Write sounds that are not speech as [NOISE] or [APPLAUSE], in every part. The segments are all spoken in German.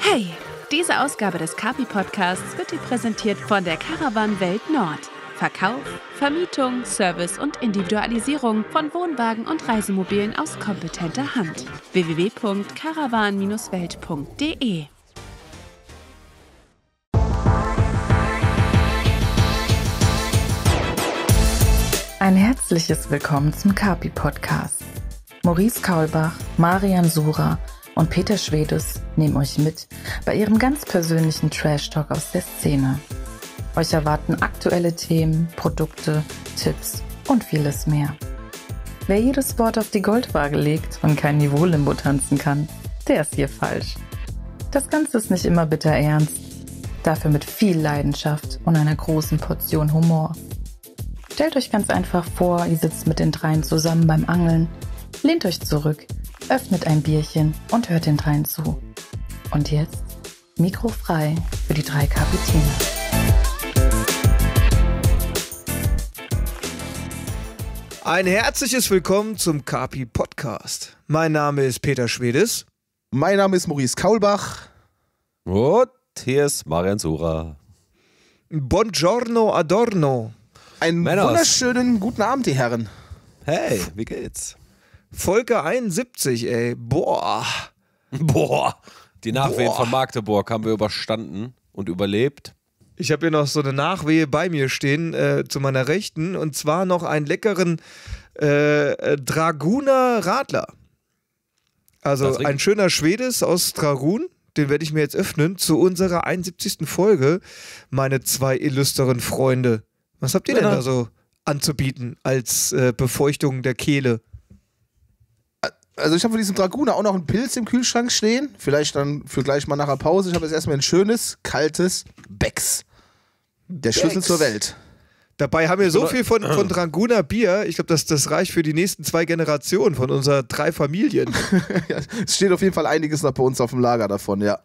Hey, diese Ausgabe des Kapi Podcasts wird dir präsentiert von der Caravan Welt Nord. Verkauf, Vermietung, Service und Individualisierung von Wohnwagen und Reisemobilen aus kompetenter Hand. www.caravan-welt.de Ein herzliches Willkommen zum Kapi Podcast. Maurice Kaulbach, Marian Sura und Peter Schwedes nehmen euch mit bei ihrem ganz persönlichen Trash Talk aus der Szene. Euch erwarten aktuelle Themen, Produkte, Tipps und vieles mehr. Wer jedes Wort auf die Goldwaage legt und kein Niveau-Limbo tanzen kann, der ist hier falsch. Das Ganze ist nicht immer bitter ernst, dafür mit viel Leidenschaft und einer großen Portion Humor. Stellt euch ganz einfach vor, ihr sitzt mit den dreien zusammen beim Angeln, lehnt euch zurück öffnet ein Bierchen und hört den dreien zu. Und jetzt Mikro frei für die drei Kapitäne. Ein herzliches Willkommen zum Kapi Podcast. Mein Name ist Peter Schwedes. Mein Name ist Maurice Kaulbach. Und hier ist Marian Sura. Buongiorno Adorno. Einen Männers. wunderschönen guten Abend, die Herren. Hey, wie geht's? Folge 71, ey. Boah. Boah. Die Nachwehen Boah. von Magdeburg haben wir überstanden und überlebt. Ich habe hier noch so eine Nachwehe bei mir stehen, äh, zu meiner Rechten, und zwar noch einen leckeren äh, äh Draguner Radler. Also ein schöner Schwedes aus Dragun, den werde ich mir jetzt öffnen, zu unserer 71. Folge, meine zwei illustren Freunde. Was habt ihr ja, denn da so anzubieten als äh, Befeuchtung der Kehle? also ich habe von diesem Dragoner auch noch einen Pilz im Kühlschrank stehen. Vielleicht dann für gleich mal nach der Pause. Ich habe jetzt erstmal ein schönes, kaltes Becks. Der Becks. Schlüssel zur Welt. Dabei haben wir so genau. viel von, ah. von Dranguna Bier. Ich glaube, das, das reicht für die nächsten zwei Generationen von unseren drei Familien. [LAUGHS] es steht auf jeden Fall einiges noch bei uns auf dem Lager davon, ja.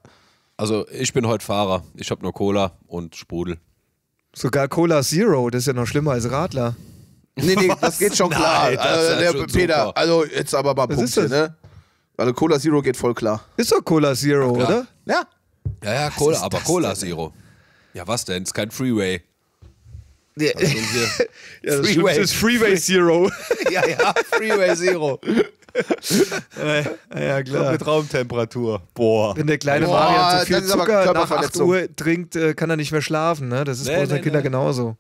Also, ich bin heute Fahrer. Ich habe nur Cola und Sprudel. Sogar Cola Zero, das ist ja noch schlimmer als Radler. Nee, nee, das geht schon klar. Nein, das also, der schon Peter, super. also jetzt aber mal Was ist Punkte, ne? Also Cola Zero geht voll klar. Ist doch Cola Zero, klar. oder? Ja. Ja, ja, Cola, aber Cola denn? Zero. Ja, was denn? Ist kein Freeway. Ja. Was ist [LAUGHS] ja, das Freeway. ist Freeway Zero. [LAUGHS] ja, ja, Freeway Zero. ja, [LAUGHS] ja, klar. Mit Raumtemperatur. Boah. Wenn der kleine Boah, Marian zu viel Zucker nach 8 Uhr trinkt, äh, kann er nicht mehr schlafen. Ne? Das ist nee, bei unseren nee, Kindern nee. genauso.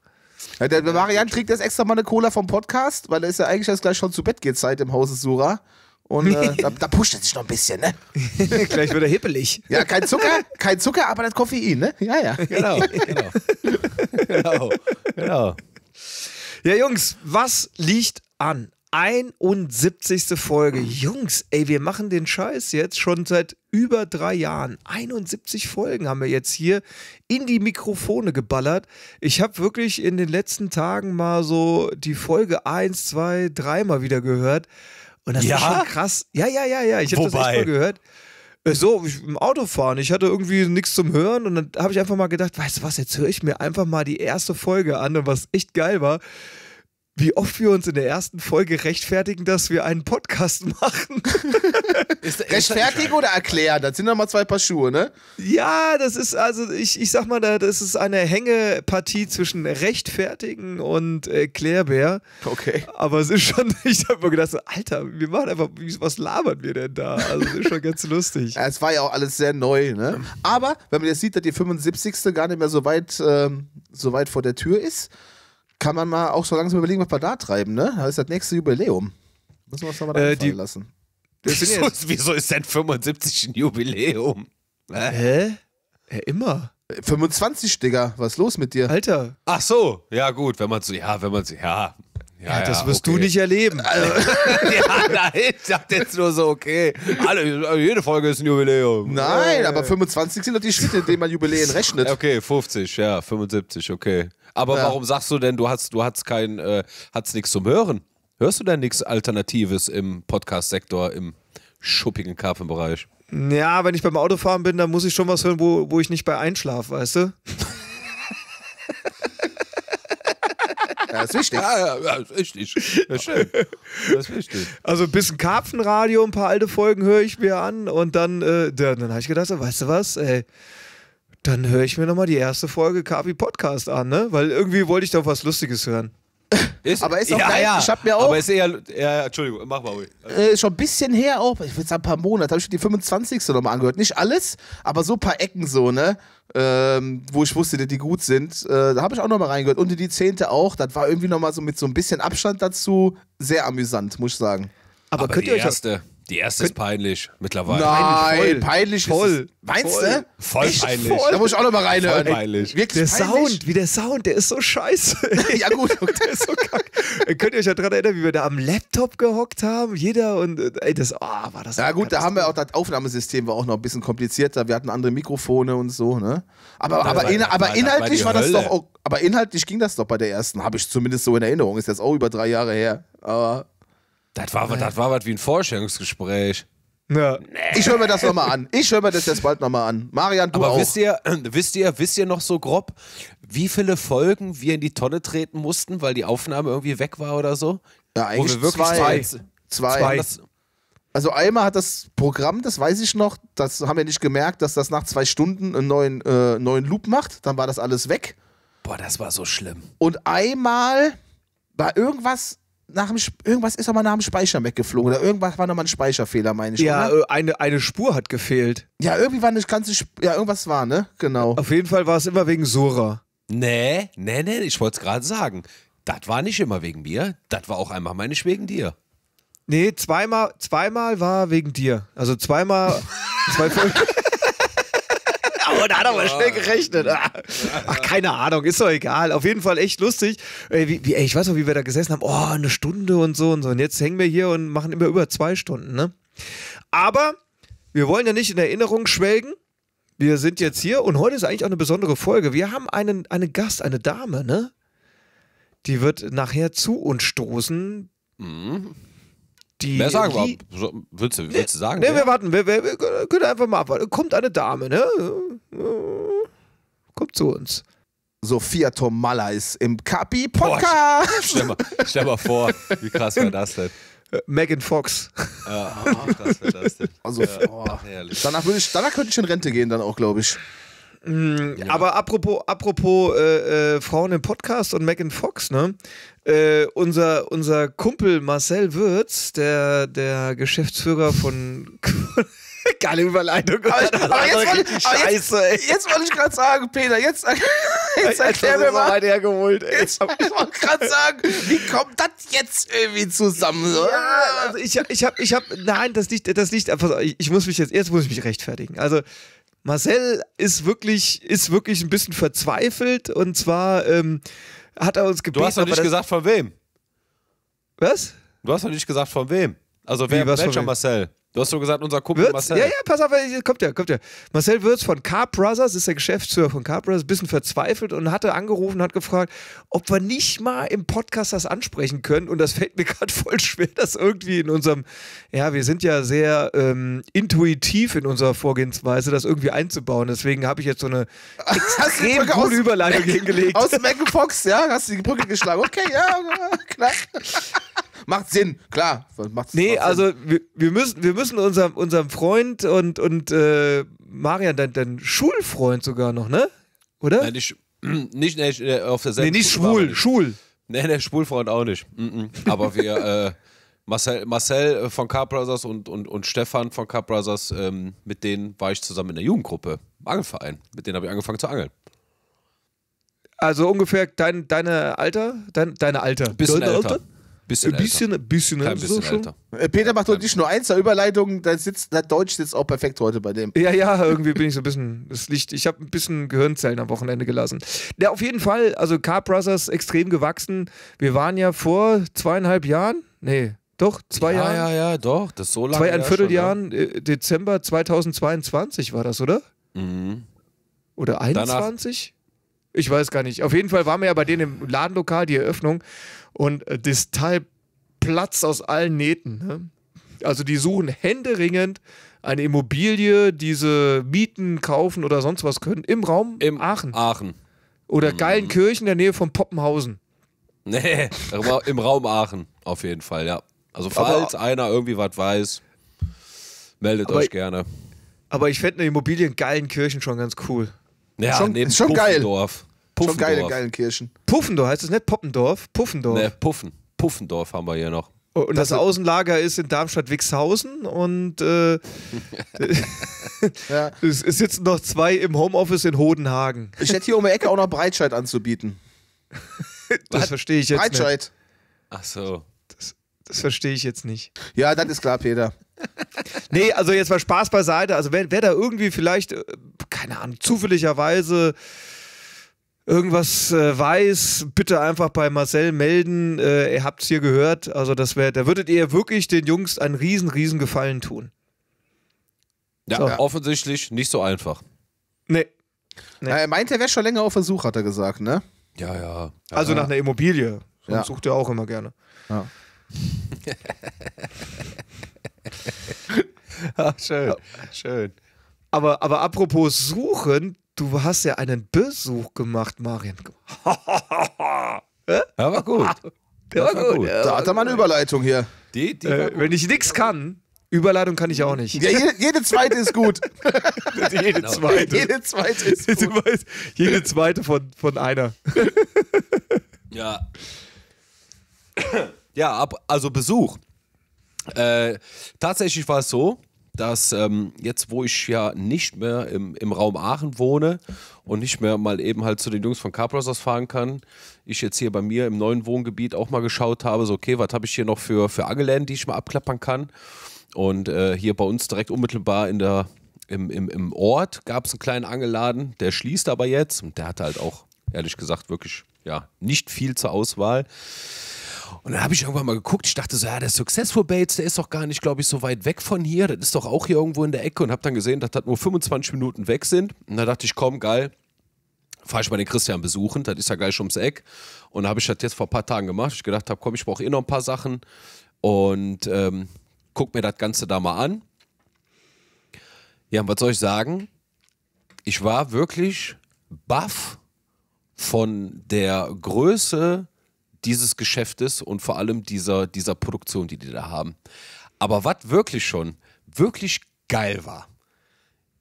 Ja, der, der Marian trinkt jetzt extra mal eine Cola vom Podcast, weil er ist ja eigentlich jetzt gleich schon zu Bett geht Zeit im Hause Sura. Und äh, [LAUGHS] da, da, pusht er sich noch ein bisschen, ne? [LAUGHS] Gleich wird er hippelig. Ja, kein Zucker, kein Zucker, aber das Koffein, ne? Ja, ja. Genau, [LAUGHS] genau. genau, genau. Ja, Jungs, was liegt an? 71. Folge. Hm. Jungs, ey, wir machen den Scheiß jetzt schon seit über drei Jahren. 71 Folgen haben wir jetzt hier in die Mikrofone geballert. Ich habe wirklich in den letzten Tagen mal so die Folge 1, 2, 3 mal wieder gehört. Und das ja? ist schon krass. Ja, ja, ja, ja. Ich habe das echt mal gehört. Äh, so, ich, im Auto fahren. Ich hatte irgendwie nichts zum Hören und dann habe ich einfach mal gedacht, weißt du was, jetzt höre ich mir einfach mal die erste Folge an und was echt geil war wie oft wir uns in der ersten Folge rechtfertigen, dass wir einen Podcast machen. [LAUGHS] ist, rechtfertigen oder erklären? Das sind doch mal zwei Paar Schuhe, ne? Ja, das ist also, ich, ich sag mal, das ist eine Hängepartie zwischen rechtfertigen und äh, Klärbär. Okay. Aber es ist schon, [LAUGHS] ich habe mir gedacht, so, Alter, wir machen einfach, was labern wir denn da? Also, es ist schon ganz lustig. [LAUGHS] Ja, es war ja auch alles sehr neu, ne? Aber, wenn man jetzt sieht, dass die 75. gar nicht mehr so weit, ähm, so weit vor der Tür ist, kann man mal auch so langsam überlegen, was wir da treiben, ne? Da ist das nächste Jubiläum. Müssen wir uns nochmal äh, die, lassen. [LAUGHS] Wieso wieso ist denn 75 ein Jubiläum? Hä? Hä, immer. 25, äh, Digga, was ist los mit dir? Alter. Ach so, ja gut, wenn man so, ja, wenn man so, ja, ja, ja, das wirst okay. du nicht erleben. Also, [LAUGHS] ja, nein, ich dachte jetzt nur so, okay, alle, jede Folge ist ein Jubiläum. Nein, äh. aber 25 sind doch die Schritte, in denen man Jubiläen rechnet. [LAUGHS] Okay, 50, ja, 75, okay. Aber ja. warum sagst du denn, du hast, du hast kein, äh, hast nichts zum Hören? Hörst du denn nichts Alternatives im Podcast-Sektor, im schuppigen Karpfenbereich? Ja, wenn ich beim Autofahren bin, dann muss ich schon was hören, wo, wo ich nicht bei einschlafe, weißt du? [LAUGHS] Ja, ist wichtig. Ja, ja, ist wichtig. Ja, schön. Das ist wichtig. Also ein bisschen Karpfenradio, ein paar alte Folgen höre ich mir an und dann, äh, dann, dann habe ich gedacht, so, weißt du was, ey, dann höre ich mir nochmal die erste Folge Kavi Podcast an, ne? Weil irgendwie wollte ich doch was Lustiges hören. Ist, aber ist auch ja, geil. Ja. Ich hab mir auch. Aber ist eher. Ja, Entschuldigung, mach mal ruhig. Also. Äh, schon ein bisschen her auch. Ich würde sagen, ein paar Monate. Habe ich die 25. nochmal angehört. Nicht alles, aber so ein paar Ecken so, ne? Ähm, wo ich wusste, dass die gut sind. Äh, da habe ich auch nochmal reingehört. Und die 10. auch. Das war irgendwie nochmal so mit so ein bisschen Abstand dazu. Sehr amüsant, muss ich sagen. Aber, aber könnt ihr euch. Erste. Das die erste ist peinlich mittlerweile. Nein, peinlich, voll. Meinst du? Voll, voll peinlich. Voll. Da muss ich auch nochmal reinhören. Voll peinlich. Wirklich der peinlich. Sound, wie der Sound, der ist so scheiße. [LAUGHS] ja gut, der ist so kack. Äh, könnt ihr euch ja daran erinnern, wie wir da am Laptop gehockt haben? Jeder und äh, ey, das, oh, war das. Ja gut, da haben wir auch, das Aufnahmesystem war auch noch ein bisschen komplizierter. Wir hatten andere Mikrofone und so, ne? Aber, aber, aber, in, aber inhaltlich war das doch, aber inhaltlich ging das doch bei der ersten, habe ich zumindest so in Erinnerung. Ist jetzt auch über drei Jahre her. Aber das war, das war was wie ein Vorstellungsgespräch. Ja. Nee. Ich höre mir das nochmal an. Ich höre mir das jetzt bald nochmal an. Marian, du Aber auch. Wisst ihr, [CLEARS THROAT] wisst ihr, wisst ihr noch so grob, wie viele Folgen wir in die Tonne treten mussten, weil die Aufnahme irgendwie weg war oder so? Ja, eigentlich wir wirklich zwei. Zwei. zwei. zwei. Also einmal hat das Programm, das weiß ich noch, das haben wir nicht gemerkt, dass das nach zwei Stunden einen neuen, äh, neuen Loop macht. Dann war das alles weg. Boah, das war so schlimm. Und einmal war irgendwas, nach dem, irgendwas ist aber nach dem Speicher weggeflogen oder irgendwas war nochmal ein Speicherfehler, meine ich. Ja, äh, eine, eine Spur hat gefehlt. Ja, irgendwie war eine ganze, Sp ja, irgendwas war, ne? Genau. Auf jeden Fall war es immer wegen Sora. Nee, nee, nee, ich wollte es gerade sagen. Das war nicht immer wegen mir, das war auch einmal meine ich wegen dir. Nee, zweimal, zweimal war wegen dir. Also zweimal, [LAUGHS] zwei Folgen da hat er mal schnell gerechnet. Ach, keine Ahnung, ist doch egal. Auf jeden Fall echt lustig. Wie, wie, ich weiß noch, wie wir da gesessen haben. Oh, eine Stunde und so und so. Und jetzt hängen wir hier und machen immer über zwei Stunden, ne? Aber wir wollen ja nicht in Erinnerung schwelgen. Wir sind jetzt hier und heute ist eigentlich auch eine besondere Folge. Wir haben einen, einen Gast, eine Dame, ne? Die wird nachher zu uns stoßen. Mhm die. Mehr sagen wir. So, willst, du, willst du sagen? Ne, wir warten. Wir, wir, wir können einfach mal abwarten. Kommt eine Dame, ne? Kommt zu uns. Sophia Tomalla ist im Kapi-Podcast. Stell, mal, stell mal vor, wie krass wäre das denn? Megan Fox. Ja, oh, krass wäre das denn. Also, ja, oh. Danach, ich, danach könnte ich in Rente gehen, dann auch, glaube ich. Mhm, ja. Aber apropos, apropos äh, äh, Frauen im Podcast und Megan Fox, ne? Äh, unser, unser Kumpel Marcel Würz, der, der Geschäftsführer von. [LAUGHS] Geile Überleitung. Aber, aber, jetzt, wollte, aber jetzt, jetzt, ich gerade sagen, Peter, jetzt, [LAUGHS] jetzt erklär mir mal. Weit hergeholt, ey. Jetzt, ich wollte gerade sagen, wie kommt das jetzt irgendwie zusammen? So? Ja, also ich, ich habe, ich hab, nein, das liegt, das liegt einfach, ich, ich muss mich jetzt, jetzt muss ich mich rechtfertigen. Also, Marcel ist wirklich, ist wirklich ein bisschen verzweifelt und zwar ähm, hat er uns gebeten. Du hast doch nicht gesagt, von wem. Was? Du hast doch nicht gesagt, von wem. Also wer, Wie, welcher von Marcel? Du hast so gesagt, unser Kumpel Wirtz? Marcel. Ja, ja, pass auf, äh, kommt ja, kommt ja. Marcel Wirtz von Car Brothers, ist der Geschäftsführer von Car Brothers, ein bisschen verzweifelt und hatte angerufen, hat gefragt, ob wir nicht mal im Podcast das ansprechen können. Und das fällt mir [LAUGHS] gerade voll schwer, das irgendwie in unserem, ja, wir sind ja sehr ähm, intuitiv in unserer Vorgehensweise, das irgendwie einzubauen. Deswegen habe ich jetzt so eine [LAUGHS] extrem gute aus Überleitung [LAUGHS] hingelegt. Aus dem Fox, ja, hast du die Brücke geschlagen. Okay, ja, klar macht Sinn, klar. Macht, nee, macht also wir, wir, müssen, wir müssen unserem, unserem Freund und, und äh, Marian, dein, dein Schulfreund sogar noch, ne? Oder? Nein, ich, [CLEARS THROAT] nicht, nee, äh, auf der Nee, nicht schwul, nicht. schwul. Nee, der Schwulfreund auch nicht. Mm, mm. Aber wir, äh, Marcel, Marcel äh, von Car Brothers und, und, und Stefan von Car Brothers, ähm, mit denen war ich zusammen in der Jugendgruppe, im Angelverein. Mit denen habe ich angefangen zu angeln. Also ungefähr dein, deine Alter? Dein, deine Alter? Bisschen deine älter. Alter? Bisschen, bisschen älter. Bisschen, Kein bisschen so älter. Äh, Peter macht heute nicht nur eins, Überleitung, da sitzt, da Deutsch sitzt auch perfekt heute bei dem. Ja, ja, irgendwie bin ich so ein bisschen, das Licht, ich habe ein bisschen Gehirnzellen am Wochenende gelassen. Ja, auf jeden Fall, also Car Brothers extrem gewachsen. Wir waren ja vor zweieinhalb Jahren, nee, doch, zwei ja, Jahre. Ja, ja, doch, das ist so lange. Zwei, ein Vierteljahren, ja. Äh, Dezember 2022 war das, oder? Mhm. Oder 21? Danach ich weiß gar nicht. Auf jeden Fall waren wir ja bei denen im Ladenlokal, die Eröffnung. Und äh, das Teil platzt aus allen Nähten. Ne? Also die suchen händeringend eine Immobilie, diese mieten, kaufen oder sonst was können im Raum Im Aachen. Aachen. Oder mhm. Geilenkirchen in der Nähe von Poppenhausen. Nee, im Raum Aachen auf jeden Fall, ja. Also falls aber, einer irgendwie was weiß, meldet euch gerne. Aber ich fände eine Immobilie in Geilenkirchen schon ganz cool. Ja, schon, neben ist schon Puffendorf. geil. Puffendorf. Schon geile Kirschen. Puffendorf heißt es nicht Poppendorf? Puffendorf. Ne, Puffen. Puffendorf haben wir hier noch. Oh, und das, das Außenlager ist in Darmstadt-Wixhausen und äh, [LAUGHS] ja. [LAUGHS] es, es, sitzen noch zwei im Homeoffice in Hodenhagen. Ich hätte hier um die Ecke auch noch Breitscheid anzubieten. [LAUGHS] das verstehe ich jetzt Breitscheid. nicht. Breitscheid. Ach so. Das, das verstehe ich jetzt nicht. Ja, das ist klar, Peter. nee, also jetzt mal Spaß beiseite. Also wer, wer da irgendwie vielleicht, äh, keine Ahnung, zufälligerweise irgendwas äh, weiß, bitte einfach bei Marcel melden. Äh, ihr es hier gehört. Also das wäre, da würdet ihr wirklich den Jungs einen riesen, riesen Gefallen tun. Ja, so. ja. offensichtlich nicht so einfach. Nee. nee. Er äh, meint, er wäre schon länger auf Versuch, hat er gesagt, ne? Ja, ja. Also ja also nach einer Immobilie. Sonst ja. sucht er auch immer gerne. Ja. Ach, [LAUGHS] schön, schön. Aber, aber apropos Suchen, du hast ja einen Besuch gemacht, Marian. Der [LAUGHS] war gut. [LAUGHS] Der war, war gut. Der da hat er mal eine Überleitung hier. Die, die äh, wenn ich nichts kann, Überleitung kann ich auch nicht. Ja, jede, jede, zweite ist gut. [LAUGHS] jede genau. zweite. Jede zweite ist gut. Weißt, jede zweite von, von einer. ja. Ja, ab, also Besuch. Äh, tatsächlich war es so, dass ähm, jetzt, wo ich ja nicht mehr im, im Raum Aachen wohne und nicht mehr mal eben halt zu den Jungs von Car Brothers fahren kann, ich jetzt hier bei mir im neuen Wohngebiet auch mal geschaut habe, so okay, was habe ich hier noch für, für Angeläden, die ich mal abklappern kann. Und äh, hier bei uns direkt unmittelbar in der, im, im, im Ort gab es einen kleinen Angeladen, der schließt aber jetzt und der hat halt auch, ehrlich gesagt, wirklich ja, nicht viel zur Auswahl. Und dann habe ich irgendwann mal geguckt, ich dachte so, ja, der Successful Bates, der ist doch gar nicht, glaube ich, so weit weg von hier, das ist doch auch hier irgendwo in der Ecke und habe dann gesehen, dass das nur 25 Minuten weg sind. Und da dachte ich, komm, geil, fahre ich mal den Christian besuchen, das ist ja gleich ums Eck. Und habe ich das jetzt vor ein paar Tagen gemacht. Ich gedacht habe, komm, ich brauche eh noch ein paar Sachen und ähm, guck mir das Ganze da mal an. Ja, und was soll ich sagen? Ich war wirklich baff von der Größe dieses Geschäftes und vor allem dieser, dieser Produktion, die die da haben. Aber was wirklich schon, wirklich geil war.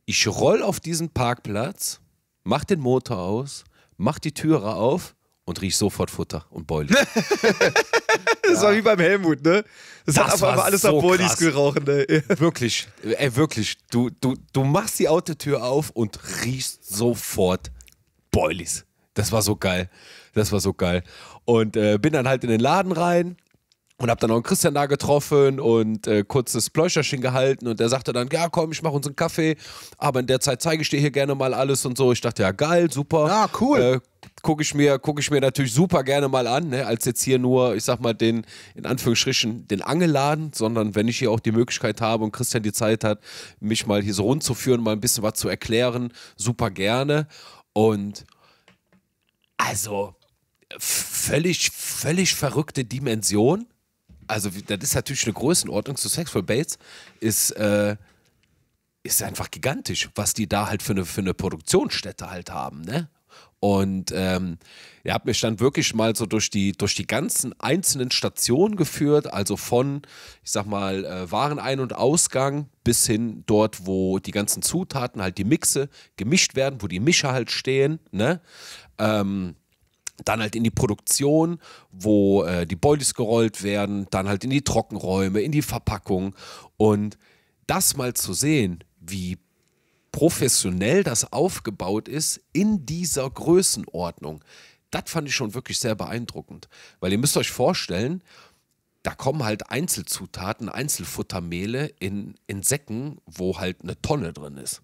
Ich roll auf diesen Parkplatz, mach den Motor aus, mach die Türe auf und riech sofort Futter und Boilies. [LAUGHS] das ja. war wie beim Helmut, ne? Das, das hat einfach mal alles so nach Bolis gerochen, ne? wirklich, ey, wirklich. Du, du, du machst die Autotür auf und riechst sofort Boilies. Das war so geil. Das war so geil. Und äh, bin dann halt in den Laden rein, und hab dann auch einen Christian da getroffen und äh, kurzes Pläuscherchen gehalten und der sagte dann, ja komm, ich mach uns einen Kaffee, aber in der Zeit zeige ich dir hier gerne mal alles und so. Ich dachte, ja geil, super. Ja, ah, cool. Äh, gucke ich, mir, guck ich mir natürlich super gerne mal an, ne? als jetzt hier nur, ich sag mal, den, in Anführungsstrichen, den Angelladen, sondern wenn ich hier auch die Möglichkeit habe und Christian die Zeit hat, mich mal hier so rund zu führen, mal ein bisschen was zu erklären, super gerne. Und also, völlig, völlig verrückte Dimension. Also, das ist natürlich eine Größenordnung. So Sexual Bates ist, äh, ist einfach gigantisch, was die da halt für eine, für eine Produktionsstätte halt haben, ne? Und ähm, er hat mich dann wirklich mal so durch die, durch die ganzen einzelnen Stationen geführt, also von, ich sag mal, äh, Warenein- und Ausgang bis hin dort, wo die ganzen Zutaten, halt die Mixe gemischt werden, wo die Mischer halt stehen, ne? Ähm, dann halt in die Produktion, wo äh, die Boilies gerollt werden, dann halt in die Trockenräume, in die Verpackung. Und das mal zu sehen, wie professionell das aufgebaut ist in dieser Größenordnung, das fand ich schon wirklich sehr beeindruckend. Weil ihr müsst euch vorstellen, da kommen halt Einzelzutaten, Einzelfuttermehle in, in Säcken, wo halt eine Tonne drin ist.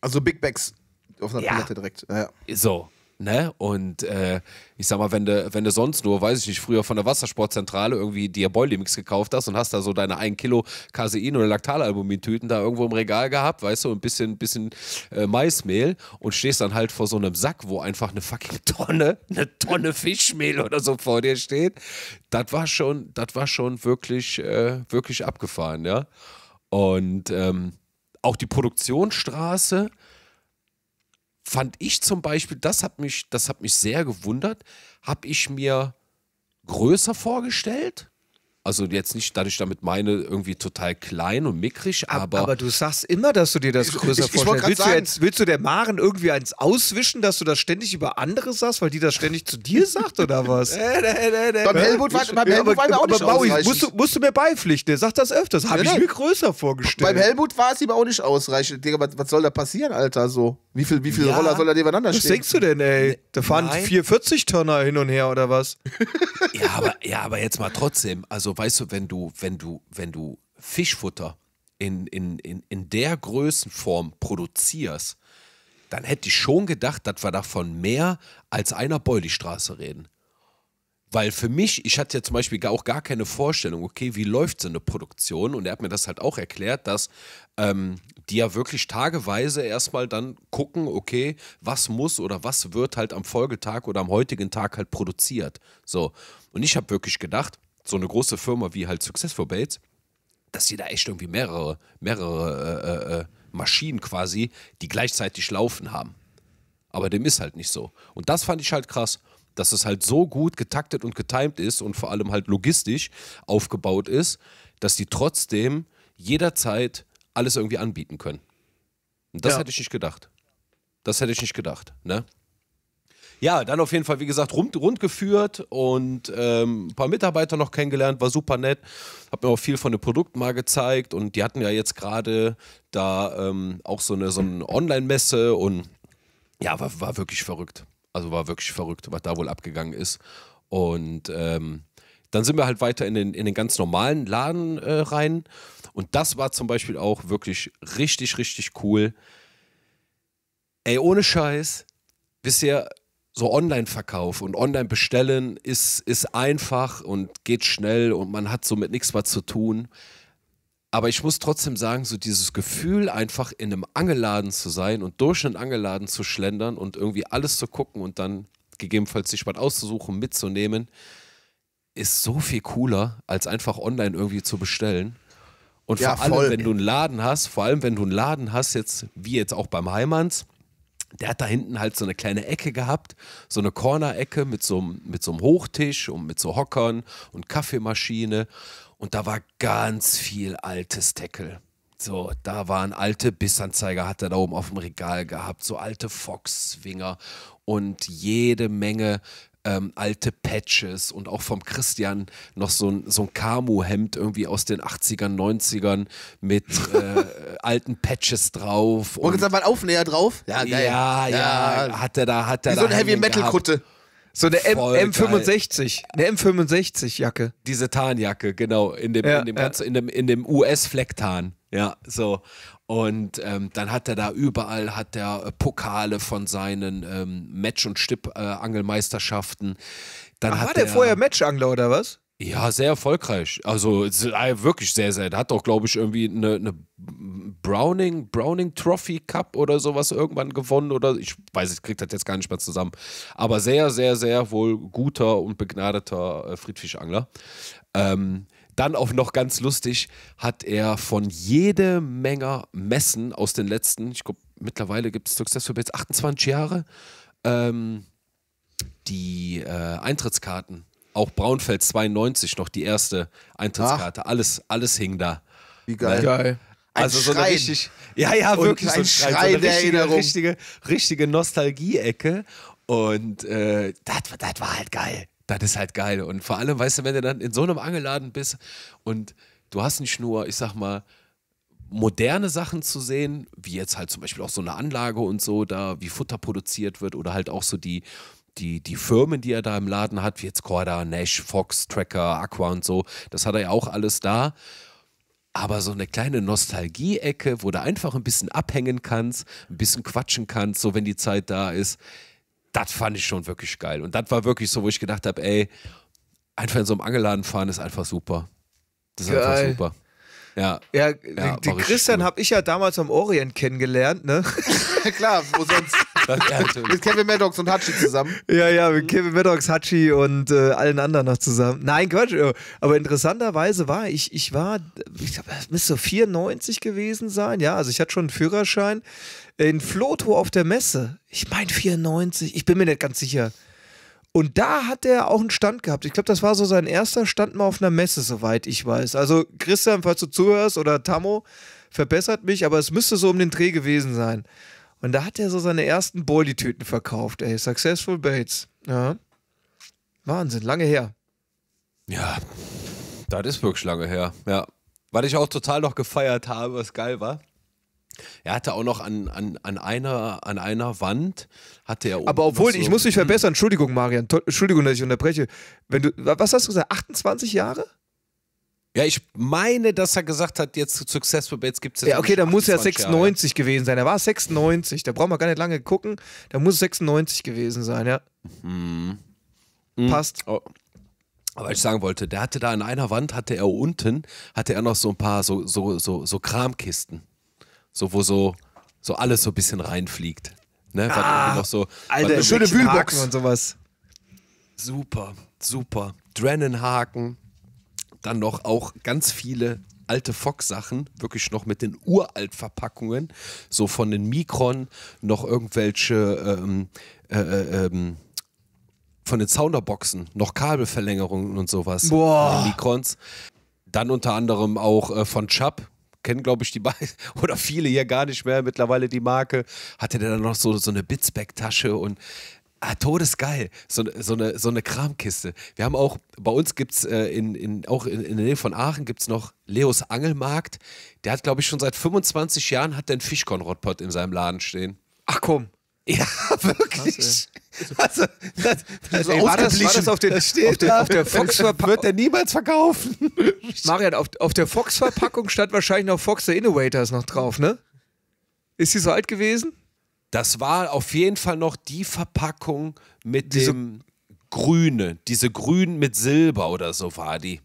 Also Big Bags auf einer ja. Palette direkt. Ja, ja. So. Ne? Und äh, ich sag mal, wenn du, wenn du sonst nur, weiß ich nicht, früher von der Wassersportzentrale irgendwie dir Boilimix gekauft hast und hast da so deine 1 Kilo Casein- oder laktalalbumin da irgendwo im Regal gehabt, weißt du, ein bisschen, bisschen äh, Maismehl und stehst dann halt vor so einem Sack, wo einfach eine fucking Tonne, [LAUGHS] eine Tonne Fischmehl oder so vor dir steht. Das war schon, das war schon wirklich, äh, wirklich abgefahren, ja. Und ähm, auch die Produktionsstraße, fand ich zum Beispiel, das hat mich, das hat mich sehr gewundert, habe ich mir größer vorgestellt also jetzt nicht, dass ich damit meine, irgendwie total klein und mickrig, aber... Aber du sagst immer, dass du dir das größer ich, ich, vorstellst. Ich willst, sagen, du jetzt, willst du der Maren irgendwie eins auswischen, dass du das ständig über andere sagst, weil die das ständig zu dir sagt oder was? Äh, äh, äh, beim Helmut war, beim Helmut war aber, auch nicht Maui, musst, du, musst du mir beipflichten, der sagt das öfters. Habe ich mir größer vorgestellt. Beim Helmut war es ihm auch nicht ausreichend. Digga, was, was soll da passieren, Alter, so? Wie viele wie viel ja. Roller soll da nebeneinander stehen? Was denkst du denn, ey? Da fahren 440-Tonner hin und her oder was? [LAUGHS] ja, aber, ja, aber jetzt mal trotzdem. Also weißt du, wenn du, wenn du, wenn du Fischfutter in, in, in, in der Größenform produzierst, dann hätte ich schon gedacht, dass wir davon mehr als einer Beulichstraße reden. Weil für mich, ich hatte ja zum Beispiel auch gar keine Vorstellung, okay, wie läuft so eine Produktion? Und er hat mir das halt auch erklärt, dass ähm, die ja wirklich tageweise erstmal dann gucken, okay, was muss oder was wird halt am Folgetag oder am heutigen Tag halt produziert. So. Und ich habe wirklich gedacht, so eine große Firma wie halt Successful Bates, dass sie da echt irgendwie mehrere, mehrere äh, äh, äh, Maschinen quasi, die gleichzeitig laufen haben. Aber dem ist halt nicht so. Und das fand ich halt krass, dass es halt so gut getaktet und getimt ist und vor allem halt logistisch aufgebaut ist, dass die trotzdem jederzeit alles irgendwie anbieten können. Und das ja. hätte ich nicht gedacht. Das hätte ich nicht gedacht. Ne? Ja, dann auf jeden Fall, wie gesagt, rund, rund geführt und ähm, ein paar Mitarbeiter noch kennengelernt, war super nett. Hab mir auch viel von den Produkten mal gezeigt und die hatten ja jetzt gerade da ähm, auch so eine, so eine Online-Messe und ja, war, war wirklich verrückt. Also war wirklich verrückt, was da wohl abgegangen ist. Und ähm, dann sind wir halt weiter in den, in den ganz normalen Laden äh, rein. Und das war zum Beispiel auch wirklich richtig, richtig cool. Ey, ohne Scheiß. Bisher so Online-Verkauf und Online-Bestellen ist, ist einfach und geht schnell und man hat somit nichts was zu tun. Aber ich muss trotzdem sagen, so dieses Gefühl, einfach in einem Angeladen zu sein und durch einen Angeladen zu schlendern und irgendwie alles zu gucken und dann gegebenenfalls sich was auszusuchen, mitzunehmen, ist so viel cooler, als einfach online irgendwie zu bestellen. Und ja, vor allem, voll. wenn du einen Laden hast, vor allem, wenn du einen Laden hast, jetzt, wie jetzt auch beim Heimanns, der hat da hinten halt so eine kleine Ecke gehabt, so eine Corner-Ecke mit so, mit so einem Hochtisch und mit so Hockern und Kaffeemaschine. Und da war ganz viel altes Tackle. So, da waren alte Bissanzeiger, hat er da oben auf dem Regal gehabt, so alte Fox-Swinger und jede Menge ähm, alte Patches und auch vom Christian noch so ein, so ein Camo-Hemd irgendwie aus den 80ern, 90ern mit äh, [LAUGHS] alten Patches drauf. Und, und gesagt, mal Aufnäher drauf? Ja, geil. Ja, ja, ja, hat er da, hat er Wie da. So eine Heavy-Metal-Kutte. So eine M M65, eine M65-Jacke. Diese Tarnjacke, genau, in dem, ja, in dem, ja. in dem, in dem us flecktarn Ja, so. Und ähm, dann hat er da überall hat er äh, Pokale von seinen ähm, Match- und Stipp-Angelmeisterschaften. Äh, war der, der vorher Matchangler oder was? Ja, sehr erfolgreich. Also äh, wirklich sehr, sehr. Der hat auch, glaube ich, irgendwie eine, eine, Browning, Browning Trophy Cup oder sowas irgendwann gewonnen. Oder ich weiß, ich kriege das jetzt gar nicht mehr zusammen. Aber sehr, sehr, sehr wohl guter und begnadeter äh, Friedfischangler. Ähm, dann auch noch ganz lustig, hat er von jede Menge Messen aus den letzten, ich glaube, mittlerweile gibt es Successful jetzt 28 Jahre, ähm, die äh, Eintrittskarten. Auch Braunfeld 92 noch die erste Eintrittskarte. Alles, alles hing da. Wie geil. Ne? geil. Also so eine richtig, ja, ja, wirklich so ein Schrei, Schrei so eine der richtige, Erinnerung. richtige, richtige Nostalgie-Ecke. Und äh, das war halt geil das ist halt geil. Und vor allem, weißt du, wenn du dann in so einem Angeladen bist und du hast nicht nur, ich sag mal, moderne Sachen zu sehen, wie jetzt halt zum Beispiel auch so eine Anlage und so, da wie Futter produziert wird oder halt auch so die, die, die Firmen, die er da im Laden hat, wie jetzt Corda, Nash, Fox, Tracker, Aqua und so, das hat er ja auch alles da. Aber so eine kleine Nostalgie-Ecke, wo du einfach ein bisschen abhängen kannst, ein bisschen quatschen kannst, so wenn die Zeit da ist, das fand ich schon wirklich geil. Und das war wirklich so, wo ich gedacht habe, ey, einfach in so einem Angelladen fahren ist einfach super. Das ist geil. einfach super. Ja, ja, ja den Christian habe ich ja damals am Orient kennengelernt, ne? [LAUGHS] Klar, wo sonst? [LAUGHS] mit Kevin Maddox und Hachi zusammen. Ja, ja, mit Kevin Maddox, Hachi und äh, allen anderen noch zusammen. Nein, Quatsch, äh, aber interessanterweise war ich, ich war, ich glaube, das müsste so 94 gewesen sein, ja, also ich hatte schon einen Führerschein in Floto auf der Messe. Ich meine 94, ich bin mir nicht ganz sicher. Und da hat er auch einen Stand gehabt. Ich glaube, das war so sein erster Stand mal auf einer Messe, soweit ich weiß. Also Christian, falls du zuhörst oder Tammo, verbessert mich, aber es müsste so um den Dreh gewesen sein. Und da hat er so seine ersten Boilie-Tüten verkauft, ey. Successful Baits. Ja. Wahnsinn, lange her. Ja, das ist wirklich lange her. Ja. Was ich auch total noch gefeiert habe, was geil war. Er hatte auch noch an, an, an, einer, an einer Wand, hatte er Aber obwohl, so ich muss mich verbessern, Entschuldigung, Marian, Entschuldigung, dass ich unterbreche. Wenn du, was hast du gesagt, 28 Jahre? Ja, ich meine, dass er gesagt hat, jetzt zu Successful Bets gibt es ja. Ja, okay, da muss er 96 Jahre. gewesen sein. Er war 96, da brauchen wir gar nicht lange gucken. Da muss 96 gewesen sein, ja. Mhm. mhm. Passt. Oh. Aber ich sagen wollte, der hatte da an einer Wand, hatte er unten, hatte er noch so ein paar so, so, so, so Kramkisten so wo so, so alles so ein bisschen reinfliegt. Ne? Ah, noch so, Alter, schöne Wühlboxen und sowas. Super, super. Drennenhaken, dann noch auch ganz viele alte Fox-Sachen, wirklich noch mit den Uralt-Verpackungen, so von den Mikron, noch irgendwelche ähm, äh, äh ähm, von den Sounderboxen, noch Kabelverlängerungen und sowas. Boah. Mikrons. Dann unter anderem auch äh, von Chubb, kennen, glaube ich, die beiden [LAUGHS] oder viele hier gar nicht mehr mittlerweile die Marke. Hatte der dann noch so, so eine Bitsback-Tasche und Ah, todesgeil. So, ne, so, eine, so eine Kramkiste. Wir haben auch, bei uns gibt es äh, in, in, auch in, in, der Nähe von Aachen gibt es noch Leos Angelmarkt. Der hat, glaube ich, schon seit 25 Jahren hat den Fischkornrottpott in seinem Laden stehen. Ach komm. Ja, [LAUGHS] wirklich. Also, das, das, so ey, war, das, war das auf, [LAUGHS] der Fox-Verpackung? Wird der niemals verkaufen. [LAUGHS] Marian, auf, auf der Fox-Verpackung stand wahrscheinlich noch Fox the Innovators noch drauf, ne? Ist sie so alt gewesen? Das war auf jeden Fall noch die Verpackung mit diese, dem Grüne. Diese Grün mit Silber oder so war die.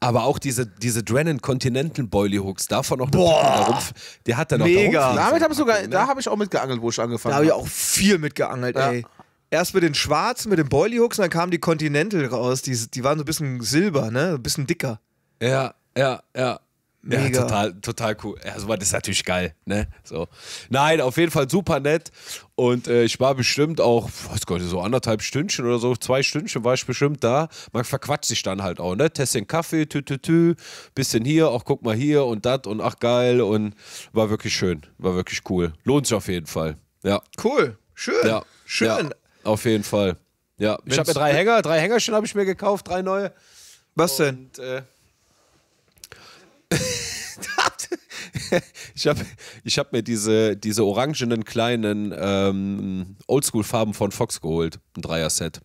Aber auch diese, diese Drennan Continental Boily Hooks, davon noch der Rumpf, der hat dann auch Mega. Damit habe ich sogar, ne? da habe ich auch mitgeangelt, wo ich angefangen habe. Da habe ich auch viel mitgeangelt, ja. ey. Erst mit den schwarzen, mit den Boily Hooks, und dann kamen die Continental raus. Die, die waren so ein bisschen silber, ne? Ein bisschen dicker. Ja, ja, ja. Mega. Ja, total, total cool. Ja, sowas ist natürlich geil, ne? So. Nein, auf jeden Fall super nett. Und äh, ich war bestimmt auch, weiß Gott, so anderthalb Stündchen oder so, zwei Stündchen war ich bestimmt da. Man verquatscht sich dann halt auch, ne? Test den Kaffee, tü, tü, tü, bisschen hier, auch guck mal hier und das und ach geil. Und war wirklich schön, war wirklich cool. Lohnt sich auf jeden Fall. Ja. Cool, schön. Ja. Schön. Ja, auf jeden Fall. Ja. ich habe mir drei Hänger, drei Hängerchen habe ich mir gekauft, drei neue. Was und, denn? Äh, [LAUGHS] ich habe ich hab mir diese, diese orangenen kleinen ähm, Oldschool-Farben von Fox geholt, ein Dreier-Set.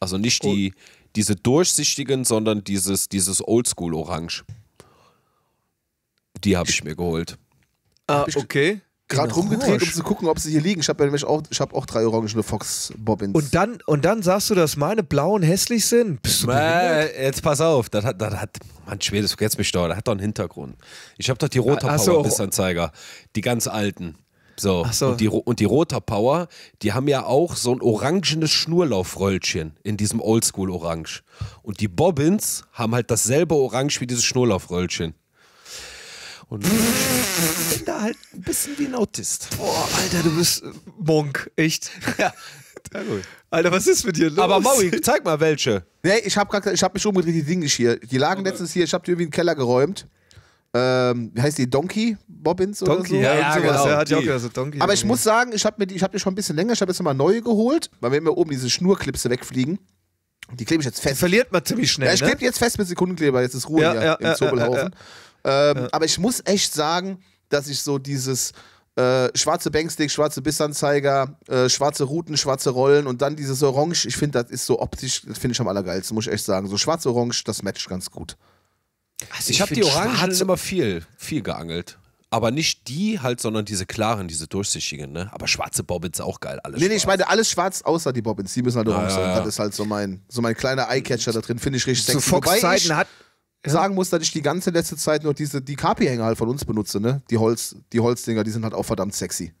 Also nicht die, diese durchsichtigen, sondern dieses, dieses Oldschool-Orange. Die habe ich mir geholt. Ah, okay gerade rumgedreht, um zu gucken, ob sie hier liegen. Ich habe ja nämlich auch, ich hab auch drei orangene Fox-Bobbins. Und dann, und dann sagst du, dass meine blauen hässlich sind? Psst, äh, jetzt pass auf, das hat, das hat Mann, Schwedes, vergesst mich doch, da hat doch einen Hintergrund. Ich habe doch die roter power bissanzeiger die ganz alten. So. so. Und, die, und die Roter Power, die haben ja auch so ein orangenes Schnurlaufröllchen in diesem Oldschool-Orange. Und die Bobbins haben halt dasselbe Orange wie dieses Schnurlaufröllchen. Und ich bin da halt ein bisschen wie ein Autist. Boah, Alter, du bist äh, Monk. Echt. [LAUGHS] Ja. gut. Alter, was ist mit dir los? Aber Maui, zeig mal welche. Nee, ich hab, grad, ich hab mich umgedreht, die Dinge hier. Die lagen letztens hier, ich hab die irgendwie in den Keller geräumt. Ähm, wie heißt die? Donkey Bobbins Donkey, oder so? Ja, ja genau. Ja, hat die. Auch gesagt, Donkey Aber ich muss sagen, ich hab mir die, ich hab die schon ein bisschen länger, ich hab jetzt nochmal neue geholt, weil wenn mir oben diese Schnurklipse wegfliegen. Die klebe ich jetzt fest. Die verliert man ziemlich schnell. Ja, ich ne? klebe ne? jetzt fest mit Sekundenkleber, jetzt ist Ruhe ja, hier ja, im Zobelhaufen. Ähm, ja. Aber ich muss echt sagen, dass ich so dieses äh, schwarze Bankstick, schwarze Bissanzeiger, äh, schwarze Routen, schwarze Rollen und dann dieses Orange, ich finde, das ist so optisch, das finde ich am allergeilsten, muss ich echt sagen. So schwarz-orange, das matcht ganz gut. Also ich, ich habe die Orangen immer viel, viel geangelt. Aber nicht die halt, sondern diese klaren, diese durchsichtigen, ne? Aber schwarze Bobbins auch geil, alles. Nee, nee, ich meine alles schwarz, außer die Bobbins. Die müssen halt orange ja, sein. Ja. Das ist halt so mein, so mein kleiner Eyecatcher da drin, finde ich richtig Zu sexy. Zu Fox-Zeiten hat, sagen muss, dass ich die ganze letzte Zeit nur diese, die Kapi-Hänger halt von uns benutze, ne? Die, Holz, die Holzdinger, die sind halt auch verdammt sexy.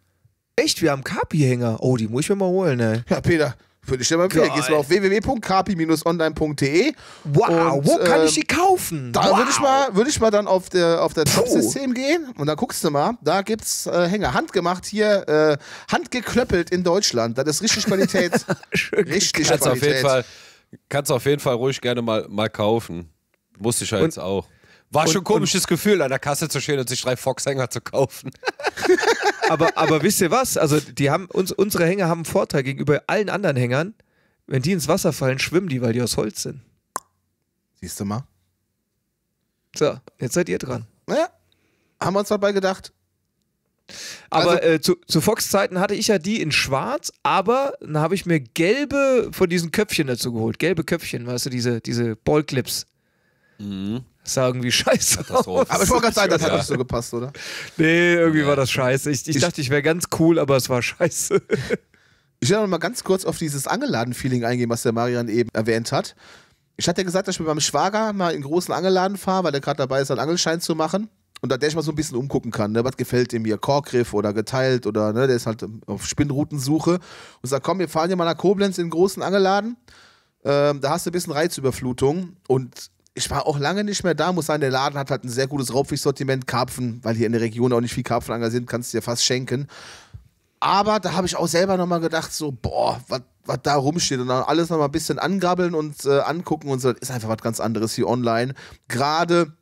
Echt? Wir haben Kapi-Hänger? Oh, die muss ich mir mal holen, ne? Ja, Peter, würde ich dir mal empfehlen. Gehst mal auf www.kapi-online.de. Wow, und, wo äh, kann ich die ähm, kaufen? Da wow. würde ich, mal, würd ich mal dann auf der, auf der Shop-System gehen und da guckst du mal, da gibt's äh, Hänger. Handgemacht hier, äh, handgeklöppelt in Deutschland. Das ist richtig Qualität. [LAUGHS] richtig Qualität. Kannst auf jeden Fall, kannst auf jeden Fall ruhig gerne mal, mal kaufen. Wusste ich ja jetzt auch. War und, schon ein komisches Gefühl, an der Kasse zu stehen und sich drei Fox-Hänger zu kaufen. [LAUGHS] aber, aber wisst ihr was? Also, die haben, uns, unsere Hänger haben einen Vorteil gegenüber allen anderen Hängern. Wenn die ins Wasser fallen, schwimmen die, weil die aus Holz sind. Siehst du mal? So, jetzt seid ihr dran. Ja, haben wir uns dabei gedacht. Aber also, äh, zu, zu Fox-Zeiten hatte ich ja die in schwarz, aber dann habe ich mir gelbe von diesen Köpfchen dazu geholt. Gelbe Köpfchen, weißt du, diese, diese Ballclips. Mhm. Das sah irgendwie scheiße. Aus. Aber ich wollte gerade sagen, das hat nicht so gepasst, oder? Nee, irgendwie ja. war das scheiße. Ich, ich, ich dachte, ich wäre ganz cool, aber es war scheiße. Ich will noch mal ganz kurz auf dieses Angeladen-Feeling eingehen, was der Marian eben erwähnt hat. Ich hatte ja gesagt, dass ich mit meinem Schwager mal in großen Angeladen fahre, weil der gerade dabei ist, einen Angelschein zu machen. Und da der ich mal so ein bisschen umgucken kann, ne? was gefällt ihm hier, Korkgriff oder geteilt oder ne? der ist halt auf Spinnroutensuche und sagt, komm, wir fahren hier mal nach Koblenz in den großen Angeladen. Ähm, da hast du ein bisschen Reizüberflutung und ich war auch lange nicht mehr da, muss sein, der Laden hat halt ein sehr gutes Raubfischsortiment, Karpfen, weil hier in der Region auch nicht viel Karpfenanger sind, kannst du dir fast schenken. Aber da habe ich auch selber nochmal gedacht, so, boah, was da rumsteht und dann alles nochmal ein bisschen angabbeln und äh, angucken und so, das ist einfach was ganz anderes hier online. Gerade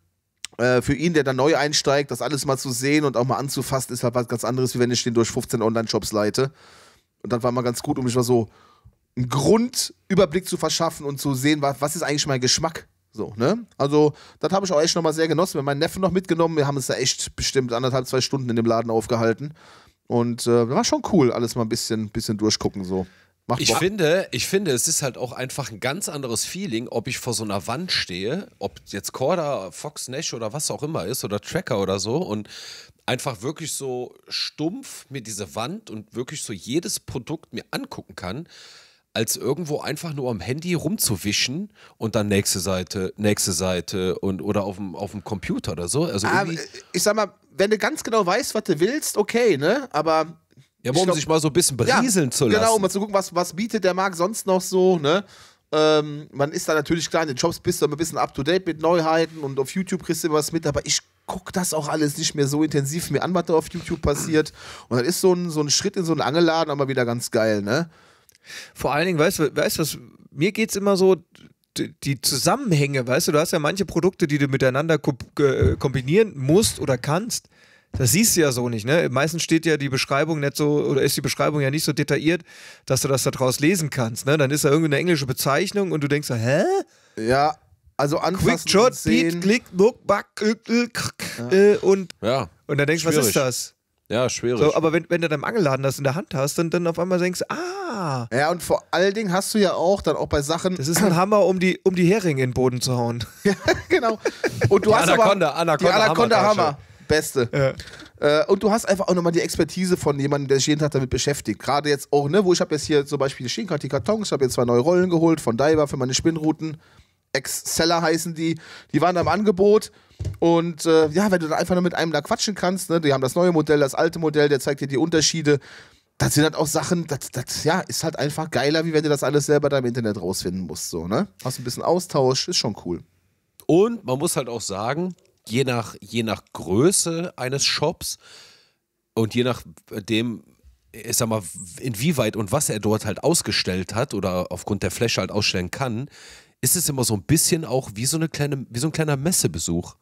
äh, für ihn, der da neu einsteigt, das alles mal zu sehen und auch mal anzufassen, ist halt was ganz anderes, wie wenn ich den durch 15 Online-Shops leite. Und dann war mal ganz gut, um mich mal so einen Grundüberblick zu verschaffen und zu sehen, was, was ist eigentlich mein Geschmack so, ne? Also, das habe ich auch echt nochmal sehr genossen. Wir haben meinen Neffen noch mitgenommen. Wir haben uns da echt bestimmt anderthalb, zwei Stunden in dem Laden aufgehalten. Und äh, war schon cool, alles mal ein bisschen, bisschen durchgucken so. Macht ich finde, ich finde, es ist halt auch einfach ein ganz anderes Feeling, ob ich vor so einer Wand stehe, ob jetzt Corda, Fox Nash oder was auch immer ist oder Tracker oder so und einfach wirklich so stumpf mir diese Wand und wirklich so jedes Produkt mir angucken kann als irgendwo einfach nur am Handy rumzuwischen und dann nächste Seite, nächste Seite und oder auf dem, auf dem Computer oder so. Also ah, äh, ich sag mal, wenn du ganz genau weißt, was du willst, okay, ne? Aber. Ja, aber um glaub, sich mal so ein bisschen berieseln ja, zu genau, lassen. Genau, um mal zu gucken, was, was bietet der Markt sonst noch so, ne? Ähm, man ist da natürlich klar, in den Jobs bist du immer ein bisschen up to date mit Neuheiten und auf YouTube kriegst du was mit, aber ich guck das auch alles nicht mehr so intensiv mir an, was da auf YouTube passiert. Und dann ist so ein, so ein Schritt in so einen Angeladen aber wieder ganz geil, ne? Vor allen Dingen, weißt du, weißt du mir geht es immer so, die Zusammenhänge, weißt du, du hast ja manche Produkte, die du miteinander äh, kombinieren musst oder kannst. Das siehst du ja so nicht, ne? Meistens steht ja die Beschreibung nicht so, oder ist die Beschreibung ja nicht so detailliert, dass du das da draus lesen kannst, ne? Dann ist da irgendeine englische Bezeichnung und du denkst so, hä? Ja, also anfassen Quick Shot, Beat, Klick, Muck, Back, äh, äh, und, ja. und dann denkst du, was ist das? Ja, schwierig. So, aber wenn, wenn du deinen Angelladen das in der Hand hast, dann, dann auf einmal denkst du, ah, ja. und vor allen Dingen hast du ja auch dann auch bei Sachen. Das ist ein Hammer, um die, um die Heringe in den Boden zu hauen. [LAUGHS] ja, genau. Und du die hast Anaconda, aber, Anaconda, die Anaconda Hammer. Hammer. Beste. Ja äh, und du hast einfach auch nochmal die Expertise von jemandem, der sich jeden Tag damit beschäftigt. Gerade jetzt auch, ne, wo ich habe jetzt hier zum Beispiel stehen gerade die Kartons, ich habe jetzt zwei neue Rollen geholt von Diver für meine Spinnrouten. Exceller heißen die. Die waren da im Angebot. Und äh, ja, wenn du dann einfach nur mit einem da quatschen kannst, ne, die haben das neue Modell, das alte Modell, der zeigt dir die Unterschiede das sind halt auch Sachen, das, das ja, ist halt einfach geiler, wie wenn du das alles selber da im Internet rausfinden musst. So, ne? Hast ein bisschen Austausch, ist schon cool. Und man muss halt auch sagen, je nach, je nach Größe eines Shops und je nach dem, ich sag mal, inwieweit und was er dort halt ausgestellt hat oder aufgrund der Fläche halt ausstellen kann, ist es immer so ein bisschen auch wie so eine kleine, wie so ein kleiner Messebesuch.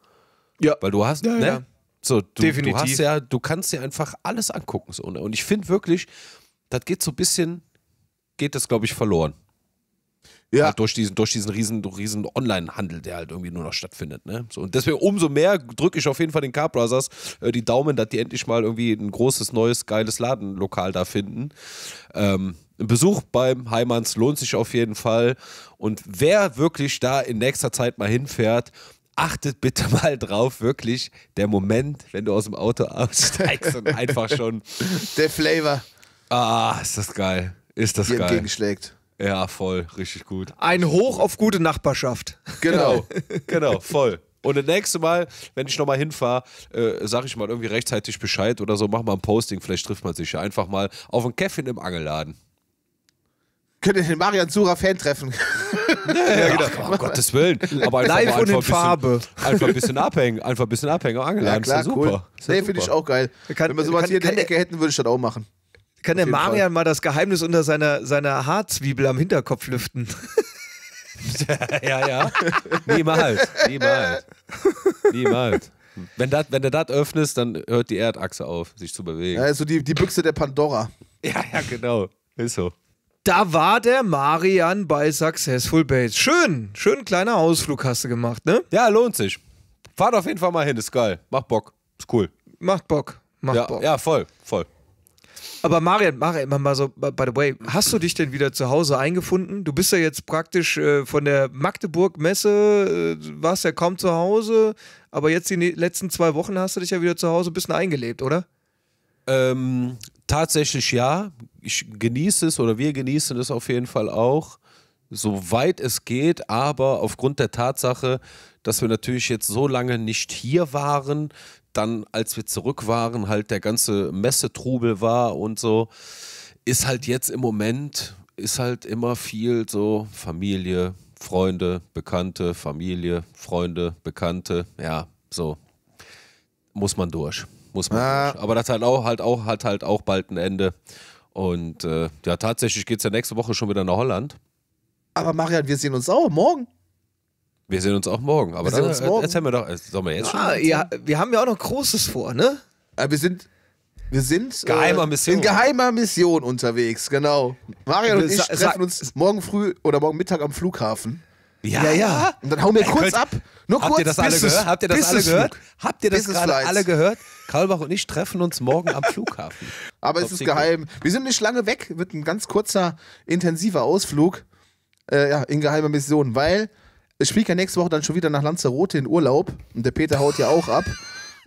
Ja. Weil du hast, ja, ne? Ja. So, du, Definitiv. du hast ja, du kannst dir einfach alles angucken. So. Ne? Und ich finde wirklich, das geht so ein bisschen, geht das, glaube ich, verloren. Ja. Halt durch diesen, durch diesen riesen, riesen Online-Handel, der halt irgendwie nur noch stattfindet. Ne? So, und deswegen umso mehr drücke ich auf jeden Fall den Car Brothers äh, die Daumen, dass die endlich mal irgendwie ein großes, neues, geiles Ladenlokal da finden. Ähm, ein Besuch beim Heimanns lohnt sich auf jeden Fall. Und wer wirklich da in nächster Zeit mal hinfährt, achtet bitte [LAUGHS] mal drauf, wirklich der Moment, wenn du aus dem Auto aussteigst und einfach [LAUGHS] schon. Der Flavor. Ah, ist das geil. Ist das Dir geil. entgegenschlägt. Ja, voll, richtig gut. Ein Hoch auf gute Nachbarschaft. Genau, [LAUGHS] genau, voll. Und das nächste Mal, wenn ich nochmal hinfahre, äh, sage ich mal irgendwie rechtzeitig Bescheid oder so, mach mal ein Posting, vielleicht trifft man sich ja einfach mal auf einen Käffchen im Angelladen könnt ihr den Marian Zura Fan treffen. [LAUGHS] ja, genau. Ach, um Gottes Willen. Aber einfach, Live und in Farbe. einfach ein bisschen abhängen, einfach ein bisschen abhängen und ah, angeladen. Ja, klar, ist ja cool. super. Ist nee, finde ich auch geil. Kann, Wenn wir sowas kann, hier in der Ecke hätten, würde ich das auch machen. Kann der Marian Fall. mal das Geheimnis unter seiner, seiner Haarzwiebel am Hinterkopf lüften? [LAUGHS] ja, ja. Niemals. Niemals. Niemals. Wenn, dat, wenn du das öffnest, dann hört die Erdachse auf, sich zu bewegen. Also die, die Büchse der Pandora. Ja, ja, genau. Ist so da war der Marian bei Successful Base. Schön, schön kleiner Ausflug hast du gemacht, ne? Ja, lohnt sich. Fahrt auf jeden Fall mal hin, ist geil. Macht Bock, ist cool. Macht Bock, macht ja, Bock. Ja, voll, voll. Aber Marian, Marian, mal so, by the way, hast du dich denn wieder zu Hause eingefunden? Du bist ja jetzt praktisch äh, von der Magdeburg-Messe, äh, warst ja kaum zu Hause, aber jetzt die ne-, letzten zwei Wochen hast du dich ja wieder zu Hause ein bisschen eingelebt, oder? Ähm, tatsächlich ja ich genieße es oder wir genießen es auf jeden Fall auch, soweit es geht, aber aufgrund der Tatsache, dass wir natürlich jetzt so lange nicht hier waren, dann als wir zurück waren, halt der ganze Messetrubel war und so, ist halt jetzt im Moment, ist halt immer viel so Familie, Freunde, Bekannte, Familie, Freunde, Bekannte, ja, so muss man durch, muss man ah. durch. Aber das halt auch halt auch hat halt auch bald ein Ende und äh, ja, tatsächlich geht es ja nächste Woche schon wieder nach Holland. Aber Marian, wir sehen uns auch morgen. Wir sehen uns auch morgen. Aber wir dann sehen uns morgen. erzählen wir doch, äh, sollen wir jetzt ah, schon? Ja, wir haben ja auch noch Großes vor, ne? Aber äh, wir sind wir sind äh, geheimer Mission. in geheimer Mission unterwegs, genau. Marian und ich treffen uns morgen früh oder morgen Mittag am Flughafen. Ja, ja. ja. Und dann hau mir kurz ab. Nur kurz. habt Ihr das alle gehört? Habt ihr das alle gehört? Habt ihr das gerade alle gehört? Kalbach und ich treffen uns morgen am Flughafen. [LAUGHS] Aber es ist geheim. Wir sind nicht lange weg. Wird ein ganz kurzer, intensiver Ausflug äh, ja, in geheimer Mission, weil ich fliege ja nächste Woche dann schon wieder nach Lanzarote in Urlaub und der Peter haut ja auch ab.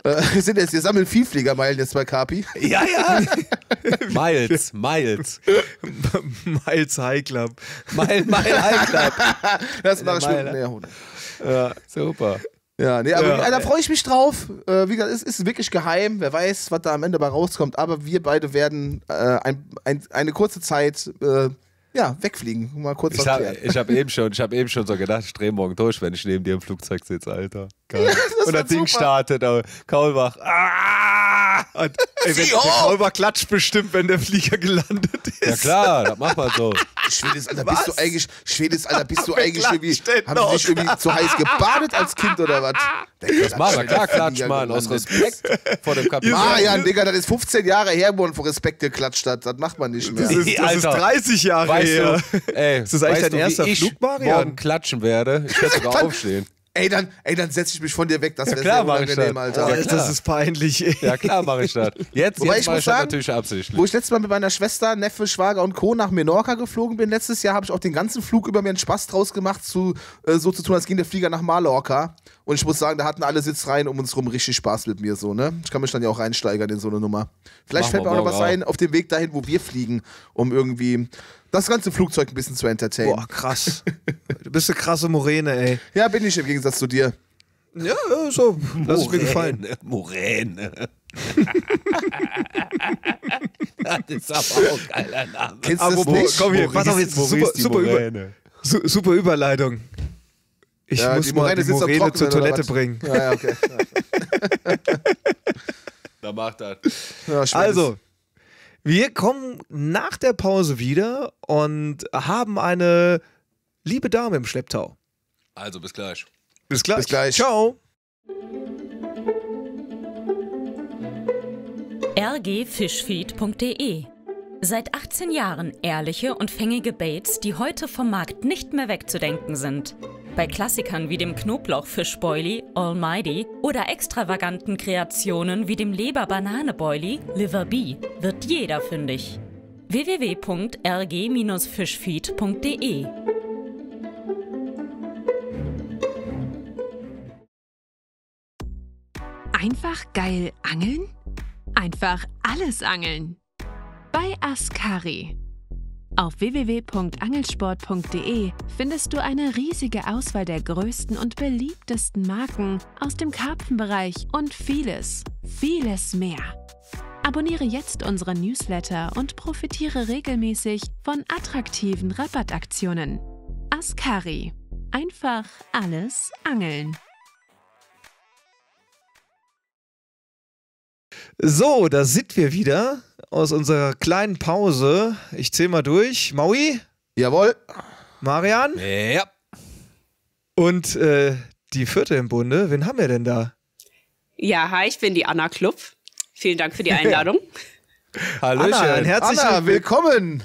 Äh, [LAUGHS] sind jetzt, wir sammeln Vielfliegermeilen jetzt bei Kapi. [LAUGHS] Ja, ja. [LAUGHS] Miles, Miles. Miles High Club. Mile, Mile High Club. Das mache ich schon dem Nährhund. Ja, super. Ja, nee, aber ja. da freue ich mich drauf. Äh, wie gesagt, es ist wirklich geheim. Wer weiß, was da am Ende bei rauskommt. Aber wir beide werden äh, ein, ein, eine kurze Zeit äh, ja, wegfliegen. Mal kurz Ich habe hab eben, hab eben schon so gedacht, ich drehe morgen durch, wenn ich neben dir im Flugzeug sitze, Alter geil. Ja, das und das Ding super. startet, aber Kaulbach. Ah! Und, ey, wenn, Kaulbach klatscht bestimmt, wenn der Flieger gelandet ist. Ja klar, das macht man so. Schwedes, Alter, bist was? du eigentlich, Schwedes, Alter, bist du eigentlich irgendwie, haben sie dich irgendwie zu heiß gebadet als Kind oder was? Das macht man, klar, klatscht man, aus Respekt vor dem Kapitän. Marian, Digga, das ist 15 Jahre her, wo man vor Respekt geklatscht hat, das macht man nicht mehr. Das ist, das Alter, ist 30 Jahre weißt her. Du, ey, ist eigentlich weißt dein du, erster Flug, Marian? morgen klatschen werde? Ich werde sogar [LAUGHS] aufstehen. Ey, dann, ey, dann setze ich mich von dir weg. Das wäre ja, sehr unangenehm, Alter. Ja, das ist peinlich. Ja, klar mache ich das. [LAUGHS] Jetzt, Wobei jetzt ich das sagen, natürlich absichtlich. Wo ich letztes Mal mit meiner Schwester, Neffe, Schwager und Co. nach Menorca geflogen bin, letztes Jahr habe ich auch den ganzen Flug über mir einen Spaß draus gemacht, zu, äh, so zu tun, als ging der Flieger nach Mallorca. Und ich muss sagen, da hatten alle Sitzreihen um uns rum richtig Spaß mit mir so, ne? Ich kann mich dann ja auch einsteigern in so eine Nummer. Vielleicht Machen fällt mir auch noch was ein auf dem Weg dahin, wo wir fliegen, um irgendwie das ganze Flugzeug ein bisschen zu entertainen. Boah, krass. du bist eine krasse Moräne, ey. Ja, bin ich im Gegensatz zu dir. Ja, so, das ist mir gefallen. Moräne. [LAUGHS] das ist aber auch ein geiler Name. Kennst du das nicht? Komm hier, pass auf jetzt, super, super, über, super Überleitung. Ich ja, muss die Moräne, mal die Moräne, zur Toilette bringen. Ja, ja, okay. [LAUGHS] da macht er. Ja, also, wir kommen nach der Pause wieder und haben eine liebe Dame im Schlepptau. Also, bis gleich. Bis gleich. Bis gleich. Ciao. rgfischfeed.de Seit 18 Jahren ehrliche und fängige Baits, die heute vom Markt nicht mehr wegzudenken sind. Bei Klassikern wie dem knoblauch Knoblauchfischboili, Almighty, oder extravaganten Kreationen wie dem leber banane Liver Bee wird jeder fündig. www.rg-fischfeed.de Einfach geil angeln? Einfach alles angeln. Bei Ascari. Auf www.angelsport.de findest du eine riesige Auswahl der größten und beliebtesten Marken aus dem Karpfenbereich und vieles, vieles mehr. Abonniere jetzt unseren Newsletter und profitiere regelmäßig von attraktiven Rabattaktionen. Askari. Einfach alles angeln. So, da sind wir wieder aus unserer kleinen Pause. Ich zähle mal durch. Maui? Jawohl. Marian? Ja. Und äh, die vierte im Bunde, wen haben wir denn da? Ja, hi, ich bin die Anna Klupf. Vielen Dank für die [LAUGHS] Einladung. Hallo, Anna, ein willkommen.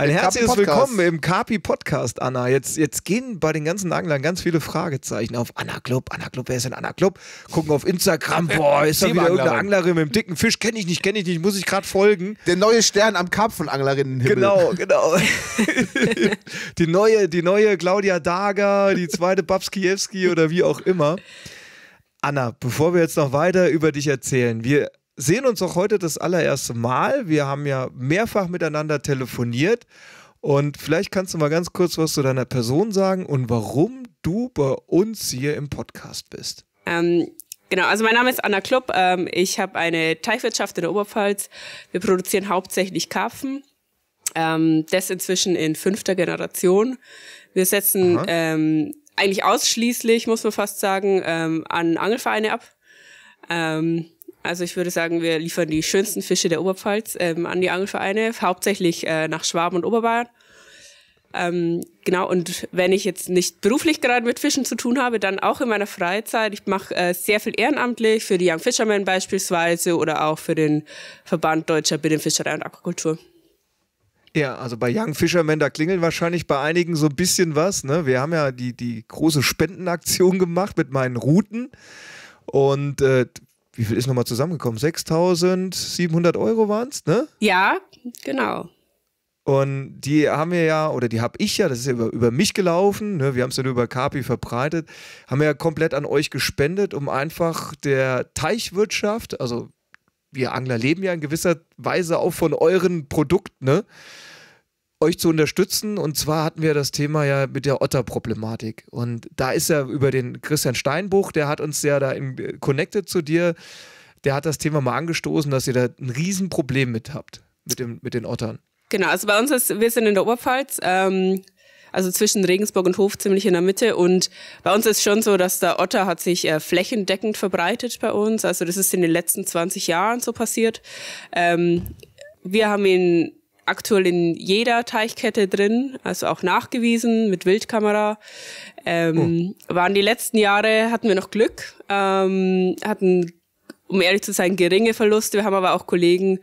Ein herzliches Willkommen im Kapi Podcast, Anna. Jetzt, jetzt gehen bei den ganzen Anglern ganz viele Fragezeichen auf Anna Club, Anna Club, wer ist denn Anna Club? Gucken auf Instagram, äh, boah, ist da wieder Anglerin. irgendeine Anglerin mit dem dicken Fisch, kenne ich nicht, kenne ich nicht, muss ich gerade folgen. Der neue Stern am Kap von Anglerinnenhimmel. Genau, genau. [LAUGHS] die neue, die neue Claudia Dager, die zweite Babskiewski oder wie auch immer. Anna, bevor wir jetzt noch weiter über dich erzählen, wir sehen uns auch heute das allererste Mal. Wir haben ja mehrfach miteinander telefoniert. Und vielleicht kannst du mal ganz kurz was zu deiner Person sagen und warum du bei uns hier im Podcast bist. Ähm, genau, also mein Name ist Anna Klopp. Ähm, ich habe eine Teichwirtschaft in der Oberpfalz. Wir produzieren hauptsächlich Karpfen. Ähm, das inzwischen in fünfter Generation. Wir setzen ähm, eigentlich ausschließlich, muss man fast sagen, ähm, an Angelvereine ab. Ähm, also ich würde sagen, wir liefern die schönsten Fische der Oberpfalz ähm, an die Angelvereine, hauptsächlich äh, nach Schwaben und Oberbayern. Ähm, genau, und wenn ich jetzt nicht beruflich gerade mit Fischen zu tun habe, dann auch in meiner Freizeit. Ich mache äh, sehr viel ehrenamtlich für die Young Fishermen beispielsweise oder auch für den Verband Deutscher Binnenfischerei und Aquakultur. Ja, also bei Young Fishermen, da klingeln wahrscheinlich bei einigen so ein bisschen was. Ne? Wir haben ja die, die große Spendenaktion gemacht mit meinen Routen. Und äh, wie viel ist nochmal zusammengekommen? 6.700 Euro waren es, ne? Ja, genau. Und die haben wir ja, oder die habe ich ja, das ist ja über, über mich gelaufen, ne? wir haben es ja nur über Kapi verbreitet, haben wir ja komplett an euch gespendet, um einfach der Teichwirtschaft, also wir Angler leben ja in gewisser Weise auch von euren Produkten, ne? euch zu unterstützen. Und zwar hatten wir das Thema ja mit der Otter-Problematik. Und da ist ja über den Christian Steinbuch, der hat uns ja da in, äh, connected zu dir, der hat das Thema mal angestoßen, dass ihr da ein Riesenproblem mit habt, mit, dem, mit den Ottern. Genau, also bei uns ist, wir sind in der Oberpfalz, ähm, also zwischen Regensburg und Hof ziemlich in der Mitte. Und bei uns ist schon so, dass der Otter hat sich äh, flächendeckend verbreitet bei uns. Also das ist in den letzten 20 Jahren so passiert. Ähm, wir haben ihn aktuell in jeder Teichkette drin, also auch nachgewiesen mit Wildkamera. Ähm, oh. Waren die letzten Jahre, hatten wir noch Glück, ähm, hatten, um ehrlich zu sein, geringe Verluste. Wir haben aber auch Kollegen,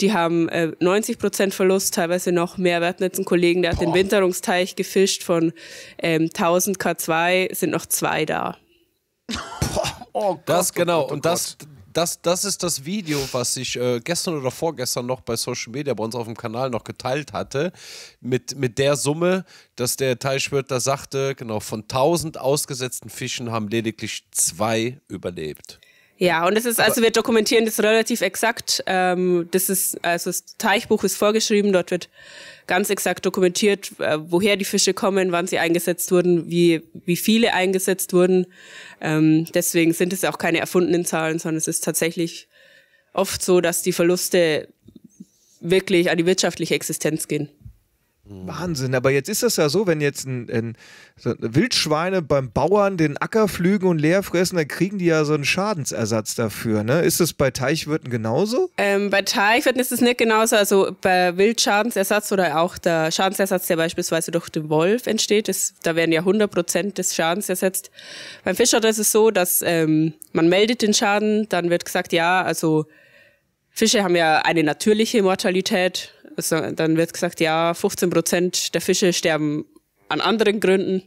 die haben äh, 90 Prozent Verlust, teilweise noch mehr. Wir hatten jetzt einen Kollegen, der hat Boah. den Winterungsteich gefischt von ähm, 1000 K2, sind noch zwei da. Boah. Oh Gott, das genau. Oh Gott, oh genau, Gott. Oh und das, das, das ist das Video, was ich äh, gestern oder vorgestern noch bei Social Media bei uns auf dem Kanal noch geteilt hatte, mit, mit der Summe, dass der Teichwörter sagte, genau, von 1000 ausgesetzten Fischen haben lediglich zwei überlebt. Ja, und es ist, also wir dokumentieren das relativ exakt. Ähm, das ist, also das Teichbuch ist vorgeschrieben, dort wird ganz exakt dokumentiert, äh, woher die Fische kommen, wann sie eingesetzt wurden, wie, wie viele eingesetzt wurden. Ähm, deswegen sind es auch keine erfundenen Zahlen, sondern es ist tatsächlich oft so, dass die Verluste wirklich an die wirtschaftliche Existenz gehen. Wahnsinn, aber jetzt ist das ja so, wenn jetzt ein, ein, so Wildschweine beim Bauern den Acker pflügen und leer fressen, dann kriegen die ja so einen Schadensersatz dafür. Ne? Ist das bei Teichwirten genauso? Ähm, bei Teichwirten ist es nicht genauso. Also bei Wildschadensersatz oder auch der Schadensersatz, der beispielsweise durch den Wolf entsteht, ist, da werden ja 100 des Schadens ersetzt. Beim Fischer ist es so, dass ähm, man meldet den Schaden, dann wird gesagt, ja, also Fische haben ja eine natürliche Mortalität also dann wird gesagt, ja, 15 Prozent der Fische sterben an anderen Gründen.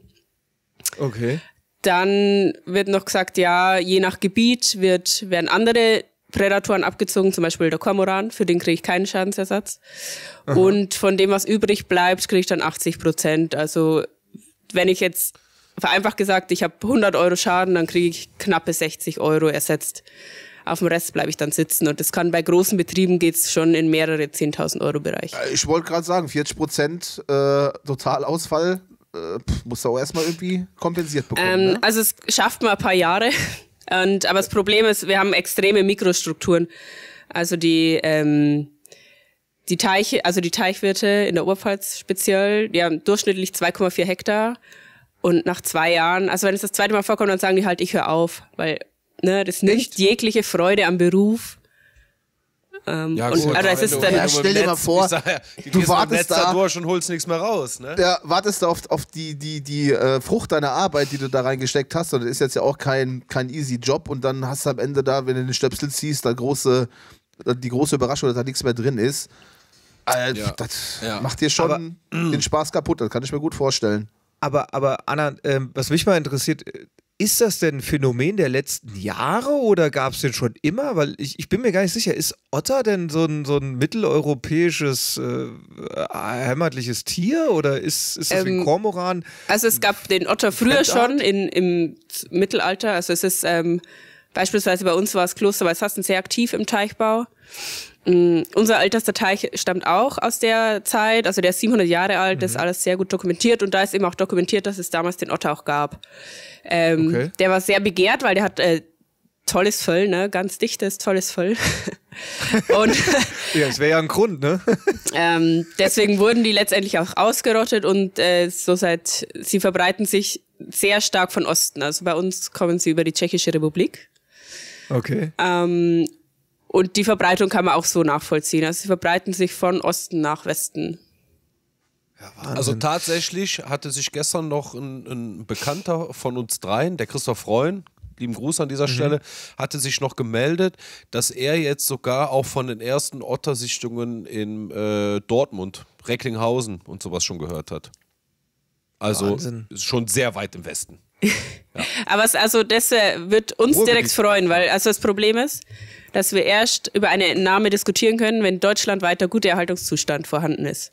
Okay. Dann wird noch gesagt, ja, je nach Gebiet wird, werden andere Prädatoren abgezogen, zum Beispiel der Kormoran, für den kriege ich keinen Schadensersatz. Aha. Und von dem, was übrig bleibt, kriege ich dann 80 Prozent. Also wenn ich jetzt vereinfacht gesagt, ich habe 100 Euro Schaden, dann kriege ich knappe 60 Euro ersetzt. Auf dem Rest bleibe ich dann sitzen. Und das kann bei großen Betrieben geht es schon in mehrere 10.000 Euro Bereich. Äh, ich wollte gerade sagen, 40 Prozent äh, Totalausfall äh, muss auch erstmal irgendwie kompensiert bekommen. Ähm, ne? Also es schafft man ein paar Jahre. Und, aber das Problem ist, wir haben extreme Mikrostrukturen. Also die, ähm, die Teiche, also die Teichwirte in der Oberpfalz speziell, die haben durchschnittlich 2,4 Hektar. Und nach zwei Jahren, also wenn es das zweite Mal vorkommt, dann sagen die halt, ich höre auf, weil ne, das nimmt Echt? jegliche Freude am Beruf. Ähm, ja, gut, also es ist dann, ja, stell dir mal vor, [LAUGHS] du, du wartest da durch und holst nichts mehr raus. Ne? Ja, wartest da auf, auf die, die, die äh, Frucht deiner Arbeit, die du da reingesteckt hast. Und das ist jetzt ja auch kein, kein easy Job. Und dann hast du am Ende da, wenn du den Stöpsel ziehst, da große, die große Überraschung, dass da nichts mehr drin ist. Äh, ja. Das ja. macht dir schon aber, den Spaß kaputt. Das kann ich mir gut vorstellen. Aber, aber Anna, äh, was mich mal interessiert, äh, ist das denn ein Phänomen der letzten Jahre oder gab es den schon immer? Weil ich, ich bin mir gar nicht sicher, ist Otter denn so ein, so ein mitteleuropäisches äh, heimatliches Tier oder ist, ist das ähm, wie ein Kormoran? Also es gab den Otter früher Fettart? schon in, im Mittelalter. Also es ist ähm, beispielsweise bei uns war es Kloster Weißhassen sehr aktiv im Teichbau. Mm, unser ältester Teich stammt auch aus der Zeit, also der ist 700 Jahre alt, mhm. das ist mhm. alles sehr gut dokumentiert und da ist eben auch dokumentiert, dass es damals den Otter auch gab. Ähm, okay. Der war sehr begehrt, weil der hat äh, tolles Fell, ne? ganz dichtes, tolles Fell. [LAUGHS] und, [LAUGHS] ja, das wäre ja ein Grund, ne? [LAUGHS] ähm, deswegen wurden die letztendlich auch ausgerottet und äh, so seit, sie verbreiten sich sehr stark von Osten. Also bei uns kommen sie über die Tschechische Republik. Okay. Ähm, und die Verbreitung kann man auch so nachvollziehen. Also sie verbreiten sich von Osten nach Westen. Ja, also tatsächlich hatte sich gestern noch ein, ein, Bekannter von uns dreien, der Christoph Reun, lieben Gruß an dieser mhm. Stelle, hatte sich noch gemeldet, dass er jetzt sogar auch von den ersten Ottersichtungen in äh, Dortmund, Recklinghausen und sowas schon gehört hat. Also Wahnsinn. schon sehr weit im Westen. [LAUGHS] Aber es, also das äh, wird uns Ruhrgebiet. direkt freuen, weil also das Problem ist, dass wir erst über eine Entnahme diskutieren können, wenn deutschlandweit der gute Erhaltungszustand vorhanden ist.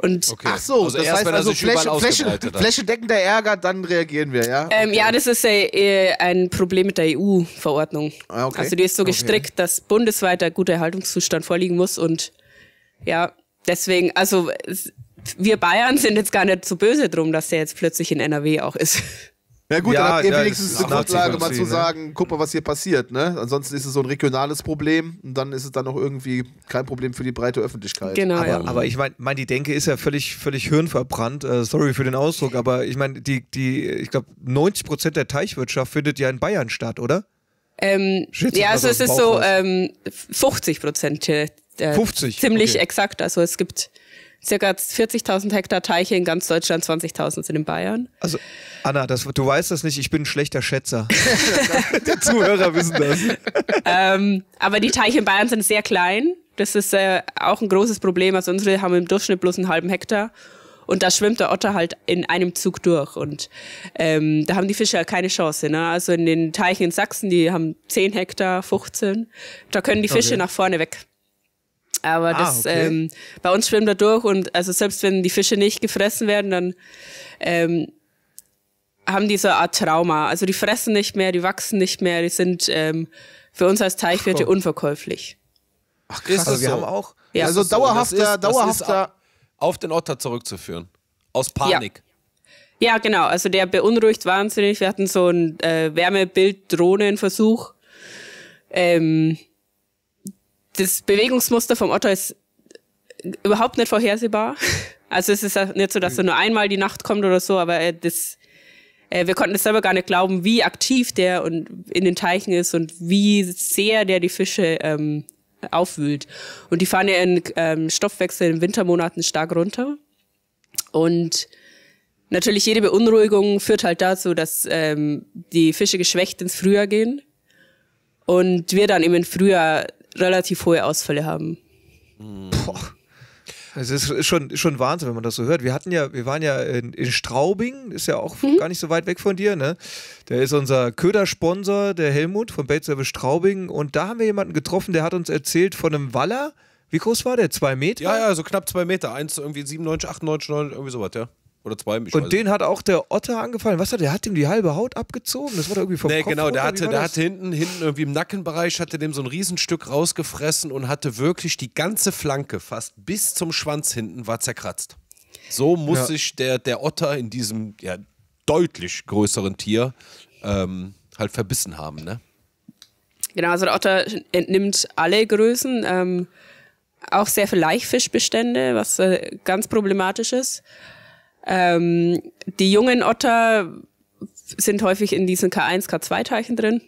Und okay. Ach so, also das heißt also Fläche, Fläche, flächendeckender Ärger, dann reagieren wir, ja? Ähm, okay. Ja, das ist äh, äh, ein Problem mit der EU-Verordnung. Ah, okay. Also die ist so gestrickt, okay. dass bundesweiter guter Erhaltungszustand vorliegen muss und ja, deswegen, also wir Bayern sind jetzt gar nicht so böse drum, dass der jetzt plötzlich in NRW auch ist. Ja gut, ja, dann habt ihr ja, wenigstens eine Grundlage, mal zu ne? sagen, guck mal, was hier passiert. Ne? Ansonsten ist es so ein regionales Problem und dann ist es dann auch irgendwie kein Problem für die breite Öffentlichkeit. Genau. Aber, ja. aber ich meine, mein, die Denke ist ja völlig, völlig hirnverbrannt. Äh, sorry für den Ausdruck, aber ich meine, die, die, ich glaube, 90 Prozent der Teichwirtschaft findet ja in Bayern statt, oder? Ähm, ja, also es ist so ähm, 50 Prozent. Äh, 50? Ziemlich okay. exakt. Also es gibt circa 40.000 Hektar Teiche in ganz Deutschland, 20.000 sind in Bayern. Also Anna, das, du weißt das nicht, ich bin ein schlechter Schätzer. [LAUGHS] [LAUGHS] die Zuhörer wissen das. Ähm, aber die Teiche in Bayern sind sehr klein. Das ist äh, auch ein großes Problem. Also unsere haben im Durchschnitt bloß einen halben Hektar. Und da schwimmt der Otter halt in einem Zug durch. Und ähm, da haben die Fische keine Chance. Ne? Also in den Teichen in Sachsen, die haben 10 Hektar, 15. Da können die Fische okay. nach vorne weg. Aber ah, das okay. ähm, bei uns schwimmt er durch und also selbst wenn die Fische nicht gefressen werden, dann ähm, haben die so eine Art Trauma. Also die fressen nicht mehr, die wachsen nicht mehr, die sind ähm, für uns als Teichwirte Ach, unverkäuflich. Ach krass, also wir so? haben auch ja. also dauerhafter, ist, dauerhafter auf den Otter zurückzuführen aus Panik. Ja. ja. genau. Also der beunruhigt wahnsinnig. Wir hatten so einen äh, Wärmebilddrohnenversuch. Ähm, das Bewegungsmuster vom Otter ist überhaupt nicht vorhersehbar. [LAUGHS] Also es ist nicht so, dass er nur einmal die Nacht kommt oder so, aber äh, das, äh, wir konnten es selber gar nicht glauben, wie aktiv der und in den Teichen ist und wie sehr der die Fische ähm, aufwühlt. Und die fahren ja in ähm, Stoffwechsel in Wintermonaten stark runter. Und natürlich jede Beunruhigung führt halt dazu, dass ähm, die Fische geschwächt ins Frühjahr gehen. Und wir dann eben im Frühjahr relativ hohe Ausfälle haben. Mhm. Boah. Also es ist schon, schon Wahnsinn, wenn man das so hört. Wir hatten ja, wir waren ja in, in Straubing, ist ja auch mhm. gar nicht so weit weg von dir, ne? Der ist unser Ködersponsor, der Helmut von Bait Service Straubing. Und da haben wir jemanden getroffen, der hat uns erzählt von einem Waller. Wie groß war der? Zwei Meter? Ja, ja, so knapp zwei Meter. Eins, irgendwie 97, 98, 99, irgendwie sowas, ja. Oder zwei. und den hat auch der Otter angefallen. Was hat der? Hat ihm die halbe Haut abgezogen? Das war da irgendwie vom Nee, Kopf genau. Der hatte, der hatte hinten, hinten irgendwie im Nackenbereich, hatte dem so ein Riesenstück rausgefressen und hatte wirklich die ganze Flanke, fast bis zum Schwanz hinten, war zerkratzt. So muss ja. sich der, der Otter in diesem ja, deutlich größeren Tier ähm, halt verbissen haben, ne? Genau, also der Otter entnimmt alle Größen, ähm, auch sehr viel Laichfischbestände, was äh, ganz problematisch ist. Ähm, die jungen Otter sind häufig in diesen K1, K2-Teichen drin,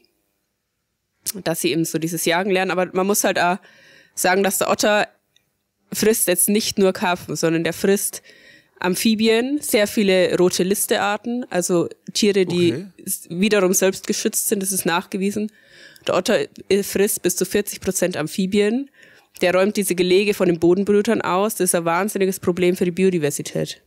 dass sie eben so dieses Jagen lernen. Aber man muss halt auch sagen, dass der Otter frisst jetzt nicht nur Karpfen, sondern der frisst Amphibien, sehr viele rote Listearten, also Tiere, die okay. wiederum selbst geschützt sind, das ist nachgewiesen. Der Otter äh, frisst bis zu 40 Prozent Amphibien. Der räumt diese Gelege von den Bodenbrütern aus. Das ist ein wahnsinniges Problem für die Biodiversität.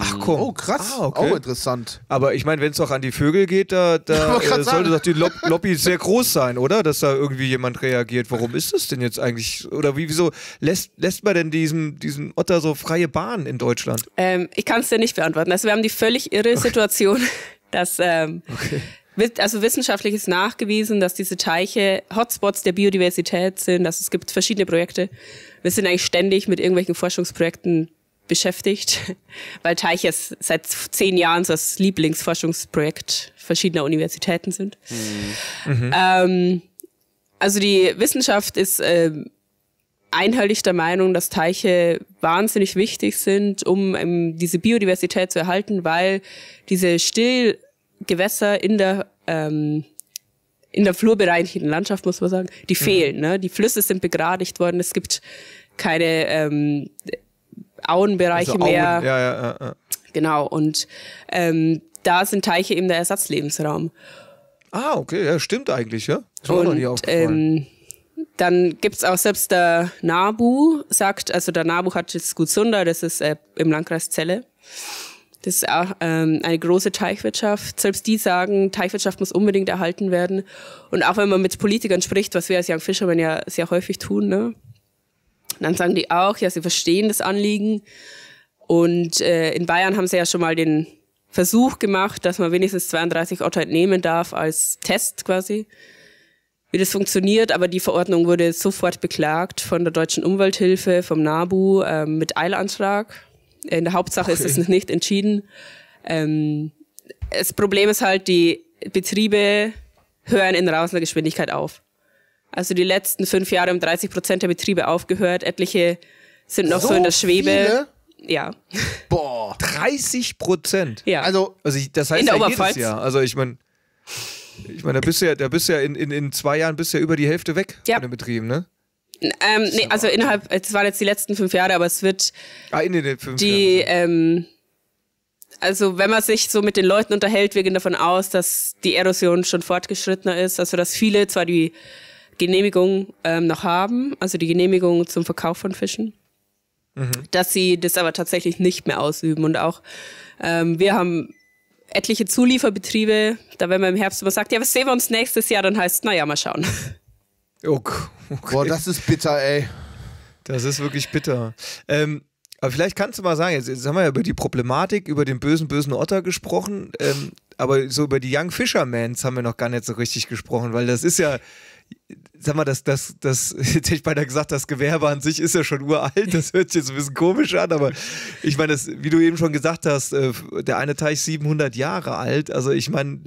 Ach komm. Oh, krass. Ah, okay. Auch interessant. Aber ich meine, wenn es doch an die Vögel geht, da, da [LAUGHS] äh, sollte doch die Lob Lobby sehr groß sein, oder? Dass da irgendwie jemand reagiert. Warum ist das denn jetzt eigentlich? Oder wie, wieso lässt, lässt man denn diesem, diesem Otter so freie Bahn in Deutschland? Ähm, ich kann es dir nicht beantworten. Also wir haben die völlig irre okay. Situation, [LAUGHS] dass... Ähm, okay. Also wissenschaftlich ist nachgewiesen, dass diese Teiche Hotspots der Biodiversität sind. Also es gibt verschiedene Projekte. Wir sind eigentlich ständig mit irgendwelchen Forschungsprojekten beschäftigt, [LAUGHS] weil Teiche seit zehn Jahren so das Lieblingsforschungsprojekt verschiedener Universitäten sind. Mhm. mhm. Ähm, also die Wissenschaft ist äh, einhellig der Meinung, dass Teiche wahnsinnig wichtig sind, um ähm, diese Biodiversität zu erhalten, weil diese Stillgewässer in der ähm, in der flurbereinigten Landschaft, muss man sagen, die mhm. fehlen. Ne? Die Flüsse sind begradigt worden, es gibt keine ähm, Auenbereiche also Auen, mehr. Ja, ja, ja, Genau, und ähm, da sind Teiche eben der Ersatzlebensraum. Ah, okay, ja, stimmt eigentlich, ja. Ist und, noch nie aufgefallen. Ähm, dann gibt es auch selbst der Nabu, sagt, also der Nabu hat jetzt Gutsunda, das ist äh, im Landkreis Celle. Das ist auch, ähm, eine große Teichwirtschaft. Selbst die sagen, Teichwirtschaft muss unbedingt erhalten werden. Und auch wenn man mit Politikern spricht, was wir als Young Fishermen ja sehr häufig tun, ne? Dann sagen die auch, ja, sie verstehen das Anliegen. Und äh, in Bayern haben sie ja schon mal den Versuch gemacht, dass man wenigstens 32 Orte entnehmen darf als Test quasi, wie das funktioniert. Aber die Verordnung wurde sofort beklagt von der Deutschen Umwelthilfe, vom NABU äh, mit Eilantrag. In der Hauptsache okay. ist es nicht entschieden. Ähm, das Problem ist halt, die Betriebe hören in rasender Geschwindigkeit auf. Also die letzten fünf Jahre um 30 Prozent der Betriebe aufgehört. Etliche sind noch so, so in der Schwebe. Viele? Ja. Boah, 30 Prozent. Ja. Also, also ich, das heißt in der ja Oberpfalz. jedes Jahr. Also ich meine, ich meine, da bist du ja, da bist ja in, in, in zwei Jahren bist ja über die Hälfte weg ja. von den Betrieben, ne? Ähm, nee, also innerhalb, es waren jetzt die letzten fünf Jahre, aber es wird ah, in den fünf die, Jahren. ähm, also wenn man sich so mit den Leuten unterhält, wir gehen davon aus, dass die Erosion schon fortgeschrittener ist, also dass viele zwar die Genehmigung ähm, noch haben, also die Genehmigung zum Verkauf von Fischen, mhm. dass sie das aber tatsächlich nicht mehr ausüben. Und auch ähm, wir haben etliche Zulieferbetriebe, da wenn man im Herbst immer sagt, ja, was sehen wir uns nächstes Jahr, dann heißt, es, naja, mal schauen. [LAUGHS] okay. Boah, das ist bitter, ey. Das ist wirklich bitter. Ähm, aber vielleicht kannst du mal sagen, jetzt, jetzt, haben wir ja über die Problematik, über den bösen, bösen Otter gesprochen, ähm, aber so über die Young Fishermans haben wir noch gar nicht so richtig gesprochen, weil das ist ja, sag mal, das, das, das, [LAUGHS] jetzt hätte ich beinahe gesagt, das Gewerbe an sich ist ja schon uralt, das hört sich jetzt ein bisschen komisch an, aber ich meine, das, wie du eben schon gesagt hast, äh, der eine Teich 700 Jahre alt, also ich meine,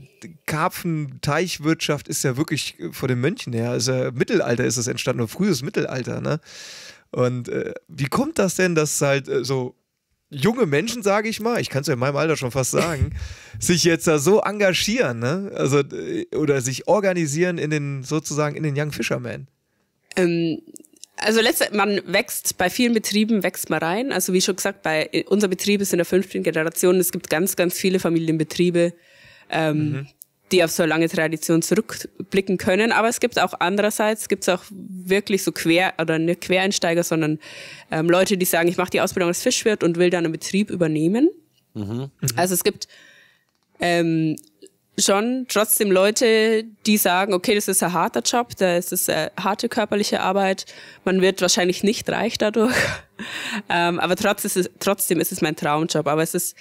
Karpfenteichwirtschaft ist ja wirklich vor den Mönchen her, ist ja, Mittelalter ist es entstanden, frühes Mittelalter, ne? Und äh, wie kommt das denn, dass halt äh, so junge Menschen, sage ich mal, ich kann es ja in meinem Alter schon fast sagen, [LAUGHS] sich jetzt da so engagieren, ne? Also äh, oder sich organisieren in den sozusagen in den Young Fishermen. Ähm, also letzte, man wächst bei vielen Betrieben wächst man rein. Also wie schon gesagt, bei äh, unser Betrieb ist in der fünften Generation. Es gibt ganz, ganz viele Familienbetriebe. Ähm, mhm die auf so eine lange Tradition zurückblicken können. Aber es gibt auch andererseits, gibt es auch wirklich so Quer- oder nicht Quereinsteiger, sondern ähm, Leute, die sagen, ich mache die Ausbildung als Fischwirt und will dann einen Betrieb übernehmen. Mhm. mhm. Also es gibt ähm, schon trotzdem Leute, die sagen, okay, das ist ein harter Job, da ist es äh, harte körperliche Arbeit, man wird wahrscheinlich nicht reich dadurch, [LAUGHS] ähm, aber trotz ist es, trotzdem ist es mein Traumjob, aber es ist,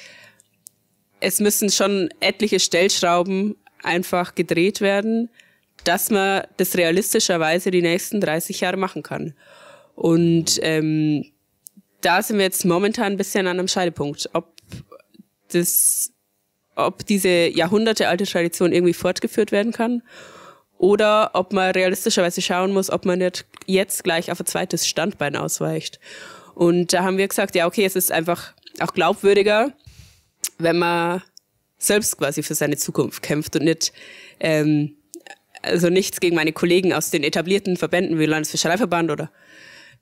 es müssen schon etliche Stellschrauben einfach gedreht werden, dass man das realistischerweise die nächsten 30 Jahre machen kann. Und ähm, da sind wir jetzt momentan ein bisschen an einem Scheidepunkt, ob das, ob diese jahrhundertealte Tradition irgendwie fortgeführt werden kann oder ob man realistischerweise schauen muss, ob man nicht jetzt gleich auf ein zweites Standbein ausweicht. Und da haben wir gesagt, ja, okay, es ist einfach auch glaubwürdiger, wenn man selbst quasi für seine Zukunft kämpft und nicht ähm, also nichts gegen meine Kollegen aus den etablierten Verbänden wie Landesfischereiverband oder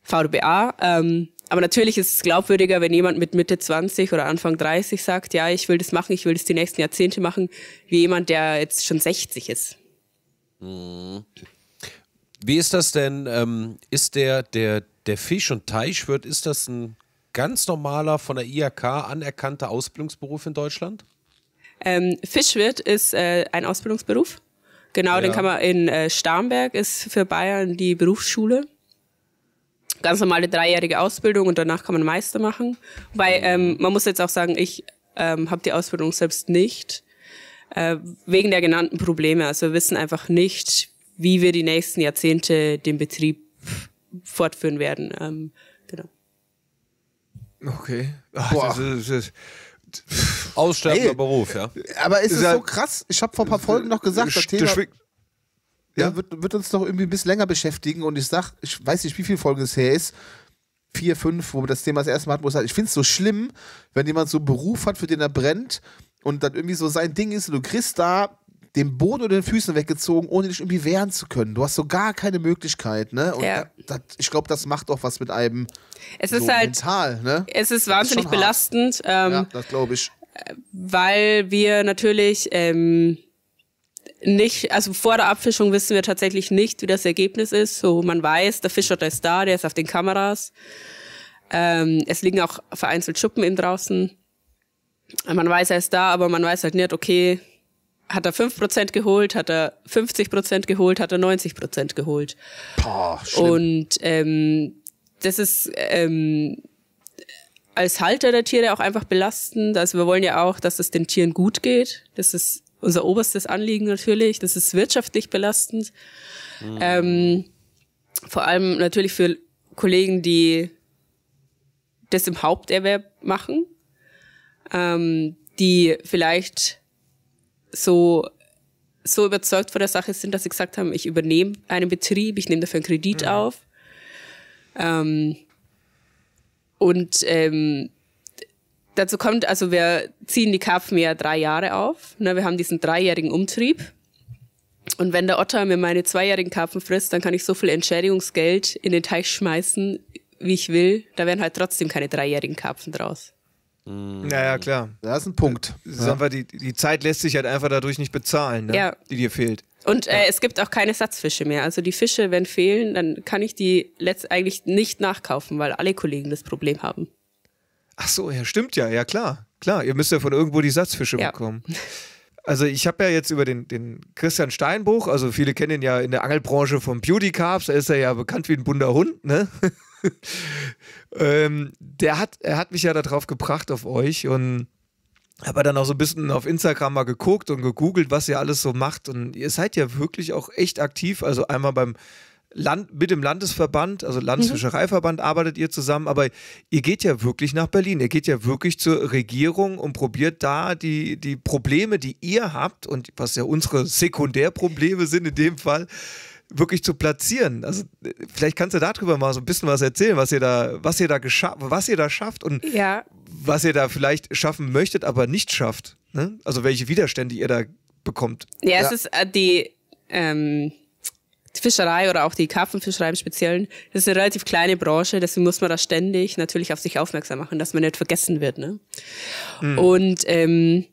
VDBA. Ähm, aber natürlich ist es glaubwürdiger, wenn jemand mit Mitte 20 oder Anfang 30 sagt, ja, ich will das machen, ich will das die nächsten Jahrzehnte machen, wie jemand, der jetzt schon 60 ist. Mhm. Wie ist das denn? Ähm, ist der, der, der Fisch- und Teichwirt, ist das ein ganz normaler, von der IHK anerkannter Ausbildungsberuf in Deutschland? Ähm, Fischwirt ist äh, ein Ausbildungsberuf. Genau, ja. den kann man in äh, Starnberg, ist für Bayern die Berufsschule. Ganz normale dreijährige Ausbildung und danach kann man Meister machen. Weil ähm, man muss jetzt auch sagen, ich ähm, habe die Ausbildung selbst nicht, äh, wegen der genannten Probleme. Also wir wissen einfach nicht, wie wir die nächsten Jahrzehnte den Betrieb fortführen werden. Ähm, genau. Okay. Ach, das ist, das ist Aussterbender hey, Beruf, ja. Aber ist es ja, so krass? Ich habe vor ein paar Folgen noch gesagt, das Thema ja? wird, wird, uns noch irgendwie ein bisschen länger beschäftigen und ich sag, ich weiß nicht, wie viele Folgen es her ist. Vier, fünf, wo wir das Thema das erste Mal hatten, wo halt- ich ich finde es so schlimm, wenn jemand so einen Beruf hat, für den er brennt und dann irgendwie so sein Ding ist und du kriegst da den Boden oder den Füßen weggezogen, ohne dich irgendwie wehren zu können. Du hast so gar keine Möglichkeit, ne? Und ja. das, ich glaube, das macht auch was mit einem es so ist halt, mental, ne? Es ist wahnsinnig ist belastend. Ähm, ja, das glaube ich. Weil wir natürlich ähm, nicht, also vor der Abfischung wissen wir tatsächlich nicht, wie das Ergebnis ist. So, man weiß, der Fischer der ist da, der ist auf den Kameras. Ähm, es liegen auch vereinzelt Schuppen eben draußen. Man weiß, er ist da, aber man weiß halt nicht, okay, hat er 5% geholt, hat er 50% geholt, hat er 90% geholt. Boah, schlimm. Und ähm, das ist ähm, als Halter der Tiere auch einfach belastend. Also wir wollen ja auch, dass es den Tieren gut geht. Das ist unser oberstes Anliegen natürlich. Das ist wirtschaftlich belastend. Mhm. Ähm, vor allem natürlich für Kollegen, die das im Haupterwerb machen, ähm, die vielleicht so so überzeugt von der Sache sind, dass sie gesagt haben, ich übernehme einen Betrieb, ich nehme dafür einen Kredit ja. Mhm. auf. Ähm, und ähm, dazu kommt, also wir ziehen die Karpfen ja drei Jahre auf. Ne? Wir haben diesen dreijährigen Umtrieb. Und wenn der Otter mir meine zweijährigen Karpfen frisst, dann kann ich so viel Entschädigungsgeld in den Teich schmeißen, wie ich will. Da werden halt trotzdem keine dreijährigen Karpfen draus. Naja, mhm. klar. Das ist ein Punkt. Äh, Sagen wir, die, die Zeit lässt sich halt einfach dadurch nicht bezahlen, ne? ja. die dir fehlt. Und äh, ja. es gibt auch keine Satzfische mehr. Also die Fische, wenn fehlen, dann kann ich die letzt eigentlich nicht nachkaufen, weil alle Kollegen das Problem haben. Ach so, ja, stimmt ja, ja klar. Klar, ihr müsst ja von irgendwo die Satzfische ja. bekommen. Also ich habe ja jetzt über den, den Christian Steinbruch, also viele kennen ihn ja in der Angelbranche vom Beauty Carps, da ist er ja bekannt wie ein bunter Hund, ne? [LAUGHS] ähm, der hat, er hat mich ja darauf gebracht, auf euch und habe dann auch so ein bisschen auf Instagram mal geguckt und gegoogelt, was ihr alles so macht. Und ihr seid ja wirklich auch echt aktiv. Also einmal beim Land, mit dem Landesverband, also mhm. Landesfischereiverband arbeitet ihr zusammen, aber ihr geht ja wirklich nach Berlin, ihr geht ja wirklich zur Regierung und probiert da die, die Probleme, die ihr habt und was ja unsere Sekundärprobleme sind in dem Fall, wirklich zu platzieren. Also vielleicht kannst du darüber mal so ein bisschen was erzählen, was ihr da, was ihr da geschafft, was ihr da schafft und ja. was ihr da vielleicht schaffen möchtet, aber nicht schafft. Ne? Also welche Widerstände ihr da bekommt. Ja, ja. es ist äh, die, ähm, die Fischerei oder auch die Karpfenfischerei im Speziellen, das ist eine relativ kleine Branche, deswegen muss man da ständig natürlich auf sich aufmerksam machen, dass man nicht vergessen wird. Ne? Mhm. Und ähm,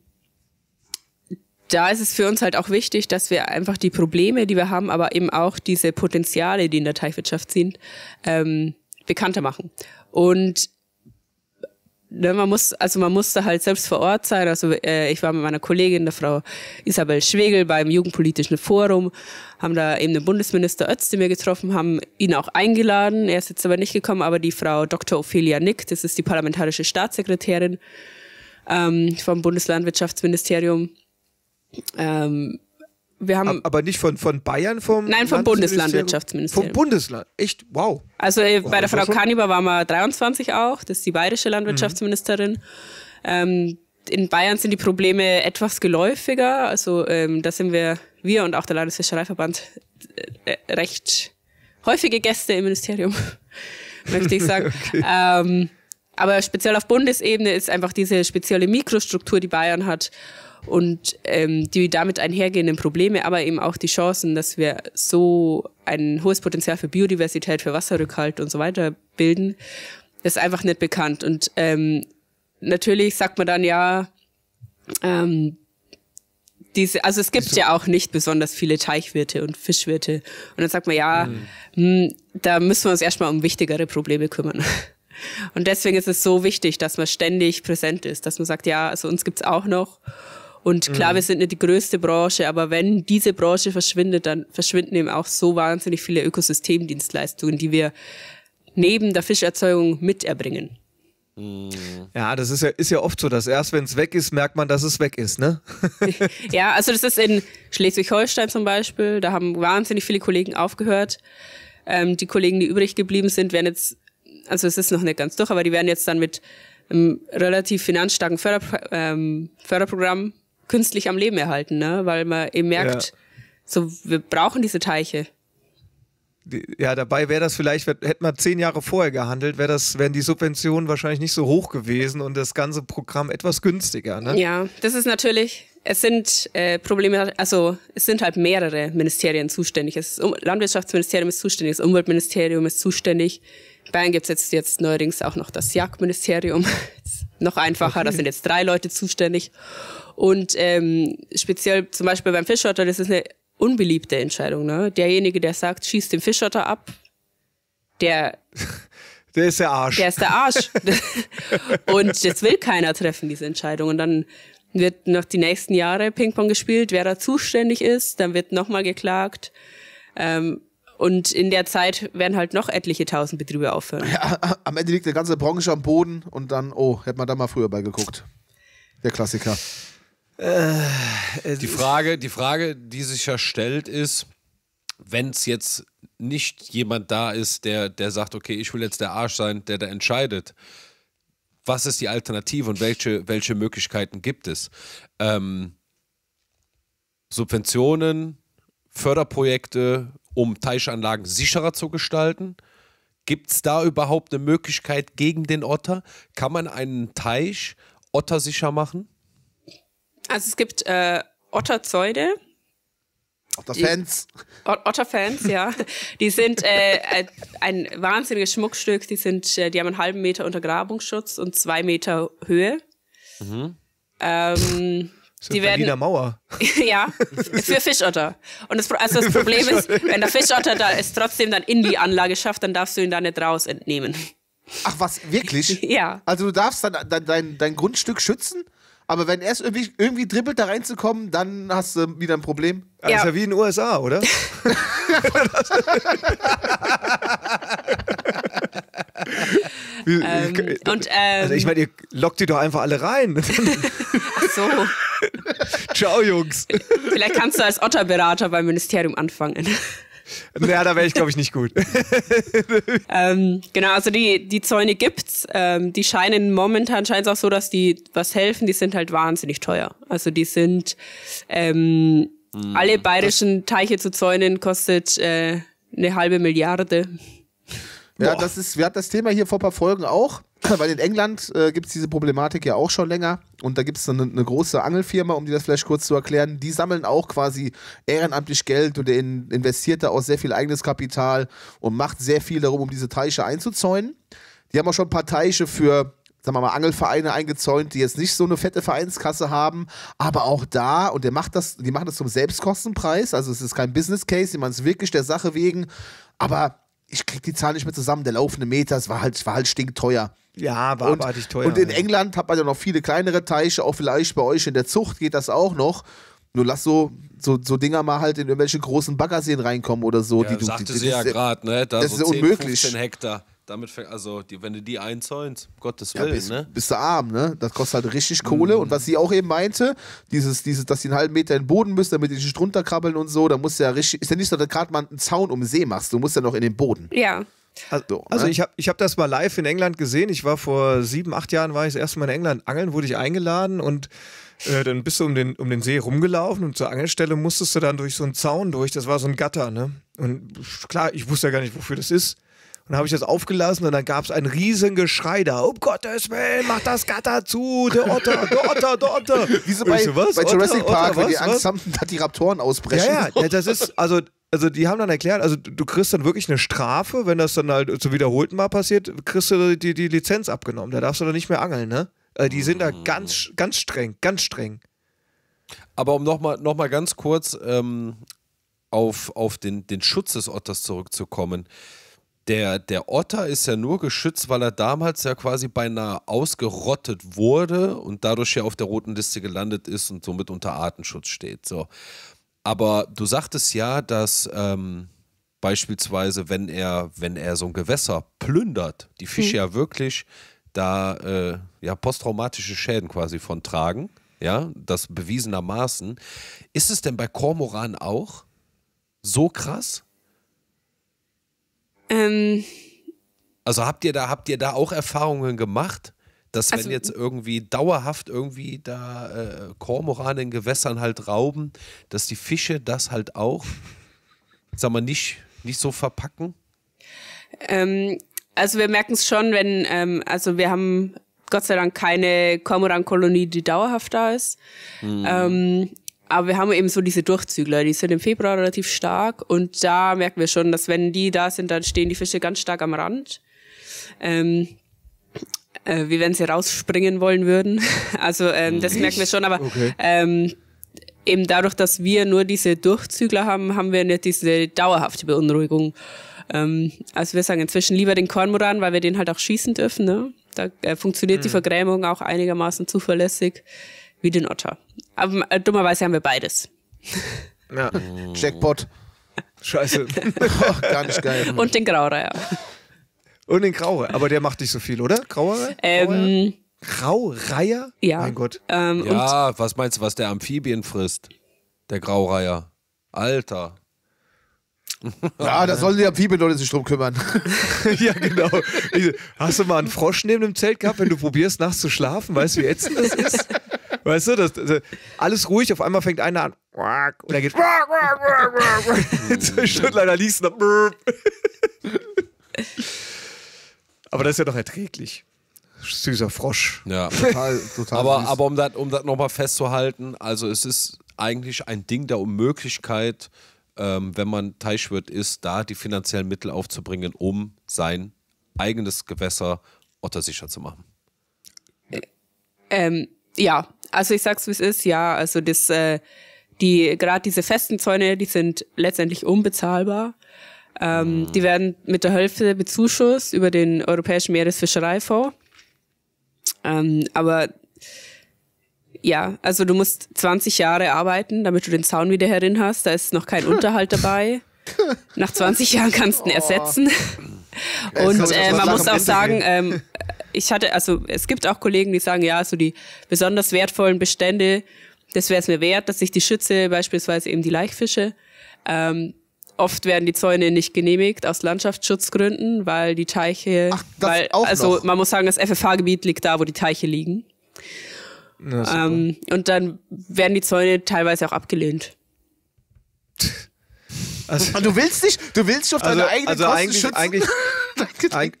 da ist es für uns halt auch wichtig, dass wir einfach die Probleme, die wir haben, aber eben auch diese Potenziale, die in der Teichwirtschaft sind, ähm, bekannter machen. Und ne, man muss, also man muss da halt selbst vor Ort sein. Also äh, ich war mit meiner Kollegin, der Frau Isabel Schwegel, beim Jugendpolitischen Forum, haben da eben den Bundesminister Özdemir getroffen, haben ihn auch eingeladen. Er ist jetzt aber nicht gekommen, aber die Frau Dr. Ophelia Nick, das ist die parlamentarische Staatssekretärin ähm, vom Bundeslandwirtschaftsministerium, ähm, wir haben aber nicht von, von Bayern, vom Nein, vom Bundeslandwirtschaftsministerium. Vom Bundesland, echt, wow. Also äh, bei wow, der Frau Kaniber waren wir 23 auch, das ist die bayerische mhm. Landwirtschaftsministerin. Mhm. Ähm, in Bayern sind die Probleme etwas geläufiger, also ähm, da sind wir, wir und auch der Landesfischereiverband äh, äh recht häufige Gäste im Ministerium, [LAUGHS] möchte ich sagen. [LAUGHS] okay. ähm, aber speziell auf Bundesebene ist einfach diese spezielle Mikrostruktur, die Bayern hat und ähm, die damit einhergehenden Probleme, aber eben auch die Chancen, dass wir so ein hohes Potenzial für Biodiversität, für Wasserrückhalt und so weiter bilden, ist einfach nicht bekannt. Und ähm, natürlich sagt man dann ja, ähm, diese, also es gibt so. Also ja auch nicht besonders viele Teichwirte und Fischwirte. Und dann sagt man, ja, mhm. mh, hm, da müssen wir uns erstmal um wichtigere Probleme kümmern. [LAUGHS] Und deswegen ist es so wichtig, dass man ständig präsent ist, dass man sagt, ja, also uns gibt's auch noch. Und klar, mhm. wir sind nicht die größte Branche, aber wenn diese Branche verschwindet, dann verschwinden eben auch so wahnsinnig viele Ökosystemdienstleistungen, die wir neben der Fischerzeugung miterbringen. Mhm. Ja, das ist ja, ist ja oft so, dass erst wenn es weg ist, merkt man, dass es weg ist, ne? [LAUGHS] ja, also das ist in Schleswig-Holstein zum Beispiel, da haben wahnsinnig viele Kollegen aufgehört. Ähm, die Kollegen, die übrig geblieben sind, werden jetzt, also es ist noch nicht ganz durch, aber die werden jetzt dann mit einem relativ finanzstarken Förder, ähm, Förderprogramm künstlich am Leben erhalten, ne? Weil man eben merkt, ja. so, wir brauchen diese Teiche. Ja, dabei wäre das vielleicht, hätten wir zehn Jahre vorher gehandelt, wäre das, wären die Subventionen wahrscheinlich nicht so hoch gewesen und das ganze Programm etwas günstiger. Ne? Ja, das ist natürlich, es sind äh, Probleme, also es sind halt mehrere Ministerien zuständig. Das Landwirtschaftsministerium ist zuständig, das Umweltministerium ist zuständig. In Bayern gibt's jetzt, jetzt neuerdings auch noch das Jagdministerium. [LAUGHS] noch einfacher, okay. da sind jetzt drei Leute zuständig. Und ähm, speziell zum Beispiel beim Fischotter, das ist eine unbeliebte Entscheidung. Ne? Derjenige, der sagt, schießt den Fischotter ab, der... [LAUGHS] Der ist der Arsch. Der ist der Arsch. [LAUGHS] und jetzt will keiner treffen, diese Entscheidung. Und dann wird noch die nächsten Jahre Ping-Pong gespielt, wer da zuständig ist, dann wird nochmal geklagt. Ähm, und in der Zeit werden halt noch etliche tausend Betriebe aufhören. Ja, am Ende liegt der ganze Branche am Boden und dann, oh, hätte man da mal früher beigeguckt. Der Klassiker. Äh, die, Frage, die Frage, die sich ja stellt, ist, wenn es jetzt nicht jemand da ist, der, der sagt, okay, ich will jetzt der Arsch sein, der da entscheidet, was ist die Alternative und welche, welche Möglichkeiten gibt es? Ähm, Subventionen, Förderprojekte, um Teichanlagen sicherer zu gestalten. Gibt es da überhaupt eine Möglichkeit gegen den Otter? Kann man einen Teich ottersicher machen? Also es gibt äh, Otterzäune. Otterfans. Otterfans, ja. [LAUGHS] Die sind äh, äh, ein wahnsinniges Schmuckstück. Die, sind, äh, die haben einen halben Meter Untergrabungsschutz und zwei Meter Höhe. Mhm. Ähm, die werden der Mauer. [LAUGHS] ja, für Fischotter. Und das, also das Problem ist, wenn der Fischotter da es trotzdem dann in die Anlage schafft, dann darfst du ihn da nicht raus entnehmen. Ach was, wirklich? [LAUGHS] ja. Also du darfst dann dein, dein, dein Grundstück schützen? Aber wenn er es irgendwie, irgendwie dribbelt, da reinzukommen, dann hast du wieder ein Problem. Ja. Das ist ja wie in den USA, oder? [LAUGHS] ähm, und, ähm, also ich ähm, meine, ihr lockt die doch einfach alle rein. [LAUGHS] [LAUGHS] Ach so. Ciao, Jungs. Vielleicht kannst du als Otterberater beim Ministerium anfangen. Ja, da wäre ich, glaube ich, nicht gut. [LAUGHS] ähm, genau, also die, die Zäune gibt's. Ähm, die scheinen momentan scheint es auch so, dass die was helfen, die sind halt wahnsinnig teuer. Also die sind ähm, hm, alle bayerischen Teiche zu zäunen kostet äh, eine halbe Milliarde. Ja, Boah. das ist, wir hatten das Thema hier vor ein paar Folgen auch, [CLEARS THROAT] weil in England äh, gibt es diese Problematik ja auch schon länger und da gibt es eine, eine, große Angelfirma, um dir das vielleicht kurz zu erklären, die sammeln auch quasi ehrenamtlich Geld und in, investiert da auch sehr viel eigenes Kapital und macht sehr viel darum, um diese Teiche einzuzäunen. Die haben auch schon ein paar Teiche für sagen wir mal, Angelvereine eingezäunt, die jetzt nicht so eine fette Vereinskasse haben, aber auch da, und der macht das, die machen das zum Selbstkostenpreis, also es ist kein Business Case, die machen es wirklich der Sache wegen, aber ich krieg die Zahl nicht mehr zusammen, der laufende Meter, es war halt, war halt stinkteuer. Ja, war und, abartig teuer. Und in ja. England hat man ja noch viele kleinere Teiche, auch vielleicht bei euch in der Zucht geht das auch noch. Nur lass so, so, so Dinger mal halt in irgendwelche großen Baggerseen reinkommen oder so. Ja, die du sagte die, die, sie ja gerade, ne? Da das so ist 10, unmöglich. 15 Hektar. Damit, also, die, wenn du die einzäunst, um Gottes Willen, bist, ne? Bist du arm, ne? Das kostet halt richtig mhm. Kohle. Mm. Und was sie auch eben meinte, dieses, dieses, dass sie einen halben Meter in den Boden müssen, damit die nicht runterkrabbeln und so, da musst ja richtig. Ist ja nicht so, dass du gerade mal einen Zaun um den See machst, du musst ja noch in den Boden. Ja. Also, also, also ne? ich habe ich hab das mal live in England gesehen. Ich war vor sieben, acht Jahren, war ich das erste Mal in England angeln, wurde ich eingeladen und äh, dann bist du um den, um den See rumgelaufen und zur Angelstelle musstest du dann durch so einen Zaun durch. Das war so ein Gatter, ne? Und klar, ich wusste ja gar nicht, wofür das ist dann habe ich das aufgelassen und dann gab es ein riesen Geschrei da. Um Gottes Willen, mach das Gatter zu, der Otter, der Otter, der Otter. Wie so bei, so, bei Otter, Jurassic Park, Otter, wenn die Angst was? haben, dass die Raptoren ausbrechen. Ja, ja, das ist, also also die haben dann erklärt, also du kriegst dann wirklich eine Strafe, wenn das dann halt zu wiederholten Mal passiert, kriegst du die, die Lizenz abgenommen. Da darfst du dann nicht mehr angeln, ne? Äh, die sind da mhm. ganz, ganz streng, ganz streng. Aber um nochmal noch mal ganz kurz ähm, auf, auf den, den Schutz des Otters zurückzukommen der, der Otter ist ja nur geschützt, weil er damals ja quasi beinahe ausgerottet wurde und dadurch ja auf der roten Liste gelandet ist und somit unter Artenschutz steht. So. Aber du sagtest ja, dass ähm, beispielsweise, wenn er, wenn er so ein Gewässer plündert, die Fische mhm. ja wirklich da äh, ja, posttraumatische Schäden quasi von tragen. Ja, das bewiesenermaßen. Ist es denn bei Kormoran auch so krass? Ähm, also habt ihr da, habt ihr da auch Erfahrungen gemacht? Dass wenn also, jetzt irgendwie dauerhaft irgendwie da äh, Kormorane in Gewässern halt rauben, dass die Fische das halt auch, sag mal, nicht, nicht so verpacken? Ähm, also wir merken es schon, wenn, ähm, also wir haben Gott sei Dank keine Kormoran-Kolonie, die dauerhaft da ist. Mhm. Ähm, aber wir haben eben so diese Durchzügler, die sind im Februar relativ stark und da merken wir schon, dass wenn die da sind, dann stehen die Fische ganz stark am Rand. Ähm, äh, wie wenn sie rausspringen wollen würden. [LAUGHS] Also ähm, das merken wir schon, aber okay. ähm, eben dadurch, dass wir nur diese Durchzügler haben, haben wir nicht diese dauerhafte Beunruhigung. Ähm, also wir sagen inzwischen lieber den Kornmoran, weil wir den halt auch schießen dürfen. Ne? Da äh, funktioniert mhm. die Vergrämung auch einigermaßen zuverlässig wie den Otter. Aber, äh, dummerweise haben wir beides. Ja. [LAUGHS] Jackpot. Scheiße. [LAUGHS] Oh, gar nicht geil. Und den Grauer, Und den Grauer. Aber der macht nicht so viel, oder? Grauer? Ähm, Graureiher? Ja. Mein Gott. Ähm, ja, was meinst du, was der Amphibien frisst? Der Graureiher. Alter. [LAUGHS] Ja, da sollen die Amphibien Leute sich drum kümmern. ja, genau. Hast du mal einen Frosch neben dem Zelt gehabt, wenn du probierst, nachts zu schlafen? Weißt du, wie ätzend das ist? Weißt du, das, das, alles ruhig, auf einmal fängt einer an und er geht zwei Stunden leider liest liegst noch. Aber das ist ja doch erträglich. Süßer Frosch. Ja, total, total aber, aber um das um nochmal festzuhalten, also es ist eigentlich ein Ding der Unmöglichkeit, ähm, wenn man Teichwirt ist, da die finanziellen Mittel aufzubringen, um sein eigenes Gewässer ottersicher zu machen. Äh, ähm, ja, also ich sag's wie es ist, ja, also das, äh, die, gerade diese festen Zäune, die sind letztendlich unbezahlbar. Ähm, mhm. Die werden mit der Hälfte bezuschusst über den Europäischen Meeresfischereifonds. Ähm, aber ja, also du musst 20 Jahre arbeiten, damit du den Zaun wieder herin hast. Da ist noch kein [LAUGHS] Unterhalt dabei. Nach 20 Jahren kannst du ihn oh. ersetzen. Und äh, man muss auch sagen, ähm, ich hatte, also es gibt auch Kollegen, die sagen, ja, so die besonders wertvollen Bestände, das wäre es mir wert, dass ich die schütze, beispielsweise eben die Laichfische. Ähm, oft werden die Zäune nicht genehmigt aus Landschaftsschutzgründen, weil die Teiche, Ach, das weil, also noch. man muss sagen, das FFH-Gebiet liegt da, wo die Teiche liegen. Na, ähm, und dann werden die Zäune teilweise auch abgelehnt. [LAUGHS] Also, ah, du willst nicht, du willst dich auf also, deine eigene also Kosten schützen? Eigentlich,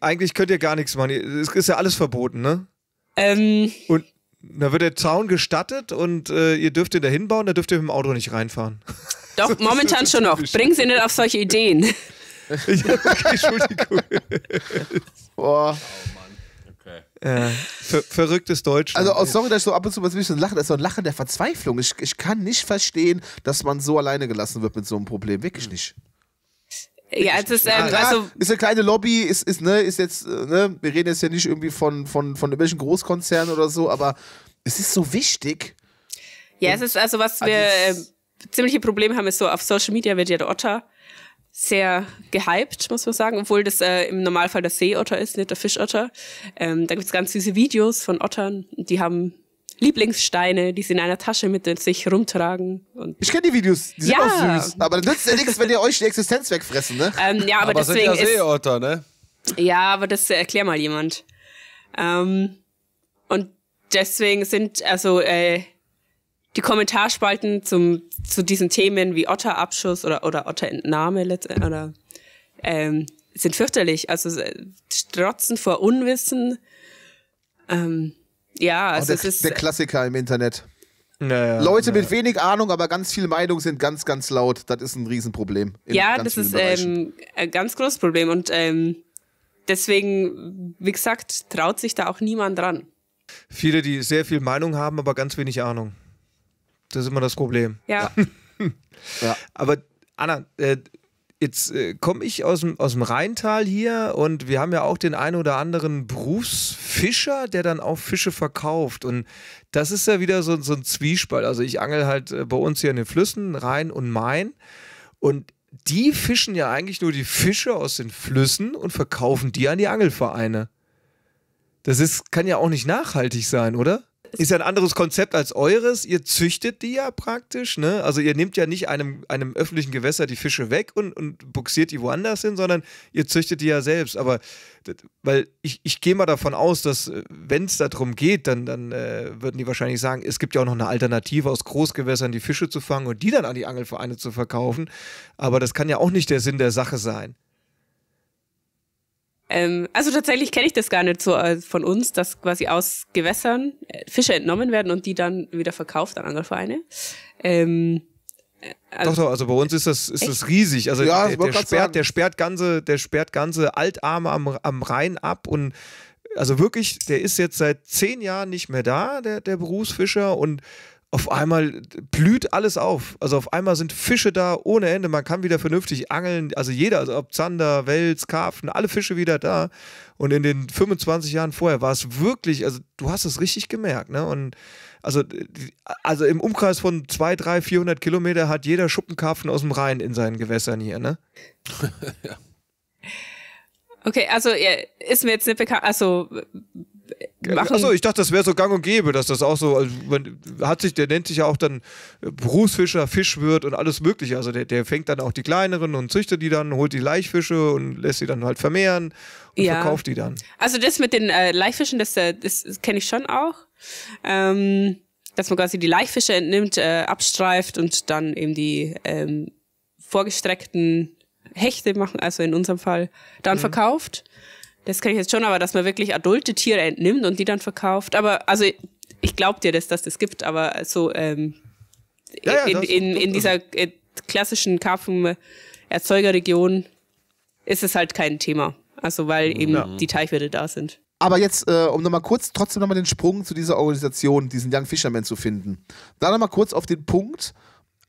[LAUGHS] eigentlich könnt ihr gar nichts machen. Es ist ja alles verboten, ne? Ähm. Und da wird der Zaun gestattet und äh, ihr dürft ihn da hinbauen, da dürft ihr mit dem Auto nicht reinfahren. [LAUGHS] Doch, [LAUGHS] momentan schon noch. Bringen Sie nicht auf solche Ideen. ja, okay, Entschuldigung. Boah. Oh äh, ver verrücktes Deutsch. Also, oh, sorry, dass ich so ab und zu ein bisschen lache. Das ist so ein Lachen der Verzweiflung. Ich, ich kann nicht verstehen, dass man so alleine gelassen wird mit so einem Problem. Wirklich nicht. Ja, es ist, ähm, ja, also ist eine kleine Lobby, ist, ist, ne, ist jetzt, äh, ne, wir reden jetzt ja nicht irgendwie von, von, von irgendwelchen Großkonzernen oder so, aber es ist so wichtig. Ja, und es ist also, was wir also äh, ziemliche Probleme haben, ist so, auf Social Media wird ja der Otter sehr gehypt, muss man sagen, obwohl das äh, im Normalfall der Seeotter ist, nicht der Fischotter. Ähm, da gibt's ganz süße Videos von Ottern, die haben Lieblingssteine, die sie in einer Tasche mit sich rumtragen. Und ich kenne die Videos, die sind ja. auch süß. Aber dann nützt ja nichts, wenn ihr euch die Existenz wegfressen, ne? Ähm, ja, aber, aber deswegen sind ja Seeotter, ne? Ja, aber das äh, erklär mal jemand. Ähm, und deswegen sind also äh, die Kommentarspalten zum, zu diesen Themen wie Otterabschuss oder, oder Otterentnahme letztendlich, oder, ähm, sind fürchterlich. Also, äh, strotzen vor Unwissen. Ähm, ja, oh, also oh, der, es ist. Der Klassiker im Internet. Naja, Leute naja. mit wenig Ahnung, aber ganz viel Meinung sind ganz, ganz laut. Das ist ein Riesenproblem. Ja, das ist ähm, ein ganz großes Problem. Und ähm, deswegen, wie gesagt, traut sich da auch niemand dran. Viele, die sehr viel Meinung haben, aber ganz wenig Ahnung. Das ist immer das Problem. Ja. ja. [LAUGHS] Aber Anna, äh, jetzt äh, komme ich aus dem, aus dem Rheintal hier und wir haben ja auch den einen oder anderen Berufsfischer, der dann auch Fische verkauft. Und das ist ja wieder so, so ein Zwiespalt. Also ich angel halt äh, bei uns hier in den Flüssen, Rhein und Main. Und die fischen ja eigentlich nur die Fische aus den Flüssen und verkaufen die an die Angelvereine. Das ist, kann ja auch nicht nachhaltig sein, oder? ist ja ein anderes Konzept als eures. Ihr züchtet die ja praktisch, ne? Also ihr nehmt ja nicht einem, einem öffentlichen Gewässer die Fische weg und, und buxiert die woanders hin, sondern ihr züchtet die ja selbst. Aber weil ich, ich gehe mal davon aus, dass äh, wenn es darum geht, dann, dann äh, würden die wahrscheinlich sagen, es gibt ja auch noch eine Alternative aus Großgewässern, die Fische zu fangen und die dann an die Angelvereine zu verkaufen. Aber das kann ja auch nicht der Sinn der Sache sein. Ähm, also tatsächlich kenne ich das gar nicht so äh, von uns, dass quasi aus Gewässern äh, Fische entnommen werden und die dann wieder verkauft an Anglervereine. Ähm, äh, also doch, doch, also bei uns ist das, ist das riesig. Also ja, der, der, sperrt, der, sperrt ganze, der sperrt ganze Altarme am, am Rhein ab und also wirklich, der ist jetzt seit zehn Jahren nicht mehr da, der, der Berufsfischer und auf einmal blüht alles auf. Also auf einmal sind Fische da ohne Ende. Man kann wieder vernünftig angeln. Also jeder, also ob Zander, Wels, Karpfen, alle Fische wieder da. Und in den 25 Jahren vorher war es wirklich, also du hast es richtig gemerkt. Ne? Und also, also im Umkreis von 200, 300, 400 Kilometer hat jeder Schuppenkarpfen aus dem Rhein in seinen Gewässern hier. Ne? [LAUGHS] ja. Okay, also ja, ist mir jetzt nicht bekannt, also machen. Achso, ich dachte, das wäre so gang und gäbe, dass das auch so, also man hat sich, der nennt sich ja auch dann Berufsfischer, Fischwirt und alles Mögliche. Also der, der fängt dann auch die kleineren und züchtet die dann, holt die Laichfische und lässt sie dann halt vermehren und ja. verkauft die dann. Also das mit den äh, Laichfischen, das, äh, das kenne ich schon auch. Ähm, dass man quasi die Laichfische entnimmt, äh, abstreift und dann eben die ähm, vorgestreckten Hechte machen, also in unserem Fall, dann mhm. verkauft. Das kenne ich jetzt schon, aber dass man wirklich adulte Tiere entnimmt und die dann verkauft. Aber also ich glaube dir, dass, dass das gibt, aber so ähm, ja, in, ja, in, in, dieser äh, klassischen Karpfenerzeugerregion ist es halt kein Thema. Also weil mhm. eben ja. die Teichwirte da sind. Aber jetzt, äh, um nochmal kurz trotzdem nochmal den Sprung zu dieser Organisation, diesen Young Fisherman zu finden. Da nochmal kurz auf den Punkt,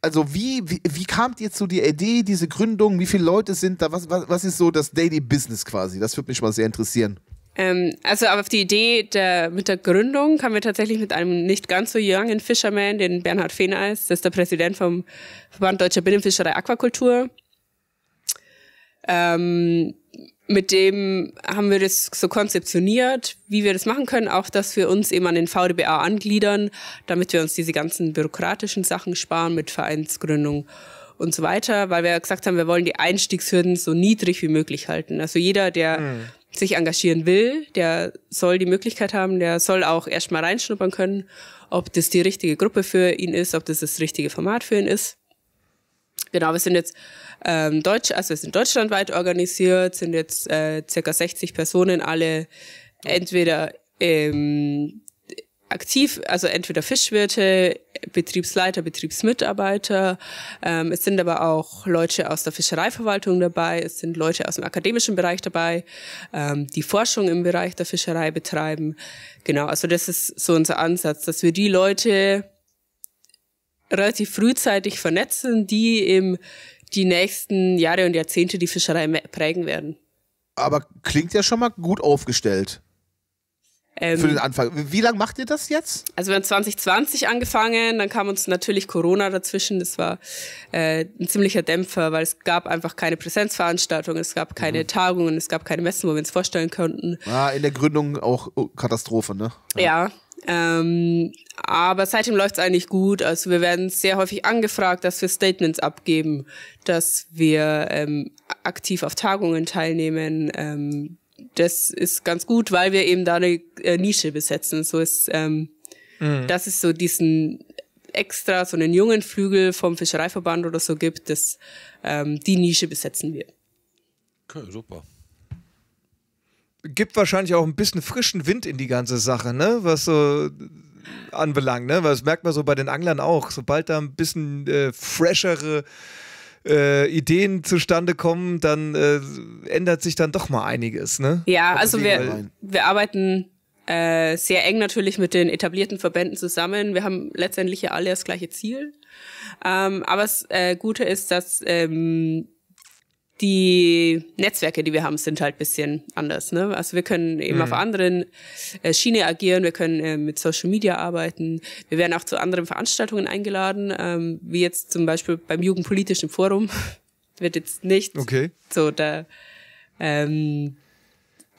also wie, wie, wie kamt ihr zu der Idee, diese Gründung, wie viele Leute sind da, was, was, was ist so das Daily Business quasi? Das würde mich mal sehr interessieren. Ähm, also auf die Idee der, mit der Gründung kamen wir tatsächlich mit einem nicht ganz so jungen Fisherman, den Bernhard Fehner das ist der Präsident vom Verband Deutscher Binnenfischerei Aquakultur. Ähm, mit dem haben wir das so konzeptioniert, wie wir das machen können, auch dass wir uns eben an den VDBA angliedern, damit wir uns diese ganzen bürokratischen Sachen sparen mit Vereinsgründung und so weiter, weil wir gesagt haben, wir wollen die Einstiegshürden so niedrig wie möglich halten. Also jeder, der mhm. sich engagieren will, der soll die Möglichkeit haben, der soll auch erstmal reinschnuppern können, ob das die richtige Gruppe für ihn ist, ob das das richtige Format für ihn ist. Genau, wir sind jetzt ähm, Deutsch, also wir sind deutschlandweit organisiert, sind jetzt äh, circa 60 Personen alle entweder ähm, aktiv, also entweder Fischwirte, Betriebsleiter, Betriebsmitarbeiter. Ähm, es sind aber auch Leute aus der Fischereiverwaltung dabei, es sind Leute aus dem akademischen Bereich dabei, ähm, die Forschung im Bereich der Fischerei betreiben. Genau, also das ist so unser Ansatz, dass wir die Leute relativ frühzeitig vernetzen, die im die nächsten Jahre und Jahrzehnte die Fischerei prägen werden. Aber klingt ja schon mal gut aufgestellt. Ähm, für den Anfang. Wie lange macht ihr das jetzt? Also wir haben 2020 angefangen, dann kam uns natürlich Corona dazwischen. Das war äh, ein ziemlicher Dämpfer, weil es gab einfach keine Präsenzveranstaltungen, es gab keine mhm. Tagungen, es gab keine Messen, wo wir uns vorstellen könnten. Ah, in der Gründung auch oh, Katastrophe, ne? Ja, ja ähm, aber seitdem läuft es eigentlich gut. Also wir werden sehr häufig angefragt, dass wir Statements abgeben, dass wir ähm, aktiv auf Tagungen teilnehmen. Ähm, das ist ganz gut, weil wir eben da eine äh, Nische besetzen. So ist ähm, mhm. das ist so diesen extra so einen jungen Flügel vom Fischereiverband oder so gibt, dass ähm, die Nische besetzen wir. Okay, super gibt wahrscheinlich auch ein bisschen frischen Wind in die ganze Sache, ne? Was so äh, anbelangt, ne? Weil das merkt man so bei den Anglern auch. Sobald da ein bisschen äh, freshere äh, Ideen zustande kommen, dann äh, ändert sich dann doch mal einiges, ne? Ja, also wir, wir arbeiten äh, sehr eng natürlich mit den etablierten Verbänden zusammen. Wir haben letztendlich ja alle das gleiche Ziel. Ähm, aber das äh, Gute ist, dass ähm, die Netzwerke, die wir haben, sind halt bisschen anders. Ne? Also wir können eben mhm. auf anderen äh, Schiene agieren, wir können äh, mit Social Media arbeiten, wir werden auch zu anderen Veranstaltungen eingeladen, ähm, wie jetzt zum Beispiel beim Jugendpolitischen Forum. [LAUGHS] Wird jetzt nicht okay. so der ähm,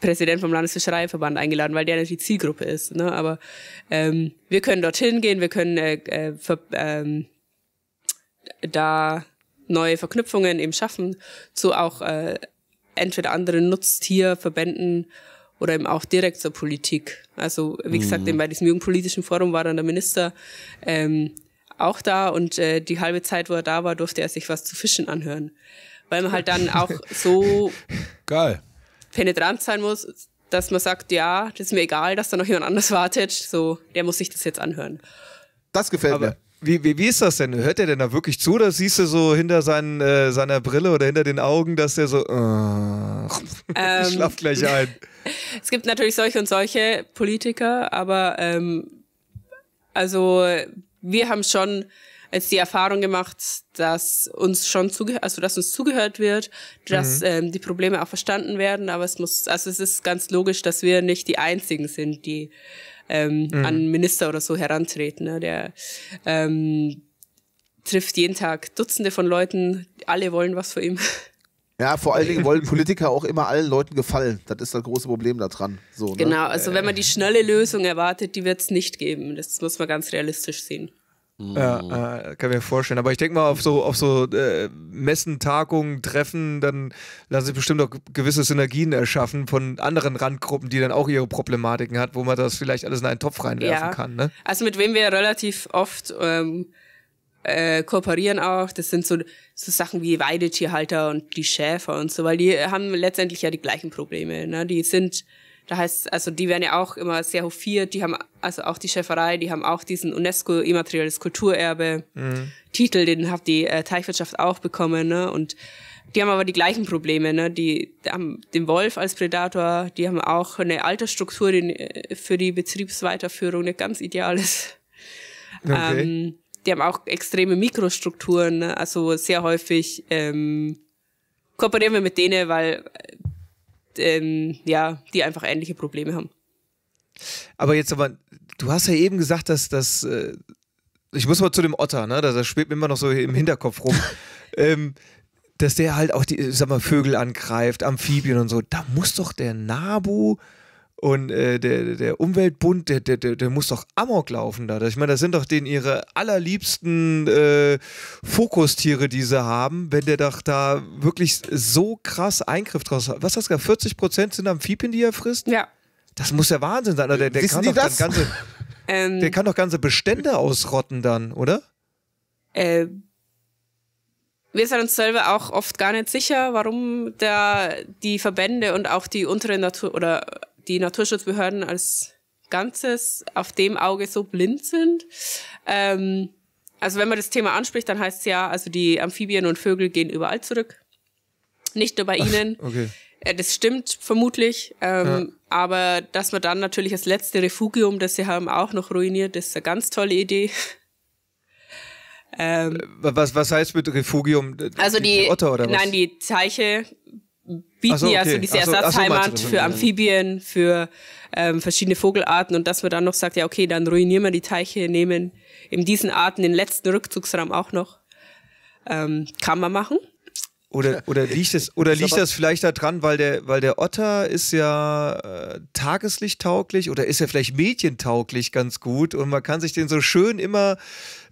Präsident vom Landesfischereiverband eingeladen, weil der nicht die Zielgruppe ist. Ne? Aber ähm, wir können dorthin gehen, wir können äh, äh, ver, ähm, da neue Verknüpfungen eben schaffen zu auch äh, entweder anderen Nutztierverbänden oder eben auch direkt zur Politik. Also wie mhm. gesagt, eben bei diesem Jugendpolitischen Forum war dann der Minister ähm, auch da und äh, die halbe Zeit, wo er da war, durfte er sich was zu Fischen anhören. Weil man halt dann auch [LAUGHS] so Geil. penetrant sein muss, dass man sagt, ja, das ist mir egal, dass da noch jemand anders wartet, so, der muss sich das jetzt anhören. Das gefällt Aber, mir. Wie, wie, wie, ist das denn? Hört er denn da wirklich zu oder siehst du so hinter seinen, äh, seiner Brille oder hinter den Augen, dass der so, uh, [LAUGHS] ähm, ich schlaf gleich ein? [LAUGHS] es gibt natürlich solche und solche Politiker, aber ähm, also wir haben schon jetzt die Erfahrung gemacht, dass uns schon zugehört, also dass uns zugehört wird, dass mhm. ähm, die Probleme auch verstanden werden, aber es muss, also es ist ganz logisch, dass wir nicht die einzigen sind, die ähm, mhm. an Minister oder so herantreten. Ne? Der ähm, trifft jeden Tag Dutzende von Leuten, alle wollen was von ihm. [LAUGHS] Ja, vor allen Dingen wollen Politiker auch immer allen Leuten gefallen. Das ist das große Problem daran. So, ne? Genau, also äh, wenn man die schnelle Lösung erwartet, die wird es nicht geben. Das muss man ganz realistisch sehen. Ja, äh, mhm. äh, kann mir vorstellen. Aber ich denke mal, auf so, auf so äh, Messen, Tagungen, Treffen, dann lassen sich bestimmt auch gewisse Synergien erschaffen von anderen Randgruppen, die dann auch ihre Problematiken hat, wo man das vielleicht alles in einen Topf reinwerfen ja. kann. Ne? Also mit wem wir relativ oft ähm, äh, kooperieren auch, das sind so, so Sachen wie Weidetierhalter und die Schäfer und so, weil die haben letztendlich ja die gleichen Probleme. Ne? Die sind da heißt, also die werden ja auch immer sehr hofiert, die haben, also auch die Schäferei, die haben auch diesen UNESCO immaterielles Kulturerbe mhm. Titel, den hat die äh, Teichwirtschaft auch bekommen, ne? Und die haben aber die gleichen Probleme, ne? Die, die haben den Wolf als Predator, die haben auch eine Altersstruktur die äh, für die Betriebsweiterführung nicht ganz ideal ist. Okay. Ähm, die haben auch extreme Mikrostrukturen, ne? also sehr häufig ähm, kooperieren wir mit denen, weil ähm, ja, die einfach ähnliche Probleme haben. Aber jetzt aber, du hast ja eben gesagt, dass das, äh, ich muss mal zu dem Otter, ne? Das, das spielt mir immer noch so im Hinterkopf rum. [LAUGHS] ähm, dass der halt auch die, sag mal, Vögel angreift, Amphibien und so. Da muss doch der Nabu und äh, der, der Umweltbund, der, der, der muss doch Amok laufen da. Ich meine, das sind doch denen ihre allerliebsten äh, Fokustiere, die sie haben, wenn der doch da wirklich so krass Eingriff draus hat. Was hast du gesagt? 40 Prozent sind Amphibien, die er frisst? Ja. Das muss ja Wahnsinn sein. Also, der, der, kann, doch das? ganze, [LAUGHS] ähm, der kann doch ganze Bestände ausrotten dann, oder? Äh, wir sind uns selber auch oft gar nicht sicher, warum da die Verbände und auch die untere Natur oder die Naturschutzbehörden als Ganzes auf dem Auge so blind sind. Ähm, also wenn man das Thema anspricht, dann heißt es ja, also die Amphibien und Vögel gehen überall zurück. Nicht nur bei Ach, ihnen. Okay. Äh, das stimmt vermutlich, ähm, ja. aber dass man dann natürlich das letzte Refugium, das sie haben, auch noch ruiniert, ist eine ganz tolle Idee. Ähm, äh, was, was heißt mit Refugium? Also die, die Otter oder was? Nein, die Zeiche bieten so, okay. ja so diese Ach so, Ersatzheimat so, für Amphibien, für ähm, verschiedene Vogelarten und dass man dann noch sagt, ja okay, dann ruinieren wir die Teiche, nehmen in diesen Arten den letzten Rückzugsraum auch noch. Ähm, kann man machen. Oder, [LAUGHS] oder liegt, es, oder liegt das vielleicht da dran, weil der, weil der Otter ist ja äh, tageslichttauglich oder ist ja vielleicht medientauglich ganz gut und man kann sich den so schön immer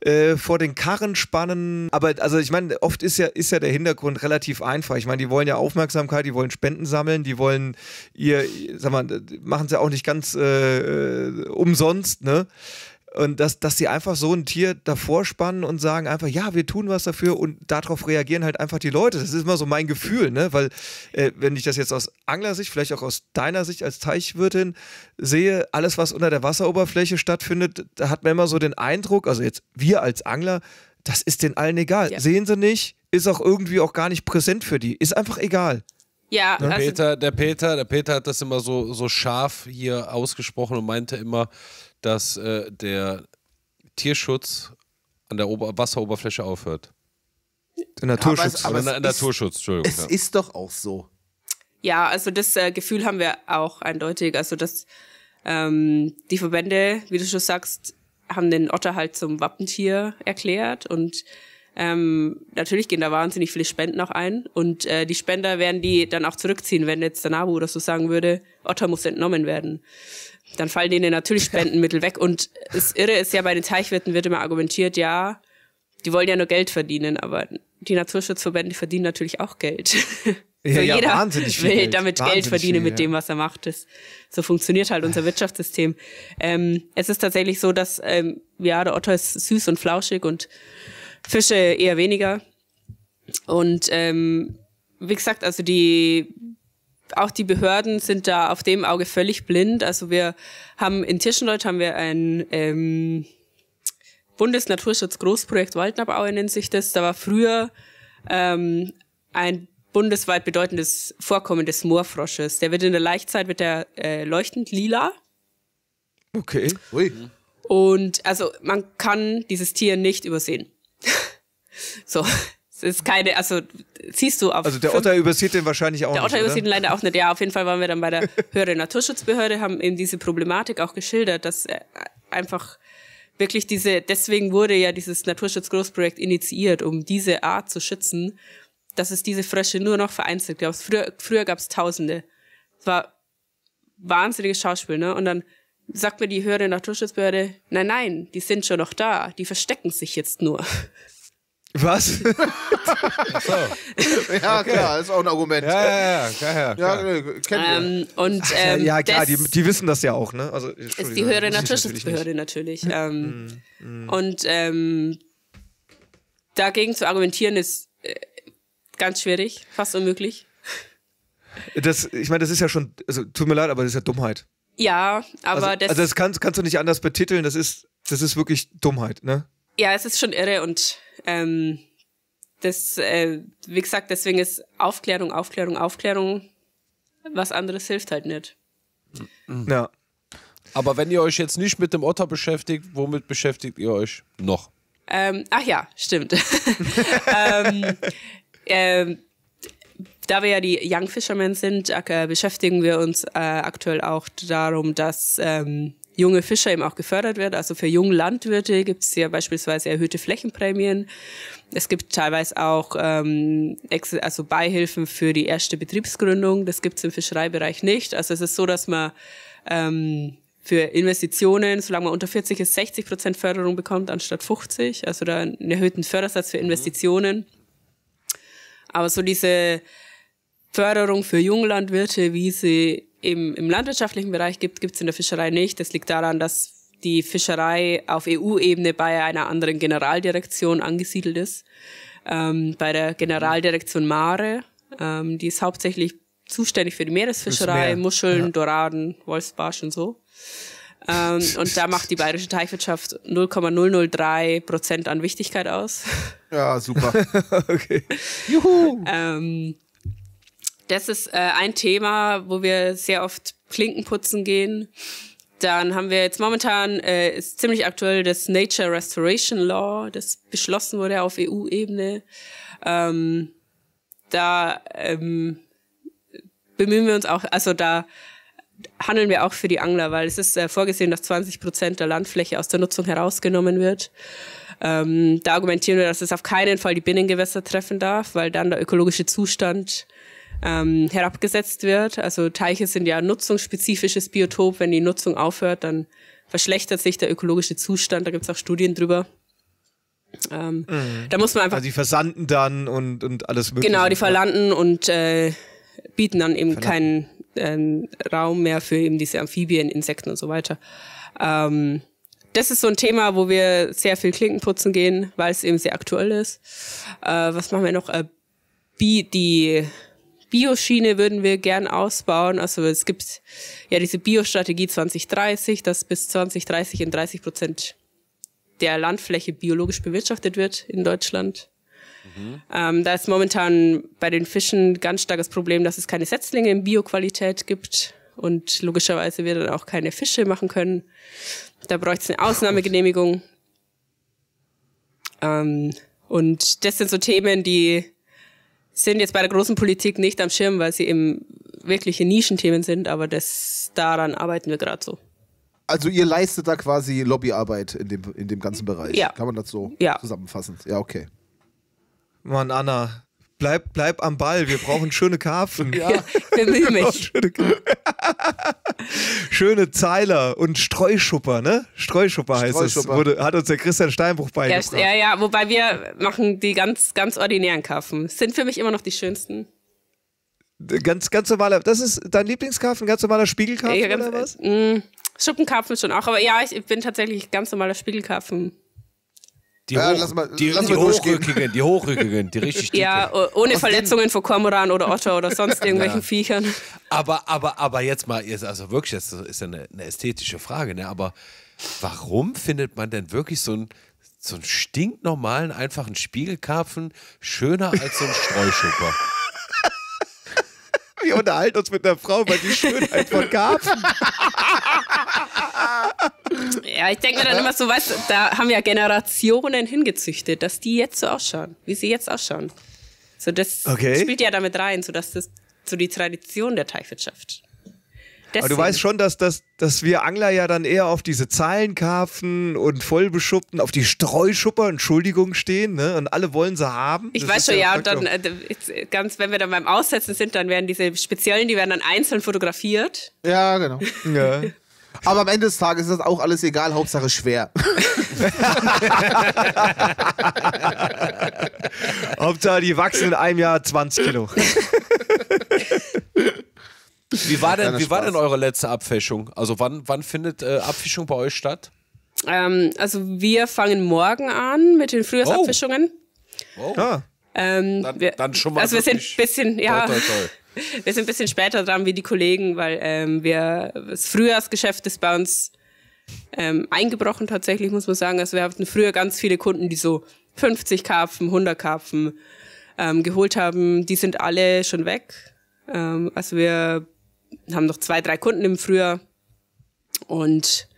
äh, vor den Karren spannen. Aber also ich meine, oft ist ja, ist ja der Hintergrund relativ einfach. Ich meine, die wollen ja Aufmerksamkeit, die wollen Spenden sammeln, die wollen ihr, sag mal, machen sie ja auch nicht ganz äh, äh umsonst, ne? Und dass, dass sie einfach so ein Tier davor spannen und sagen einfach, ja, wir tun was dafür und darauf reagieren halt einfach die Leute. Das ist immer so mein Gefühl, ne? Weil, äh, wenn ich das jetzt aus Anglersicht, vielleicht auch aus deiner Sicht als Teichwirtin sehe, alles, was unter der Wasseroberfläche stattfindet, da hat man immer so den Eindruck, also jetzt wir als Angler, das ist den allen egal. Ja. Sehen sie nicht, ist auch irgendwie auch gar nicht präsent für die. Ist einfach egal. Ja, der, also Peter, der Peter, der Peter hat das immer so, so scharf hier ausgesprochen und meinte immer, dass äh, der Tierschutz an der Ober Wasseroberfläche aufhört. Der Naturschutz. Aber es, aber es Naturschutz, Entschuldigung. Es ja. ist doch auch so. Ja, also das äh, Gefühl haben wir auch eindeutig. Also dass ähm, die Verbände, wie du schon sagst, haben den Otter halt zum Wappentier erklärt und ähm, natürlich gehen da wahnsinnig viele Spenden auch ein und äh, die Spender werden die dann auch zurückziehen, wenn jetzt der NABU oder so sagen würde, Otter muss entnommen werden dann fallen denen natürlich [LAUGHS] Spendenmittel weg. Und das Irre ist ja, bei den Teichwirten wird immer argumentiert, ja, die wollen ja nur Geld verdienen, aber die Naturschutzverbände verdienen natürlich auch Geld. [LAUGHS] Ja, so ja, jeder wahnsinnig viel will Geld. damit wahnsinnig Geld verdienen viel, mit ja. dem, was er macht. Das, so funktioniert halt unser [LAUGHS] Wirtschaftssystem. Ähm, es ist tatsächlich so, dass ähm, ja der Otter ist süß und flauschig und Fische eher weniger. Und ähm, wie gesagt, also die auch die Behörden sind da auf dem Auge völlig blind. Also wir haben in Tischendeutsch haben wir ein ähm, Bundesnaturschutz-Großprojekt Waldnabau nennt sich das. Da war früher ähm, ein bundesweit bedeutendes Vorkommen des Moorfrosches. Der wird in der Laichzeit wird der äh, leuchtend lila. Okay. Ui. Und also man kann dieses Tier nicht übersehen. [LAUGHS] so ist keine, also siehst du auf. Also der Otter übersieht den wahrscheinlich auch der nicht. Der Otter übersieht ihn leider auch nicht. Ja, auf jeden Fall waren wir dann bei der [LAUGHS] höheren Naturschutzbehörde, haben eben diese Problematik auch geschildert, dass äh, einfach wirklich diese, deswegen wurde ja dieses Naturschutzgroßprojekt initiiert, um diese Art zu schützen, dass es diese Frösche nur noch vereinzelt gab. Früher, früher gab es Tausende. Es war wahnsinniges Schauspiel, ne? Und dann sagt mir die höhere Naturschutzbehörde, nein, nein, die sind schon noch da, die verstecken sich jetzt nur. Was? Ach so. Ja, okay. klar, ist auch ein Argument. Ja, ja, ja. Klar, klar. ja klar. Ähm, und, ähm, ja, ja, klar, äh, ähm, ähm, die, die, wissen das ja auch, ne? Also, ist die höhere Naturschutzbehörde natürlich. natürlich. Ähm, mm, mm. Und ähm, dagegen zu argumentieren ist äh, ganz schwierig, fast unmöglich. Das, ich meine, das ist ja schon, also tut mir leid, aber das ist ja Dummheit. Ja, aber also, das. Also, das kannst, kannst du nicht anders betiteln, das ist, das ist wirklich Dummheit, ne? Ja, es ist schon irre und ähm, das, äh, wie gesagt, deswegen ist Aufklärung, Aufklärung, Aufklärung, was anderes hilft halt nicht. Ja. Aber wenn ihr euch jetzt nicht mit dem Otter beschäftigt, womit beschäftigt ihr euch noch? Ähm, ach ja, stimmt. [LAUGHS] ähm, ähm, da wir ja die Young Fishermen sind, äh, beschäftigen wir uns äh, aktuell auch darum, dass ähm, junge Fischer eben auch gefördert wird. Also für junge Landwirte gibt es ja beispielsweise erhöhte Flächenprämien. Es gibt teilweise auch ähm, also Beihilfen für die erste Betriebsgründung. Das gibt es im Fischereibereich nicht. Also es ist so, dass man ähm, für Investitionen, solange man unter 40 ist, 60 Prozent Förderung bekommt anstatt 50. Also da einen erhöhten Fördersatz für mhm. Investitionen. Aber so diese Förderung für Junglandwirte, wie sie im, im landwirtschaftlichen Bereich gibt, gibt es in der Fischerei nicht. Das liegt daran, dass die Fischerei auf EU-Ebene bei einer anderen Generaldirektion angesiedelt ist, ähm, bei der Generaldirektion Mare. Ähm, die ist hauptsächlich zuständig für die Meeresfischerei, Meer. Muscheln, ja. Doraden, Wolfsbarsch und so. Ähm, und da macht die bayerische Teichwirtschaft 0,003 Prozent an Wichtigkeit aus. Ja, super. [LAUGHS] okay. [LAUGHS] Juhu! Ähm, das ist äh, ein Thema, wo wir sehr oft Klinken putzen gehen. Dann haben wir jetzt momentan, äh, ist ziemlich aktuell das Nature Restoration Law, das beschlossen wurde auf EU-Ebene. Ähm, da ähm, bemühen wir uns auch, also da handeln wir auch für die Angler, weil es ist äh, vorgesehen, dass 20 Prozent der Landfläche aus der Nutzung herausgenommen wird. Ähm, da argumentieren wir, dass es auf keinen Fall die Binnengewässer treffen darf, weil dann der ökologische Zustand ähm, herabgesetzt wird. Also Teiche sind ja ein nutzungsspezifisches Biotop. Wenn die Nutzung aufhört, dann verschlechtert sich der ökologische Zustand. Da gibt es auch Studien drüber. Ähm, mhm. Da muss man einfach. Also die versanden dann und, und alles mögliche. Genau, die verlanden und äh, bieten dann eben verlanden. keinen äh, Raum mehr für eben diese Amphibien, Insekten und so weiter. Ähm, das ist so ein Thema, wo wir sehr viel Klinken putzen gehen, weil es eben sehr aktuell ist. Äh, was machen wir noch? Äh, die Bioschiene würden wir gern ausbauen. Also es gibt ja diese Biostrategie 2030, dass bis 2030 in 30 Prozent der Landfläche biologisch bewirtschaftet wird in Deutschland. Mhm. Ähm, da ist momentan bei den Fischen ganz starkes Problem, dass es keine Setzlinge in Bioqualität gibt und logischerweise wir dann auch keine Fische machen können. Da bräuchte es eine Ausnahmegenehmigung. [LAUGHS] Ähm, und das sind so Themen, die sind jetzt bei der großen Politik nicht am Schirm, weil sie eben wirkliche Nischenthemen sind, aber das, daran arbeiten wir gerade so. Also ihr leistet da quasi Lobbyarbeit in dem, in dem ganzen Bereich. Ja. Kann man das so ja. zusammenfassen? Ja, okay. Mann, Anna, bleib, bleib am Ball, wir brauchen schöne Karpfen. Ja, bemühe [LAUGHS] genau, mich. Schöne, [LAUGHS] schöne Zeiler und Streuschupper, ne? Streuschupper heißt Streuschupper. es. Wurde, hat uns der Christian Steinbruch beigebracht. Ja, ja, wobei wir machen die ganz, ganz ordinären Karpfen. Sind für mich immer noch die schönsten. Ganz, ganz normaler, das ist dein Lieblingskarpfen, ganz normaler Spiegelkarpfen ja, ganz, oder was? Mh, äh, mm, Schuppenkarpfen schon auch, aber ja, ich bin tatsächlich ganz normaler Spiegelkarpfen. Die, ja, hoch, lass mal, die, lass die Hochrückigen, die Hochrückigen, die richtig Ja, ohne Verletzungen vor Kormoran oder Otter oder sonst [LAUGHS] irgendwelchen ja. Viechern. Aber, aber, aber jetzt mal, also wirklich, das ist ja eine, eine ästhetische Frage, ne? aber warum findet man denn wirklich so ein so einen stinknormalen, einfachen Spiegelkarpfen schöner als so einen Streuschupper. Wir unterhalten uns mit einer Frau über die Schönheit von Karpfen. [LAUGHS] ja, ich denke mir dann immer so, weißt du, da haben ja Generationen hingezüchtet, dass die jetzt so ausschauen, wie sie jetzt ausschauen. So, das okay. spielt ja damit rein, so dass das so die Tradition der Teichwirtschaft. Deswegen. Aber du weißt schon, dass, dass, dass wir Angler ja dann eher auf diese Zahlenkarfen und Vollbeschuppten, auf die Streuschupper, Entschuldigung, stehen, ne? Und alle wollen sie haben. Ich das weiß schon, ja, und dann, äh, äh, ganz, wenn wir dann beim Aussetzen sind, dann werden diese speziellen, die werden dann einzeln fotografiert. Ja, genau. ja. [LAUGHS] Aber am Ende des Tages ist das auch alles egal, Hauptsache schwer. [LAUGHS] Hauptsache, die wachsen in einem Jahr 20 Kilo. Wie war denn, wie war denn eure letzte Abfäschung? Also wann, wann findet äh, Abfischung bei euch statt? Ähm, also wir fangen morgen an mit den Frühjahrsabfischungen. Oh. Wow. Oh. Ah. Ähm, dann, dann, schon mal. Also wir sind ein bisschen, ja. Toll, toll, toi. Wir sind ein bisschen später dran wie die Kollegen, weil ähm, wir das Frühjahrsgeschäft ist bei uns ähm, eingebrochen tatsächlich, muss man sagen. Also wir hatten früher ganz viele Kunden, die so 50 Karpfen, 100 Karpfen ähm, geholt haben. Die sind alle schon weg. Ähm, also wir haben noch zwei, drei Kunden im Frühjahr und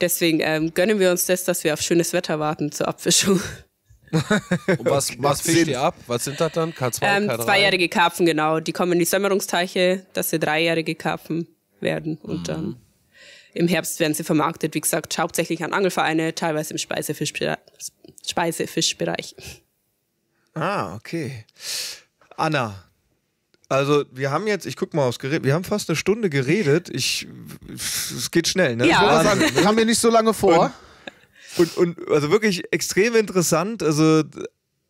deswegen ähm, gönnen wir uns das, dass wir auf schönes Wetter warten zur Abfischung. [LAUGHS] Und was, okay. was fischt ihr ab? Was sind das dann? K2, ähm, Zweijährige Karpfen, genau. Die kommen in die Sömmerungsteiche, dass sie dreijährige Karpfen werden. Und mhm. dann im Herbst werden sie vermarktet, wie gesagt, hauptsächlich an Angelvereine, teilweise im Speisefischbereich. Ah, okay. Anna, also wir haben jetzt, ich guck mal aufs Gerät, wir haben fast eine Stunde geredet. Ich, es geht schnell, ne? Ja. Ich haben wir nicht so lange vor und, und also wirklich extrem interessant. Also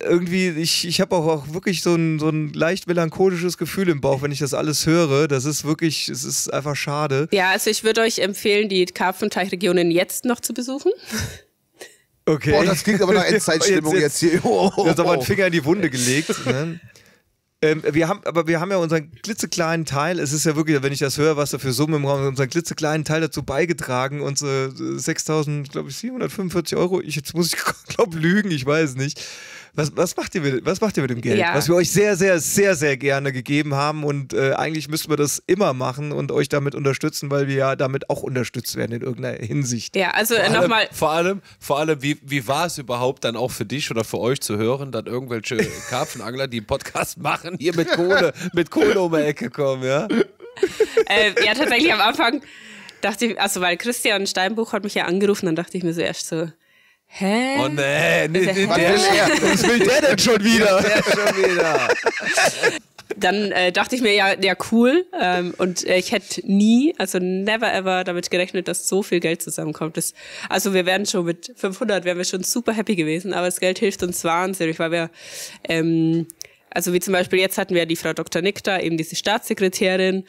irgendwie, ich, ich habe auch, auch wirklich so ein, so ein leicht melancholisches Gefühl im Bauch, wenn ich das alles höre. Das ist wirklich, es ist einfach schade. Ja, also ich würde euch empfehlen, die Karpfenteichregionen jetzt noch zu besuchen. Okay. Boah, das klingt aber nach [LAUGHS] Endzeitstimmung jetzt, jetzt, [LAUGHS] jetzt hier. Oh, oh, oh. Das ist aber einen Finger in die Wunde gelegt. Ne? Ähm, wir haben, aber wir haben ja unseren klitzekleinen Teil, es ist ja wirklich, wenn ich das höre, was da für Summen im Raum sind, unseren klitzekleinen Teil dazu beigetragen, unsere 6.745 äh, Euro, ich, jetzt muss ich, [LAUGHS] glaube lügen, ich weiß nicht. Was, was, macht ihr mit, was macht ihr mit dem Geld? Ja. Was wir euch sehr, sehr, sehr, sehr gerne gegeben haben. Und äh, eigentlich müssten wir das immer machen und euch damit unterstützen, weil wir ja damit auch unterstützt werden in irgendeiner Hinsicht. Ja, also äh, nochmal. Vor allem, vor allem, wie, wie war es überhaupt dann auch für dich oder für euch zu hören, dass irgendwelche [LAUGHS] Karpfenangler, die einen Podcast machen, hier mit Kohle, mit Kohle um die Ecke kommen, ja? äh, ja, tatsächlich am Anfang dachte ich, also weil Christian Steinbuch hat mich ja angerufen, dann dachte ich mir so erst so, Hä? Oh nee, nee, nee der, will er, was will der denn schon wieder? Der schon wieder. Dann äh, dachte ich mir, ja, ja cool. Ähm, und äh, ich hätte nie, also never ever damit gerechnet, dass so viel Geld zusammenkommt. Das, also wir wären schon mit 500, wären wir schon super happy gewesen, aber das Geld hilft uns wahnsinnig, weil wir, ähm, also wie zum Beispiel jetzt hatten wir die Frau Dr. Nick da, eben diese Staatssekretärin.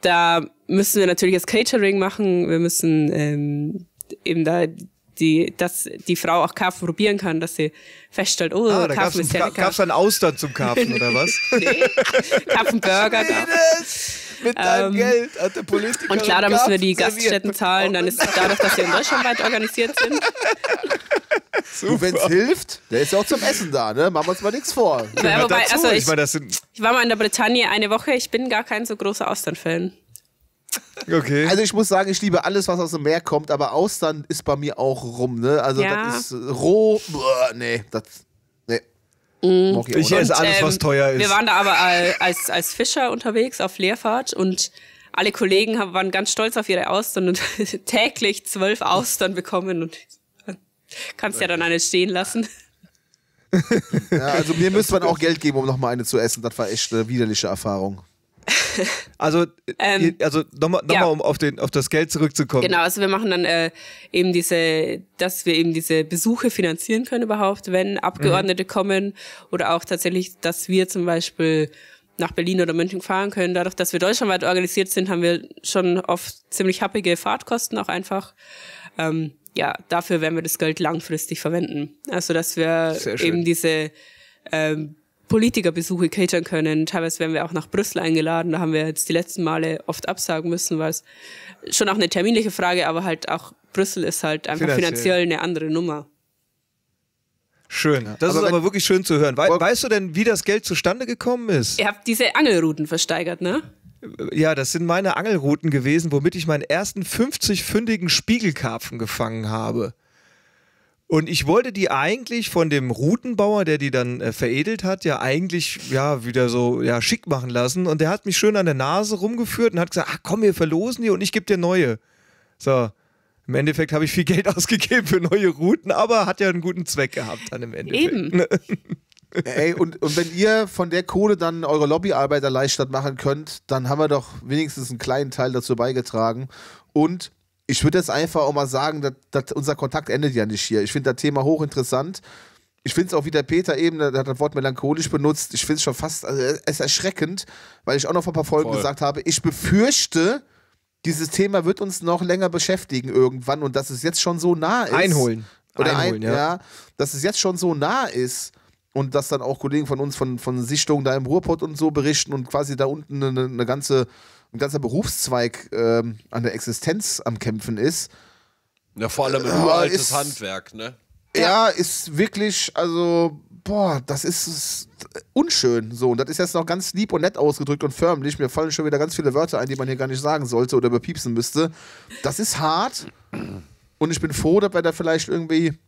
Da müssen wir natürlich das Catering machen, wir müssen ähm, eben da die, dass die Frau auch Karpfen probieren kann, dass sie feststellt, oh, ah, Karpfen ist ja lecker. Gab es einen Austern zum Karpfen oder [LAUGHS] was? nee, Karpfenburger. Mit deinem ähm, Geld hat der Politiker. Und klar, da müssen wir die Gaststätten zahlen, dann ist es dadurch, dass wir in Deutschland weit organisiert sind. [LAUGHS] Super. Wenn es hilft, der ist ja auch zum Essen da, ne? Machen wir uns mal nichts vor. Ja, wobei, also ich, ich, mein, ich, war mal in der Bretagne eine Woche, ich bin gar kein so großer Austern-Fan. Okay. Also ich muss sagen, ich liebe alles, was aus dem Meer kommt, aber Austern ist bei mir auch rum, ne? Also ja. das ist äh, roh, boah, nee, das nee. Mm. Ich, ich esse alles, ähm, was ähm, teuer ist. Wir waren da aber als, als Fischer unterwegs auf Leerfahrt und alle Kollegen haben, waren ganz stolz auf ihre Austern und [LAUGHS] täglich zwölf Austern bekommen und kannst ja dann eine stehen lassen. ja, also mir müsste man auch Geld geben, um nochmal eine zu essen. Das war echt eine widerliche Erfahrung. [LAUGHS] Also, ähm, also nochmal noch ja. um auf, den, auf das Geld zurückzukommen. Genau, also wir machen dann äh, eben diese, dass wir eben diese Besuche finanzieren können überhaupt, wenn Abgeordnete mhm. kommen oder auch tatsächlich, dass wir zum Beispiel nach Berlin oder München fahren können. Dadurch, dass wir deutschlandweit organisiert sind, haben wir schon oft ziemlich happige Fahrtkosten auch einfach. Ähm, ja, dafür werden wir das Geld langfristig verwenden. Also, dass wir eben diese ähm, Politikerbesuche catern können. Teilweise werden wir auch nach Brüssel eingeladen. Da haben wir jetzt die letzten Male oft absagen müssen, weil es schon auch eine terminliche Frage, aber halt auch Brüssel ist halt einfach finanziell, finanziell eine andere Nummer. Schön. Das aber ist aber wirklich schön zu hören. We weißt du denn, wie das Geld zustande gekommen ist? Ihr habt diese Angelrouten versteigert, ne? Ja, das sind meine Angelrouten gewesen, womit ich meinen ersten 50-fündigen Spiegelkarpfen gefangen habe. Und ich wollte die eigentlich von dem Routenbauer, der die dann äh, veredelt hat, ja eigentlich ja wieder so ja schick machen lassen. Und der hat mich schön an der Nase rumgeführt und hat gesagt, ach komm, wir verlosen die und ich gebe dir neue. So, im Endeffekt habe ich viel Geld [LAUGHS] ausgegeben für neue Routen, aber hat ja einen guten Zweck gehabt dann im Endeffekt. Eben. Ne? [LAUGHS] Ey, und, und wenn ihr von der Kohle dann eure Lobbyarbeit erleichtert machen könnt, dann haben wir doch wenigstens einen kleinen Teil dazu beigetragen. Und ich würde jetzt einfach auch mal sagen, dass, dass unser Kontakt endet ja nicht hier. Ich finde das Thema hochinteressant. Ich finde es auch, wie der Peter eben, der hat das Wort melancholisch benutzt. Ich finde es schon fast, also es ist erschreckend, weil ich auch noch vor ein paar Folgen Voll. gesagt habe, ich befürchte, dieses Thema wird uns noch länger beschäftigen irgendwann und dass es jetzt schon so nah ist. Einholen. Oder Einholen, ein, ja. ja. Dass es jetzt schon so nah ist und dass dann auch Kollegen von uns von, von Sichtungen da im Ruhrpott und so berichten und quasi da unten eine, eine ganze ein ganzer Berufszweig äh, an der Existenz am Kämpfen ist. Ja, vor allem äh, uraltes Handwerk, ne? Ja, ist wirklich, also, boah, das ist unschön so. Und das ist jetzt noch ganz lieb und nett ausgedrückt und förmlich. Mir fallen schon wieder ganz viele Wörter ein, die man hier gar nicht sagen sollte oder überpiepsen müsste. Das ist hart. Und ich bin froh, dass wir da vielleicht irgendwie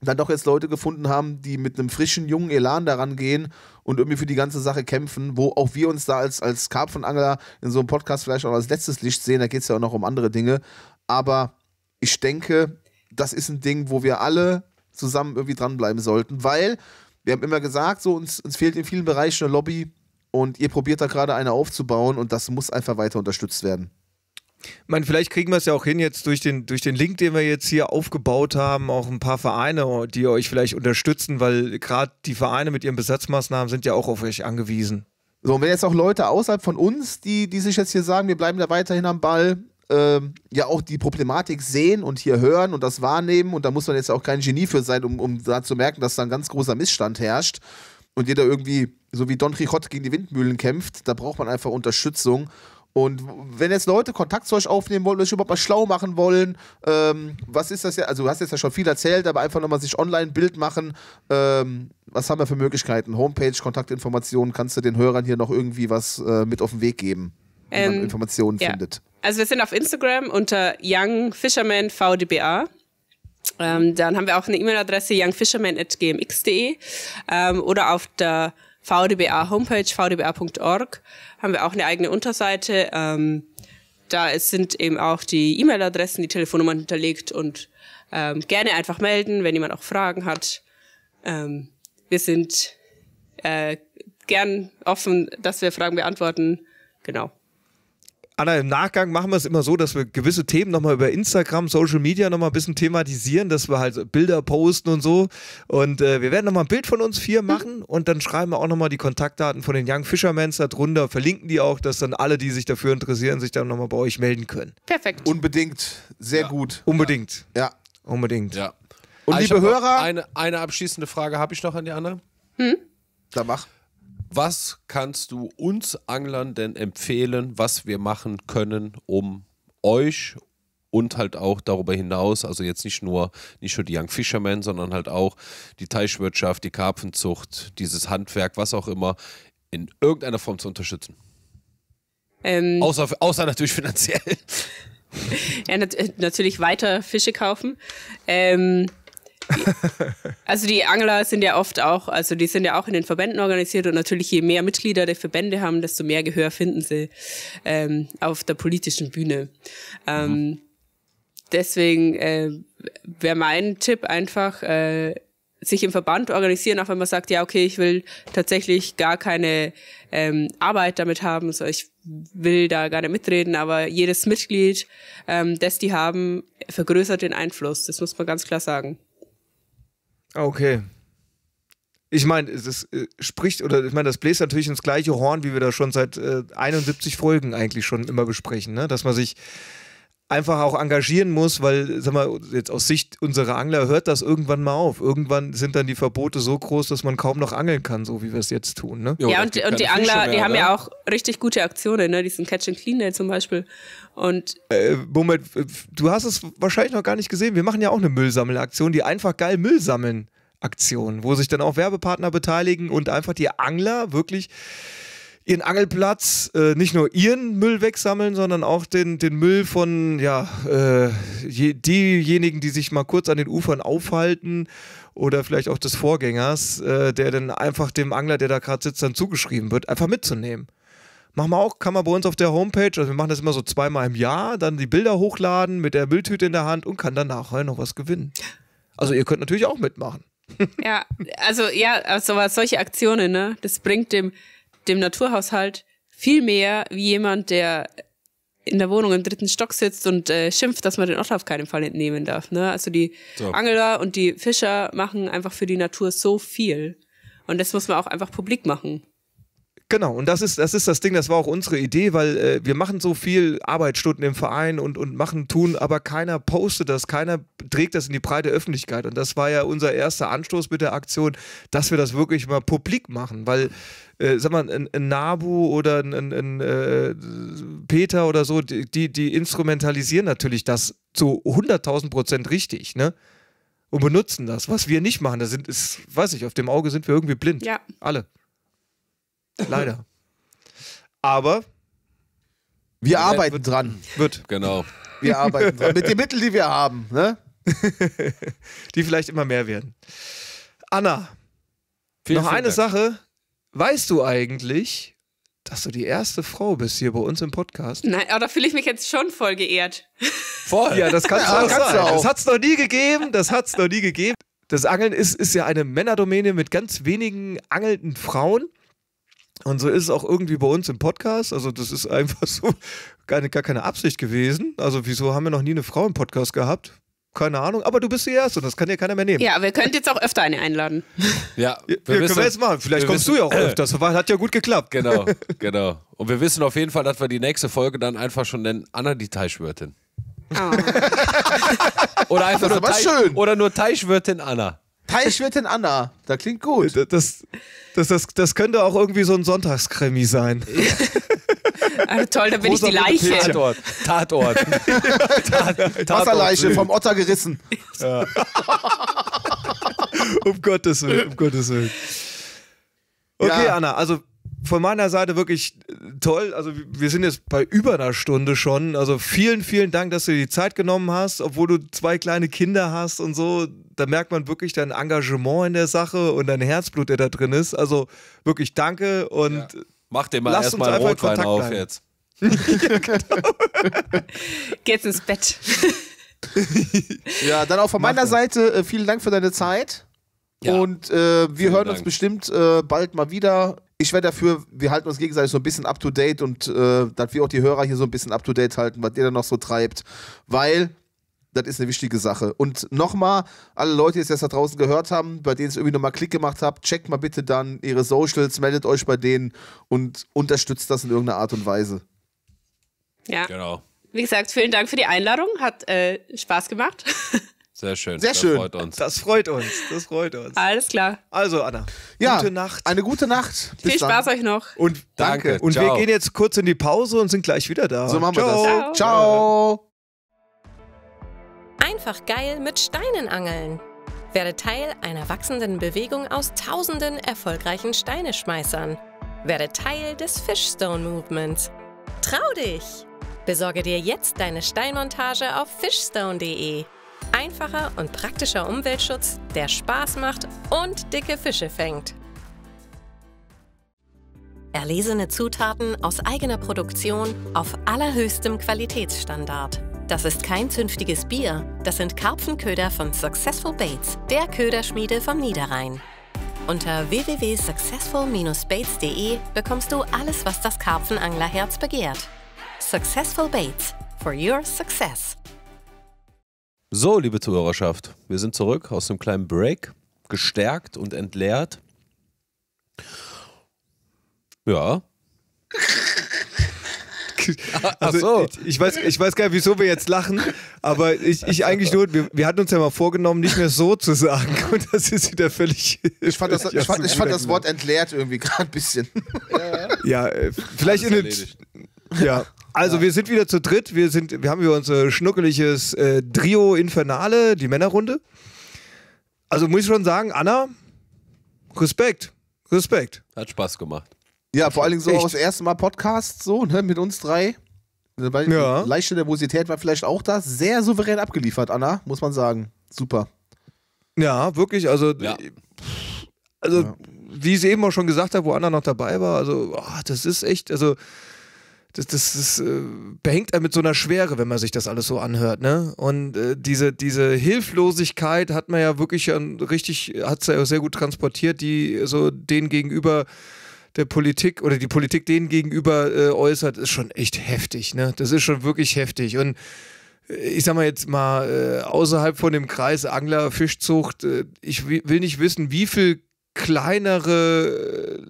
dann doch jetzt Leute gefunden haben, die mit einem frischen, jungen Elan daran gehen und irgendwie für die ganze Sache kämpfen, wo auch wir uns da als, als Karpfenangler in so einem Podcast vielleicht auch als letztes Licht sehen. Da geht es ja auch noch um andere Dinge. Aber ich denke, das ist ein Ding, wo wir alle zusammen irgendwie dranbleiben sollten, weil wir haben immer gesagt, so uns, uns fehlt in vielen Bereichen eine Lobby und ihr probiert da gerade eine aufzubauen und das muss einfach weiter unterstützt werden. Man, vielleicht kriegen wir es ja auch hin, jetzt durch den, durch den Link, den wir jetzt hier aufgebaut haben, auch ein paar Vereine, oh, die euch vielleicht unterstützen, weil gerade die Vereine mit ihren Besatzmaßnahmen sind ja auch auf euch angewiesen. So, und wenn jetzt auch Leute außerhalb von uns, die, die sich jetzt hier sagen, wir bleiben da weiterhin am Ball, ähm, ja auch die Problematik sehen und hier hören und das wahrnehmen, und da muss man jetzt auch kein Genie für sein, um, um da zu merken, dass da ein ganz großer Missstand herrscht und jeder irgendwie, so wie Don Quixote gegen die Windmühlen kämpft, da braucht man einfach Unterstützung. Und wenn jetzt Leute Kontakt zu euch aufnehmen wollen, euch überhaupt mal schlau machen wollen, ähm, was ist das ja? Also, du hast jetzt ja schon viel erzählt, aber einfach nochmal sich online ein Bild machen. Ähm, was haben wir für Möglichkeiten? Homepage, Kontaktinformationen, kannst du den Hörern hier noch irgendwie was äh, mit auf den Weg geben, wenn ähm, man Informationen ja. findet? Also, wir sind auf Instagram unter Young Fisherman VDBA. Ähm, dann haben wir auch eine E-Mail-Adresse youngfisherman.gmx.de ähm, oder auf der VDBA-Homepage vdba.org haben wir auch eine eigene Unterseite. Ähm, da sind eben auch die E-Mail-Adressen, die Telefonnummern hinterlegt und ähm, gerne einfach melden, wenn jemand auch Fragen hat. Ähm, wir sind äh, gern offen, dass wir Fragen beantworten. Genau. Anna, im Nachgang machen wir es immer so, dass wir gewisse Themen nochmal über Instagram, Social Media nochmal ein bisschen thematisieren, dass wir halt Bilder posten und so. Und äh, wir werden nochmal ein Bild von uns vier machen mhm. und dann schreiben wir auch nochmal die Kontaktdaten von den Young Fishermans darunter, verlinken die auch, dass dann alle, die sich dafür interessieren, sich dann nochmal bei euch melden können. Perfekt. Unbedingt. Sehr ja. gut. Unbedingt. Ja. Unbedingt. Ja. Und also liebe Hörer. Eine, eine abschließende Frage habe ich noch an die Anna. Hm? Da mach. Was kannst du uns Anglern denn empfehlen, was wir machen können, um euch und halt auch darüber hinaus, also jetzt nicht nur, nicht nur die Young Fishermen, sondern halt auch die Teichwirtschaft, die Karpfenzucht, dieses Handwerk, was auch immer, in irgendeiner Form zu unterstützen? Ähm außer, außer natürlich finanziell. [LAUGHS] ja, nat natürlich weiter Fische kaufen. Ähm, also die Angler sind ja oft auch, also die sind ja auch in den Verbänden organisiert und natürlich je mehr Mitglieder der Verbände haben, desto mehr Gehör finden sie ähm, auf der politischen Bühne. Ähm, mhm. Deswegen äh, wäre mein Tipp einfach, äh, sich im Verband organisieren, auch wenn man sagt, ja, okay, ich will tatsächlich gar keine ähm, Arbeit damit haben, so ich will da gar nicht mitreden, aber jedes Mitglied, ähm, das die haben, vergrößert den Einfluss. Das muss man ganz klar sagen. Ah, okay. Ich meine, es äh, spricht, oder ich meine, das bläst natürlich ins gleiche Horn, wie wir da schon seit äh, 71 Folgen eigentlich schon immer besprechen, ne? dass man sich einfach auch engagieren muss, weil, sag mal, jetzt aus Sicht unserer Angler hört das irgendwann mal auf. Irgendwann sind dann die Verbote so groß, dass man kaum noch angeln kann, so wie wir es jetzt tun. Ne? Jo, ja, und, und die Angler, mehr, die haben oder? Ne? ja auch richtig gute Aktionen, ne? diesen Catch and Clean Day zum Beispiel. Und äh, Moment, äh, du hast es wahrscheinlich noch gar nicht gesehen. Wir machen ja auch eine Müllsammelaktion, die einfach geil Müll sammeln. Aktion, wo sich dann auch Werbepartner beteiligen und einfach die Angler wirklich ihren Angelplatz äh, nicht nur ihren Müll wegsammeln, sondern auch den, den Müll von ja, äh, je, diejenigen, die sich mal kurz an den Ufern aufhalten oder vielleicht auch des Vorgängers, äh, der dann einfach dem Angler, der da gerade sitzt, dann zugeschrieben wird, einfach mitzunehmen. Machen wir auch, kann man bei uns auf der Homepage, also wir machen das immer so zweimal im Jahr, dann die Bilder hochladen mit der Mülltüte in der Hand und kann dann nachher noch was gewinnen. Also ihr könnt natürlich auch mitmachen. ja, also ja, also solche Aktionen, ne? Das bringt dem dem Naturhaushalt viel mehr wie jemand, der in der Wohnung im dritten Stock sitzt und äh, schimpft, dass man den Otter auf keinen Fall entnehmen darf. Ne? Also die so. Angler und die Fischer machen einfach für die Natur so viel. Und das muss man auch einfach publik machen. Genau, und das ist, das ist das Ding, das war auch unsere Idee, weil äh, wir machen so viel Arbeitsstunden im Verein und, und machen, tun, aber keiner postet das, keiner trägt das in die breite Öffentlichkeit. Und das war ja unser erster Anstoß mit der Aktion, dass wir das wirklich mal publik machen, weil äh, sag mal, ein, ein Nabu oder ein, ein, ein äh, Peter oder so, die, die instrumentalisieren natürlich das zu 100.000 Prozent richtig, ne? Und benutzen das, was wir nicht machen. Das sind, ist, weiß ich, auf dem Auge sind wir irgendwie blind. Ja. Alle. Leider. Aber wir arbeiten wird, dran. Wird. Genau. Wir arbeiten dran. Mit den Mitteln, die wir haben, ne? [LAUGHS] die vielleicht immer mehr werden. Anna, vielen, noch vielen eine Dank. Sache. Weißt du eigentlich, dass du die erste Frau bist hier bei uns im Podcast? Nein, aber da fühle ich mich jetzt schon voll geehrt. Voll. Ja, das kannst ja, du auch kannst sein. Auch. Das hat's noch nie gegeben. Das hat's noch nie gegeben. Das Angeln ist, ist ja eine Männerdomäne mit ganz wenigen angelnden Frauen. Und so ist es auch irgendwie bei uns im Podcast. Also, das ist einfach [LAUGHS] so gar, gar keine Absicht gewesen. Also, wieso haben wir noch nie eine Frau im Podcast gehabt? Keine Ahnung, aber du bist die Erste und das kann dir keiner mehr nehmen. Ja, wir könnten jetzt auch öfter eine einladen. [LAUGHS] Ja, wir ja, können wissen, wir jetzt machen. Vielleicht kommst wissen, du ja auch [CLEARS THROAT] öfter. Das hat ja gut geklappt. Genau, [LAUGHS] genau. Und wir wissen auf jeden Fall, dass wir die nächste Folge dann einfach schon nennen: Anna die Teichwirtin. Oh. oder einfach nur, Teich, schön. oder nur Teichwirtin Anna. Teichwirtin Anna, da klingt gut. Das, das, das, das könnte auch irgendwie so ein Sonntagskrimi sein. Also [LAUGHS] toll, da bin Rosa ich die Leiche. Pilcher. Tatort. Tatort. [LAUGHS] Tatort. Wasserleiche vom Otter gerissen. Ja. [LAUGHS] um Gottes Willen, um Gottes Willen. Okay, ja. Anna, also von meiner Seite wirklich äh, toll. Also wir sind jetzt bei über einer Stunde schon. Also vielen, vielen Dank, dass du dir die Zeit genommen hast, obwohl du zwei kleine Kinder hast und so. Da merkt man wirklich dein Engagement in der Sache und dein Herzblut, der da drin ist. Also wirklich danke und ja. mach dir mal erstmal Rotwein auf bleiben. jetzt. ja, genau. [LAUGHS] Geht's ins Bett. ja, dann auch von meiner Seite äh, vielen Dank für deine Zeit. Ja. Und äh, wir hören Dank. uns bestimmt äh, bald mal wieder ich wäre dafür, wir halten uns gegenseitig so ein bisschen up to date und äh, dass wir auch die Hörer hier so ein bisschen up to date halten, was ihr da noch so treibt. Weil das ist eine wichtige Sache. Und nochmal, alle Leute, die es jetzt da draußen gehört haben, bei denen es irgendwie nochmal Klick gemacht habt, checkt mal bitte dann ihre Socials, meldet euch bei denen und unterstützt das in irgendeiner Art und Weise. Ja. Genau. Wie gesagt, vielen Dank für die Einladung. Hat äh, Spaß gemacht. [LAUGHS] Sehr schön. Sehr das schön. Freut uns. Das freut uns. Das freut uns. Alles klar. Also, Anna. Ja, gute Nacht. Eine gute Nacht. Bis Viel Spaß euch noch. Und danke. danke. Und Ciao. wir gehen jetzt kurz in die Pause und sind gleich wieder da. So machen wir das. Ciao. Einfach geil mit Steinen angeln. Werde Teil einer wachsenden Bewegung aus tausenden erfolgreichen Steineschmeißern. Werde Teil des Fishstone Movements. Trau dich! Besorge dir jetzt deine Steinmontage auf fishstone.de. Einfacher und praktischer Umweltschutz, der Spaß macht und dicke Fische fängt. Erlesene Zutaten aus eigener Produktion auf allerhöchstem Qualitätsstandard. Das ist kein zünftiges Bier, das sind Karpfenköder von Successful Baits, der Köderschmiede vom Niederrhein. Unter www.successful-baits.de bekommst du alles, was das Karpfenanglerherz begehrt. Successful Baits for your success. So, liebe Zuhörerschaft, wir sind zurück aus dem kleinen Break, gestärkt und entleert. Ja. [LAUGHS] Also, so. ich, ich, weiß, ich weiß gar nicht, wieso wir jetzt lachen, aber ich, ich eigentlich nur, wir, wir, hatten uns ja mal vorgenommen, nicht mehr so zu sagen. [LAUGHS] Und das ist wieder völlig. Ich fand das, ich fand, ich fand das Wort entleert irgendwie gerade ein bisschen. Ja, ja. Äh, ja vielleicht in den, ja. Also wir sind wieder zu dritt. Wir, sind, wir haben hier unser schnuckeliges äh, Trio Infernale, die Männerrunde. Also muss ich schon sagen, Anna, Respekt, Respekt. Hat Spaß gemacht. Ja, vor allen Dingen so das erste Mal Podcast so, ne, mit uns drei. Also, ja. Leichte Nervosität war vielleicht auch da. Sehr souverän abgeliefert, Anna, muss man sagen. Super. Ja, wirklich. Also, ja. also ja. wie ich es eben auch schon gesagt habe, wo Anna noch dabei war, also, oh, das ist echt, also das, das, das äh, behängt er mit so einer Schwere, wenn man sich das alles so anhört, ne? Und äh, diese, diese Hilflosigkeit hat man ja wirklich ähm, richtig, hat es ja sehr gut transportiert, die so den gegenüber der Politik oder die Politik denen gegenüber äh, äußert, ist schon echt heftig, ne? Das ist schon wirklich heftig. Und äh, ich sag mal jetzt mal, äh, außerhalb von dem Kreis Angler, Fischzucht, äh, ich will nicht wissen, wie viel kleinere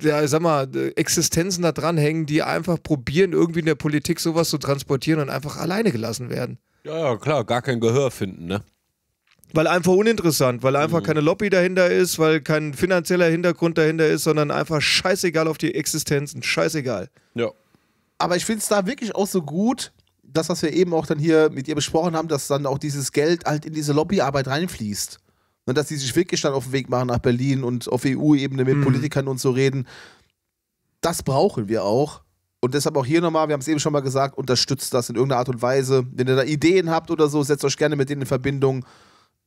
ja, sag mal, äh, Existenzen da dranhängen, die einfach probieren, irgendwie in der Politik sowas zu transportieren und einfach alleine gelassen werden. Ja, ja klar, gar kein Gehör finden, ne? Weil einfach uninteressant, weil einfach mhm. keine Lobby dahinter ist, weil kein finanzieller Hintergrund dahinter ist, sondern einfach scheißegal auf die Existenzen, scheißegal. Ja. Aber ich finde es da wirklich auch so gut, das, was wir eben auch dann hier mit ihr besprochen haben, dass dann auch dieses Geld halt in diese Lobbyarbeit reinfließt. Und dass sie sich wirklich dann auf den Weg machen nach Berlin und auf EU-Ebene mit mhm. Politikern und so reden. Das brauchen wir auch. Und deshalb auch hier nochmal, wir haben es eben schon mal gesagt, unterstützt das in irgendeiner Art und Weise. Wenn ihr da Ideen habt oder so, setzt euch gerne mit denen in Verbindung.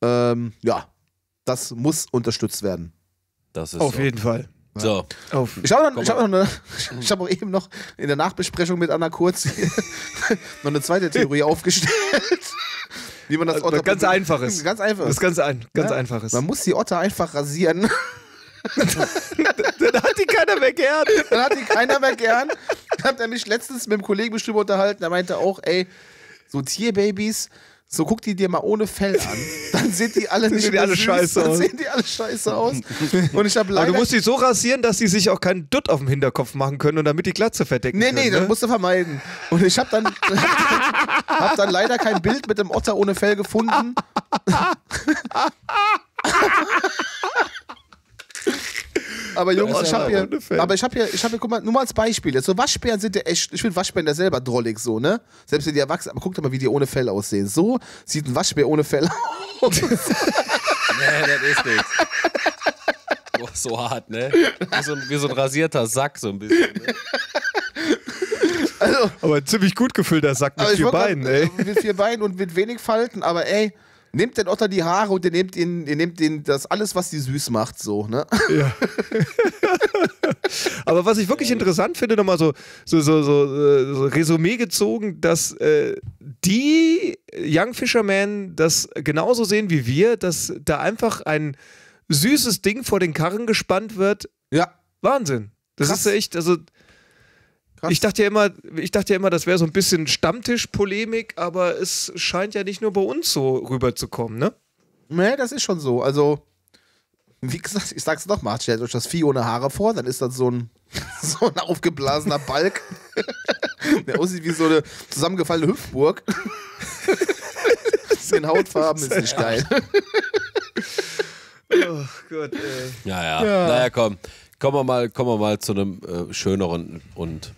Ähm, ja, das muss unterstützt werden. Das ist auf so. jeden Fall. So. Auf. Ich habe noch, hab noch, eine, [LAUGHS] ich hab auch eben noch in der Nachbesprechung mit Anna Kurz [LAUGHS] noch eine zweite Theorie [LAUGHS] aufgestellt wie man das äh, Otter. Ganz einfaches. Ganz einfaches. Das ganz, ein, ganz ja? einfaches. Man muss die Otter einfach rasieren. [LAUGHS] dann hat die keiner mehr gern. Dann hat die keiner mehr gern. Ich habe mich letztens mit einem Kollegen bestimmt unterhalten, der meinte auch, ey, so Tierbabys, so guck die dir mal ohne Fell an, dann sehen die alle [LAUGHS] nicht die alle süß, scheiße dann aus. sehen die alle scheiße aus. Und ich habe leider Aber du musst die so rasieren, dass die sich auch keinen Dutt auf dem Hinterkopf machen können und damit die Glatze verdecken. Nee, können, nee, ne? das musst du vermeiden. Und ich habe dann [LAUGHS] hab dann leider kein Bild mit dem Otter ohne Fell gefunden. [LAUGHS] Aber Jungs, ich habe hier, aber ich habe hier, ich habe hier, guck mal, nur mal als Beispiel. So Waschbären sind ja echt, ich finde Waschbären ja selber drollig so, ne? Selbst wenn die erwachsen, aber guck doch mal, wie die ohne Fell aussehen. So sieht ein Waschbär ohne Fell aus. [LAUGHS] nee, das ist nichts. So hart, ne? Wie so, ein, wie so ein rasierter Sack, so ein bisschen. Ne? Also, aber ein ziemlich gut gefüllter Sack mit vier Beinen, ey. Äh, mit vier Beinen und mit wenig Falten, aber ey, Nehmt den Otter die Haare und ihr nehmt ihn, ihr nehmt ihn das alles, was sie süß macht, so, ne? Ja. [LAUGHS] Aber was ich wirklich interessant finde, nochmal so, so, so, so, äh, so Resümee gezogen, dass äh, die Young Fishermen das genauso sehen wie wir, dass da einfach ein süßes Ding vor den Karren gespannt wird. Ja. Wahnsinn. Das Krass. ist echt, also krass. Ich dachte ja immer, ich dachte ja immer das wäre so ein bisschen Stammtisch-Polemik, aber es scheint ja nicht nur bei uns so rüberzukommen, ne? Nee, das ist schon so. Also, wie gesagt, ich sag's nochmal, stellt euch das Vieh ohne Haare vor, dann ist das so ein, [LAUGHS] so ein aufgeblasener Balk, [LAUGHS] der aussieht wie so eine zusammengefallene Hüpfburg. Den [LAUGHS] Hautfarben ist nicht geil. oh Gott, ey. Ja, ja. ja. Naja, komm. Kommen wir mal, kommen wir mal zu einem äh, schöneren und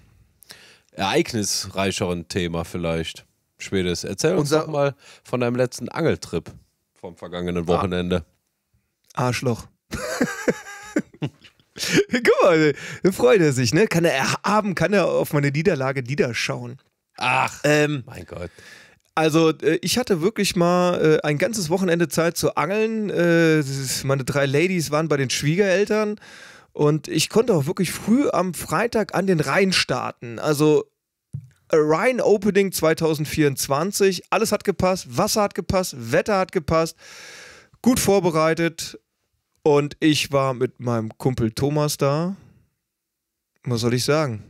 ereignisreicheren Thema vielleicht. Schwedes, erzähl uns Unser doch mal von deinem letzten Angeltrip vom vergangenen ah. Wochenende. Arschloch. [LAUGHS] Guck mal, freut er sich, ne? Kann er erhaben, kann er auf meine Niederlage niederschauen. Ach, ähm, mein Gott. Also äh, ich hatte wirklich mal äh, ein ganzes Wochenende Zeit zu angeln. Äh, meine drei Ladies waren bei den Schwiegereltern und ich konnte auch wirklich früh am Freitag an den Rhein starten. Also Rhein Opening 2024. Alles hat gepasst, Wasser hat gepasst, Wetter hat gepasst, gut vorbereitet. Und ich war mit meinem Kumpel Thomas da. Was soll ich sagen?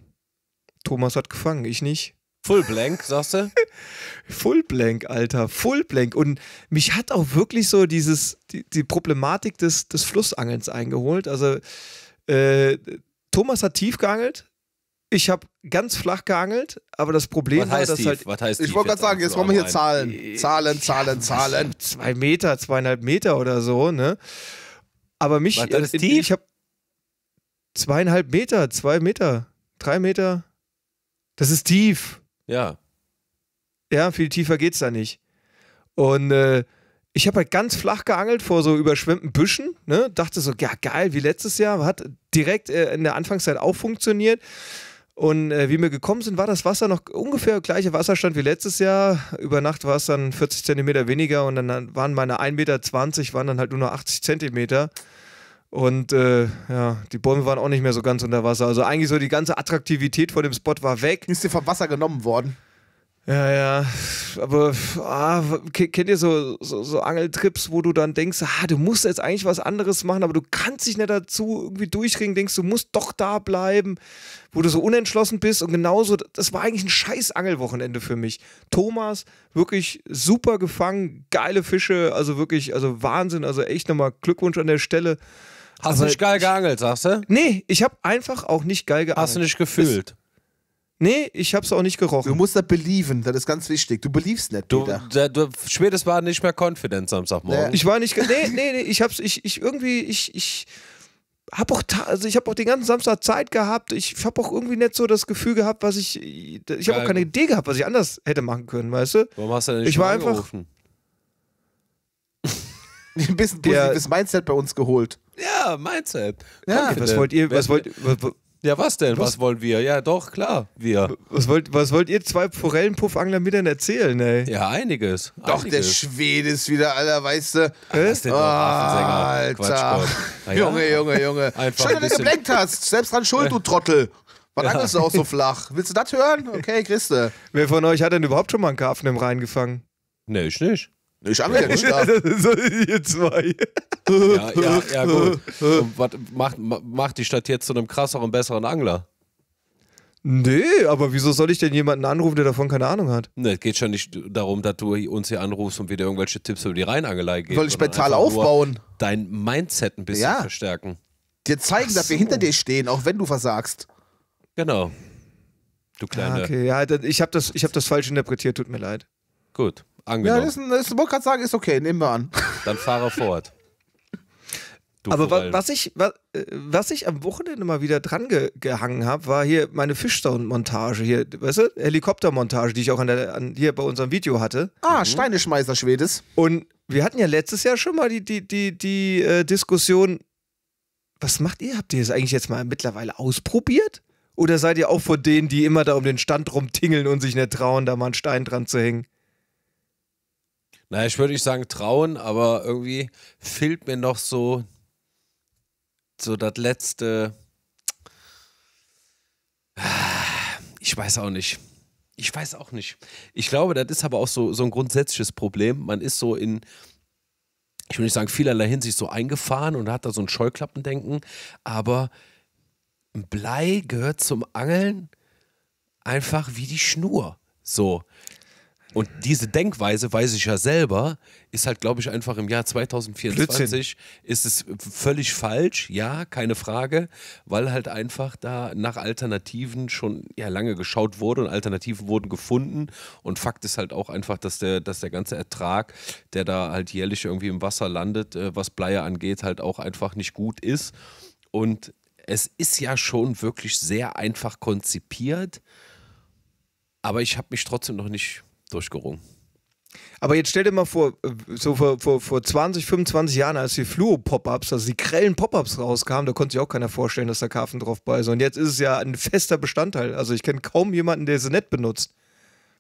Thomas hat gefangen, ich nicht. Full Blank, sagst du? [LAUGHS] Full Blank, Alter, Full Blank. Und mich hat auch wirklich so dieses, die, die Problematik des, des Flussangelns eingeholt. Also äh, Thomas hat tief geangelt. Ich habe ganz flach geangelt, aber das Problem war, dass tief? halt. Was heißt ich wollte gerade sagen, jetzt wollen wir hier Zahlen. Zahlen, äh, Zahlen, ja, Zahlen. Zwei Meter, zweieinhalb Meter oder so, ne? Aber mich. Was, das ist äh, tief? Ich habe zweieinhalb Meter, zwei Meter, drei Meter. Das ist tief. Ja. Ja, viel tiefer geht's da nicht. Und äh, ich habe halt ganz flach geangelt vor so überschwemmten Büschen, ne? dachte so, ja geil, wie letztes Jahr, hat direkt äh, in der Anfangszeit auch funktioniert. Und äh, wie wir gekommen sind, war das Wasser noch ungefähr gleicher Wasserstand wie letztes Jahr. Über Nacht war es dann 40 Zentimeter weniger und dann waren meine 1,20 Meter, waren dann halt nur noch 80 Zentimeter. Und äh, ja, die Bäume waren auch nicht mehr so ganz unter Wasser. Also eigentlich so die ganze Attraktivität vor dem Spot war weg. Ist dir vom Wasser genommen worden? Ja, ja. Aber ah, kennt ihr so, so, so, Angeltrips, wo du dann denkst, ah, du musst jetzt eigentlich was anderes machen, aber du kannst dich nicht dazu irgendwie durchringen, denkst, du musst doch da bleiben, wo du so unentschlossen bist. Und genauso, das war eigentlich ein scheiß Angelwochenende für mich. Thomas, wirklich super gefangen, geile Fische, also wirklich, also Wahnsinn, also echt nochmal Glückwunsch an der Stelle. Hast du nicht geil geangelt, sagst du? Nee, ich habe einfach auch nicht geil geangelt. Hast du nicht gefühlt? Nee, ich hab's auch nicht gerochen. Du musst das believen, das ist ganz wichtig. Du beliebst nicht, du, Peter. Da, du, spätestens war nicht mehr confident Samstagmorgen. Nee. Ich war nicht, nee, nee, nee, ich hab's, ich, ich irgendwie, ich, ich hab auch, also ich habe auch den ganzen Samstag Zeit gehabt. Ich hab auch irgendwie nicht so das Gefühl gehabt, was ich, ich hab auch keine Idee gehabt, was ich anders hätte machen können, weißt du? Warum hast du denn nicht ich war einfach ein [LAUGHS] bisschen positives ja. Mindset bei uns geholt. Ja, Mindset. Ja, was wollt ihr, was wollt, was, ja, was denn? Was, was wollen wir? Ja, doch, klar, wir. Was wollt, was wollt ihr zwei Forellenpuffangler mir denn erzählen, ey? Ja, einiges. Doch, einiges. der Schwede ist wieder allerweiße. weißt du. Was denn oh, Alter. Ja. Junge, Junge, Junge. [LAUGHS] Einfach Schön, dass du geblenkt hast. Selbst dran schuld, du Trottel. Wann ja. anderes ist auch so flach. Willst du das hören? Okay, Christe. Wer von euch hat denn überhaupt schon mal einen Karpfen im Rhein gefangen? Nee, ich nicht. Ich habe [LAUGHS] ja nicht da. Ihr zwei. Ja, ja, ja gut. was macht, macht die Stadt jetzt zu einem krasseren, besseren Angler? Nee, aber wieso soll ich denn jemanden anrufen, der davon keine Ahnung hat? Ne, es geht schon nicht darum, dass du uns hier anrufst und wieder irgendwelche Tipps über die Rheinangelei gibst. Soll ich mental aufbauen? Dein Mindset ein bisschen ja. verstärken. Dir zeigen, so. dass wir hinter dir stehen, auch wenn du versagst. Genau. Du kleiner. Ah, okay, ja, ich habe das, hab das falsch interpretiert, tut mir leid. Gut. Angenommen. Ja, das, das wollte gerade sagen, ist okay, nehmen wir an. [LAUGHS] Dann fahre fort. Du Aber wa was ich, wa äh, was ich am Wochenende mal wieder dran ge gehangen habe, war hier meine Fishstone-Montage hier, weißt du, Helikoptermontage, die ich auch an der, an, hier bei unserem Video hatte. Ah, mhm. Steineschmeißer Schwedes. Und wir hatten ja letztes Jahr schon mal die, die, die, die äh, Diskussion, was macht ihr? Habt ihr das eigentlich jetzt mal mittlerweile ausprobiert? Oder seid ihr auch vor denen, die immer da um den Stand rumtingeln und sich nicht trauen, da mal einen Stein dran zu hängen? Naja, ich würde nicht sagen trauen, aber irgendwie fehlt mir noch so, so das letzte. Ich weiß auch nicht. Ich weiß auch nicht. Ich glaube, das ist aber auch so, so ein grundsätzliches Problem. Man ist so in, ich würde nicht sagen, vielerlei Hinsicht so eingefahren und hat da so ein Scheuklappendenken, aber Blei gehört zum Angeln einfach wie die Schnur. So. Und diese Denkweise, weiß ich ja selber, ist halt, glaube ich, einfach im Jahr 2024 Blödsinn. ist es völlig falsch, ja, keine Frage, weil halt einfach da nach Alternativen schon ja, lange geschaut wurde und Alternativen wurden gefunden. Und Fakt ist halt auch einfach, dass der, dass der ganze Ertrag, der da halt jährlich irgendwie im Wasser landet, äh, was Bleier angeht, halt auch einfach nicht gut ist. Und es ist ja schon wirklich sehr einfach konzipiert, aber ich habe mich trotzdem noch nicht durchgerungen. Aber jetzt stell dir mal vor, äh, so vor, vor, vor 20, 25 Jahren, als die Fluo-Pop-Ups, also die grellen Pop-Ups rauskamen, da konnte sich auch keiner vorstellen, dass da Karfen drauf bei ist. Und jetzt ist es ja ein fester Bestandteil. Also ich kenne kaum jemanden, der sie nicht benutzt.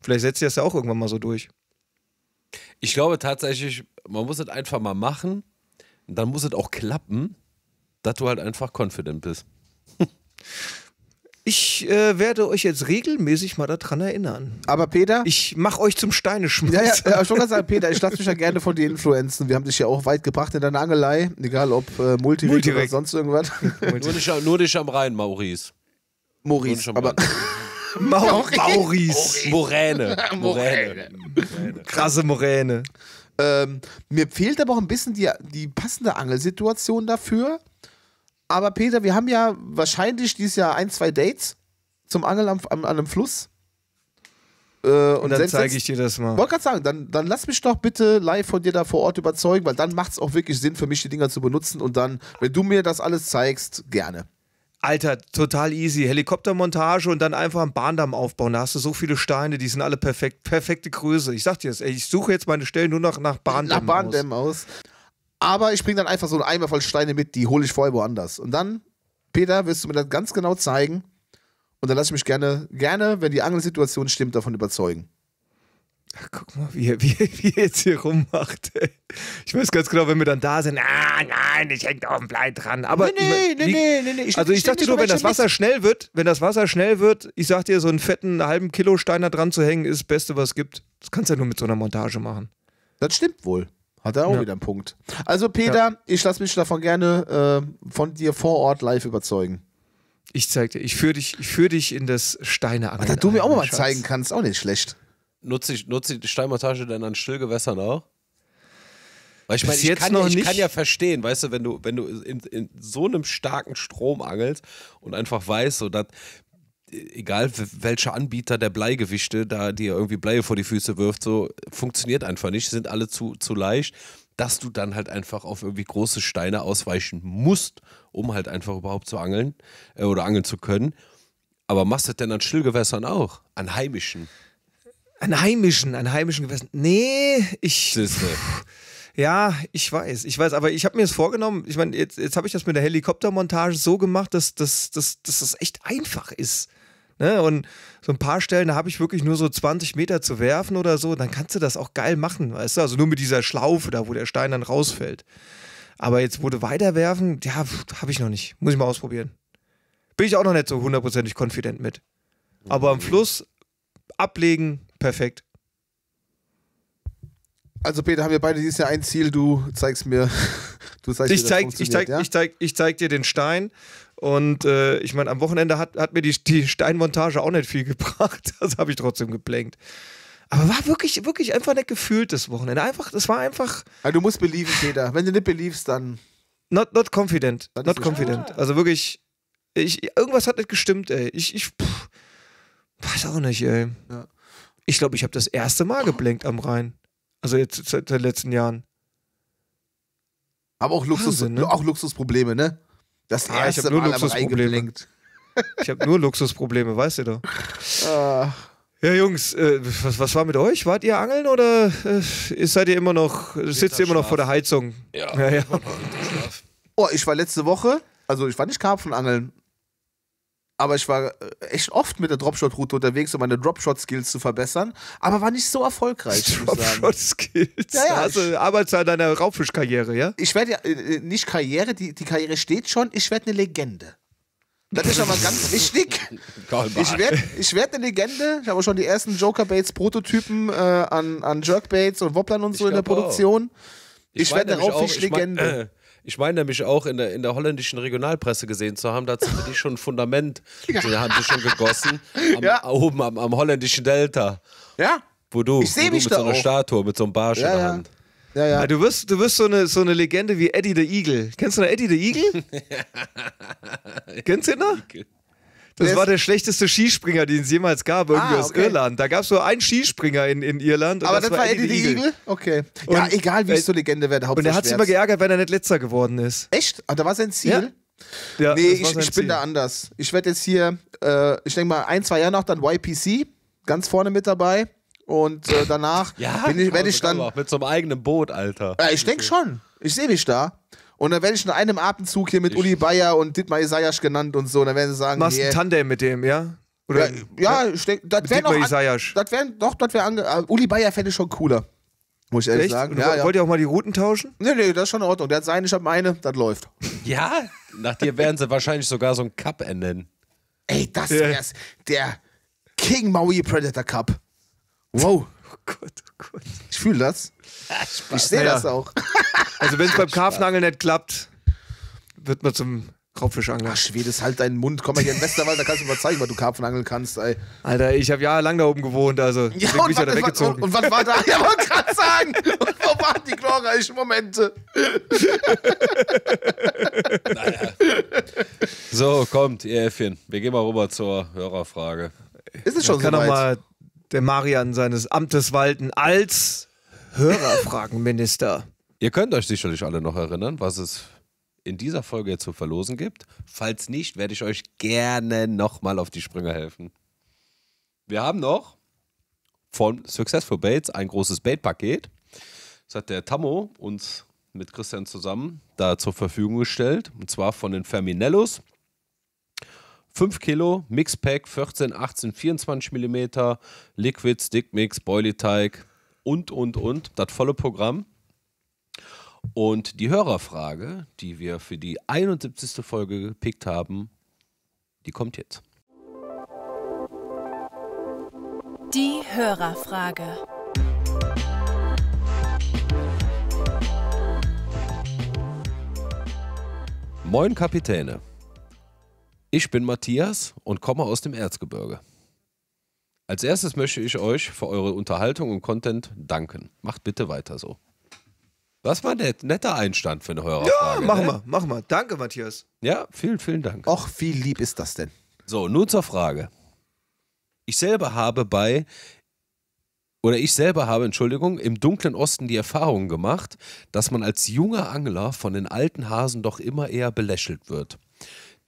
Vielleicht setzt ihr das ja auch irgendwann mal so durch. Ich glaube tatsächlich, man muss es einfach mal machen. Dann muss es auch klappen, dass du halt einfach confident bist. [LAUGHS] Ich äh, werde euch jetzt regelmäßig mal daran erinnern. Aber Peter? Ich mache euch zum Steineschmutz. Ja, ja, ja, schon ganz sagen, Peter, ich lasse mich ja gerne von den influenzen. Wir haben dich ja auch weit gebracht in deiner Angelei, egal ob äh, Multi oder sonst irgendwas. [LAUGHS] nur, dich, nur dich am Rhein, Maurice. Maurice, aber... [LAUGHS] Maur Maurice. [LAUGHS] Moräne. Moräne. Moräne. Krasse Moräne. Ähm, mir fehlt aber auch ein bisschen die, die passende Angelsituation dafür. Aber Peter, wir haben ja wahrscheinlich dieses Jahr ein, zwei Dates zum Angeln am, an einem Fluss. Äh, und, und dann zeige ich dir das mal. Wollte gerade sagen, dann, dann lass mich doch bitte live von dir da vor Ort überzeugen, weil dann macht es auch wirklich Sinn für mich, die Dinger zu benutzen. Und dann, wenn du mir das alles zeigst, gerne. Alter, total easy. Helikoptermontage und dann einfach einen Bahndamm aufbauen. Da hast du so viele Steine, die sind alle perfekt, perfekte Größe. Ich sag dir das, ey, ich suche jetzt meine Stellen nur noch nach Bahndämmen, nach Bahndämmen aus. aus. Aber ich bringe dann einfach so einen Eimer voll Steine mit, die hole ich vorher woanders. Und dann, Peter, wirst du mir das ganz genau zeigen. Und dann lasse ich mich gerne, gerne, wenn die Angelsituation stimmt, davon überzeugen. Ach, guck mal, wie er, wie, wie er jetzt hier rummacht. Ich weiß ganz genau, wenn wir dann da sind, ah, nein, ich hängt auf dem Blei dran. Aber nee, nee, nee, wie, nee, nee, nee. Ich, also ich dachte nur, wenn das Wasser nicht. schnell wird, wenn das Wasser schnell wird, ich sag dir, so einen fetten halben Kilo Steiner dran zu hängen, ist das Beste, was es gibt. Das kannst du ja nur mit so einer Montage machen. Das stimmt wohl. Hat er auch ja. wieder einen Punkt. Also, Peter, ja. ich lasse mich davon gerne äh, von dir vor Ort live überzeugen. Ich zeig dir, ich führe dich, führ dich in das Steine an. Da du mir auch mal Schatz. zeigen kannst, auch nicht schlecht. Nutze ich, die Steinmontage denn an Stillgewässern auch? Weil ich meine, ich, kann, noch ich nicht. kann ja verstehen, weißt du, wenn du, wenn du in, in so einem starken Strom angelst und einfach weißt, so, dass egal welcher Anbieter der Bleigewichte da dir irgendwie Bleie vor die Füße wirft, so funktioniert einfach nicht, sind alle zu, zu leicht, dass du dann halt einfach auf irgendwie große Steine ausweichen musst, um halt einfach überhaupt zu angeln äh, oder angeln zu können. Aber machst du das denn an Stillgewässern auch? An heimischen? An heimischen, an heimischen Gewässern? Nee, ich. Siehste. Ja, ich weiß, ich weiß, aber ich habe mir das vorgenommen, ich meine, jetzt, jetzt habe ich das mit der Helikoptermontage so gemacht, dass, dass, dass, dass das echt einfach ist. Ne? Und so ein paar Stellen, da habe ich wirklich nur so 20 Meter zu werfen oder so, dann kannst du das auch geil machen, weißt du? Also nur mit dieser Schlaufe da, wo der Stein dann rausfällt. Aber jetzt wurde weiterwerfen, ja, habe ich noch nicht. Muss ich mal ausprobieren. Bin ich auch noch nicht so hundertprozentig konfident mit. Aber am Fluss ablegen, perfekt. Also Peter, haben wir beide dieses Jahr ein Ziel, du zeigst mir, [LAUGHS] du zeigst ich mir, zeig, ich zeig, ja? ich zeig, ich zeig dir den Stein und äh, ich meine, am Wochenende hat, hat mir die, die Steinmontage auch nicht viel [LAUGHS] gebracht. Das habe ich trotzdem geplankt. Aber war wirklich, wirklich einfach nicht gefühlt das Wochenende. Einfach, das war einfach. Also du musst belieben, Peter. Wenn du nicht beliebst, dann. Not, not confident. Not confident. Also wirklich, ich, irgendwas hat nicht gestimmt, ey. Ich, ich pff, weiß auch nicht, ey. Ja. Ich glaube, ich habe das erste Mal geblenkt am Rhein. Also jetzt seit den letzten Jahren. Aber auch, Luxus, Wahnsinn, ne? auch Luxusprobleme, ne? Das erste ich hab nur Mal Luxusprobleme. Ich habe nur Luxusprobleme, weißt du doch. Ah. Ja, Jungs, äh, was, was war mit euch? Wart ihr angeln oder äh, seid ihr immer noch, sitzt ihr immer noch vor der Heizung? Ja, ja, ja. Oh, ich war letzte Woche, also ich war nicht Karpfenangeln, aber ich war äh, echt oft mit der Dropshot-Route unterwegs, um meine Dropshot-Skills zu verbessern, aber war nicht so erfolgreich. Dropshot-Skills? Ja, ja. Also Arbeitszeit deiner Raubfischkarriere, ja? Ich werde ja, äh, äh, nicht Karriere, die, die Karriere steht schon, ich werde eine Legende. Das ist aber ganz [LAUGHS] wichtig. ich werde ich werd eine Legende. Ich habe schon die ersten Joker-Baits-Prototypen äh, an, an Jerk-Baits und Wobblern und so in der Produktion. Auch. Ich, ich werde eine Raubfischlegende. [CLEARS THROAT] Äh, ich meine nämlich auch in der, in der holländischen Regionalpresse gesehen zu haben, da haben die schon ein Fundament, [LAUGHS] ja. haben sie schon gegossen, am, [LAUGHS] ja. oben am, am, holländischen Delta. Ja. Wo du, ich wo du mit so einer auch. Statue, mit so einem Barsch ja, in der ja. Hand. Ja, ja. Ah, du wirst, du wirst so, eine, so eine Legende wie Eddie the Eagle. Kennst du noch Eddie the Eagle? [LAUGHS] Kennst du ihn noch? Das war der schlechteste Skispringer, den es jemals gab, irgendwie ah, okay. aus Irland. Da gab es nur einen Skispringer in, in Irland. Aber das, das war Eddie the Eagle? Okay. Und ja, egal wie ich äh, zur Legende werde. Und er hat sich immer geärgert, wenn er nicht letzter geworden ist. Echt? Ah, da war sein Ziel? Ja. Ja, nee, ich, ich bin da anders. Ich werde jetzt hier, äh, ich denke mal, ein, zwei Jahre noch dann YPC, ganz vorne mit dabei. Und äh, danach ja, werde ich, werd ich dann. Mit so einem eigenen Boot, Alter. Äh, ich denke schon. Ich sehe mich da. Und dann werde ich in einem Abendzug hier mit Uli Bayer und Dietmar Isaias genannt und so. Und dann werden sie sagen, Machst yeah. ein Tandem mit dem, ja? Oder, ja, ja, das wäre noch. Das wär, doch, das wäre. Äh, Uli Bayer fände ich schon cooler. Muss ich ehrlich Echt? sagen. Ja, ja. Wollt ihr auch mal die Routen tauschen? Nee, nee, das ist schon in Ordnung. Der hat seine, ich habe meine, das läuft. Ja, nach dir werden sie wahrscheinlich sogar so ein Cup ändern. Ey, das wär's. Der King Maui Predator Cup. Wow. Oh Gott. Gut. Ich fühle das. Ja, ich sehe naja. das auch. Also wenn es beim [LAUGHS] Karfenangeln nicht klappt, wird man zum Raubfischangler. Ach, Schwedes, halt deinen Mund. Komm mal hier in Westerwald, da kannst du mal zeigen, was du Karpfenangeln kannst, ey. Alter, ich habe jahrelang da oben gewohnt, also ja, bin ich ja da weggezogen. Und, und, was war da? Ja, wollte gerade sagen. Und wo waren die glorreichen Momente? naja. So, kommt, ihr Äffchen. Wir gehen mal rüber zur Hörerfrage. Ist es schon ja, so kann weit? Mal der Marian seines Amtes walten als Hörerfragenminister. [LAUGHS] Ihr könnt euch sicherlich alle noch erinnern, was es in dieser Folge zu verlosen gibt. Falls nicht, werde ich euch gerne nochmal auf die Sprünge helfen. Wir haben noch von Successful Baits ein großes Bait-Paket. Das hat der Tammo uns mit Christian zusammen da zur Verfügung gestellt. Und zwar von den Ferminellos. 5 Kilo, Mixpack 14, 18, 24 mm, Liquid, Stick Mix, Boilie-Teig und, und, und. Das volle Programm. Und die Hörerfrage, die wir für die 71. Folge gepickt haben, die kommt jetzt. Die Hörerfrage. Moin Kapitäne. Ich bin Matthias und komme aus dem Erzgebirge. Als erstes möchte ich euch für eure Unterhaltung und Content danken. Macht bitte weiter so. Das war nett, netter Einstand für eine Hörerfrage. Ja, ne? mach ne? mal, mach mal. Danke, Matthias. Ja, vielen, vielen Dank. Och, wie lieb ist das denn? So, nun zur Frage. Ich selber habe bei oder ich selber habe, Entschuldigung, im dunklen Osten die Erfahrung gemacht, dass man als junger Angler von den alten Hasen doch immer eher belächelt wird.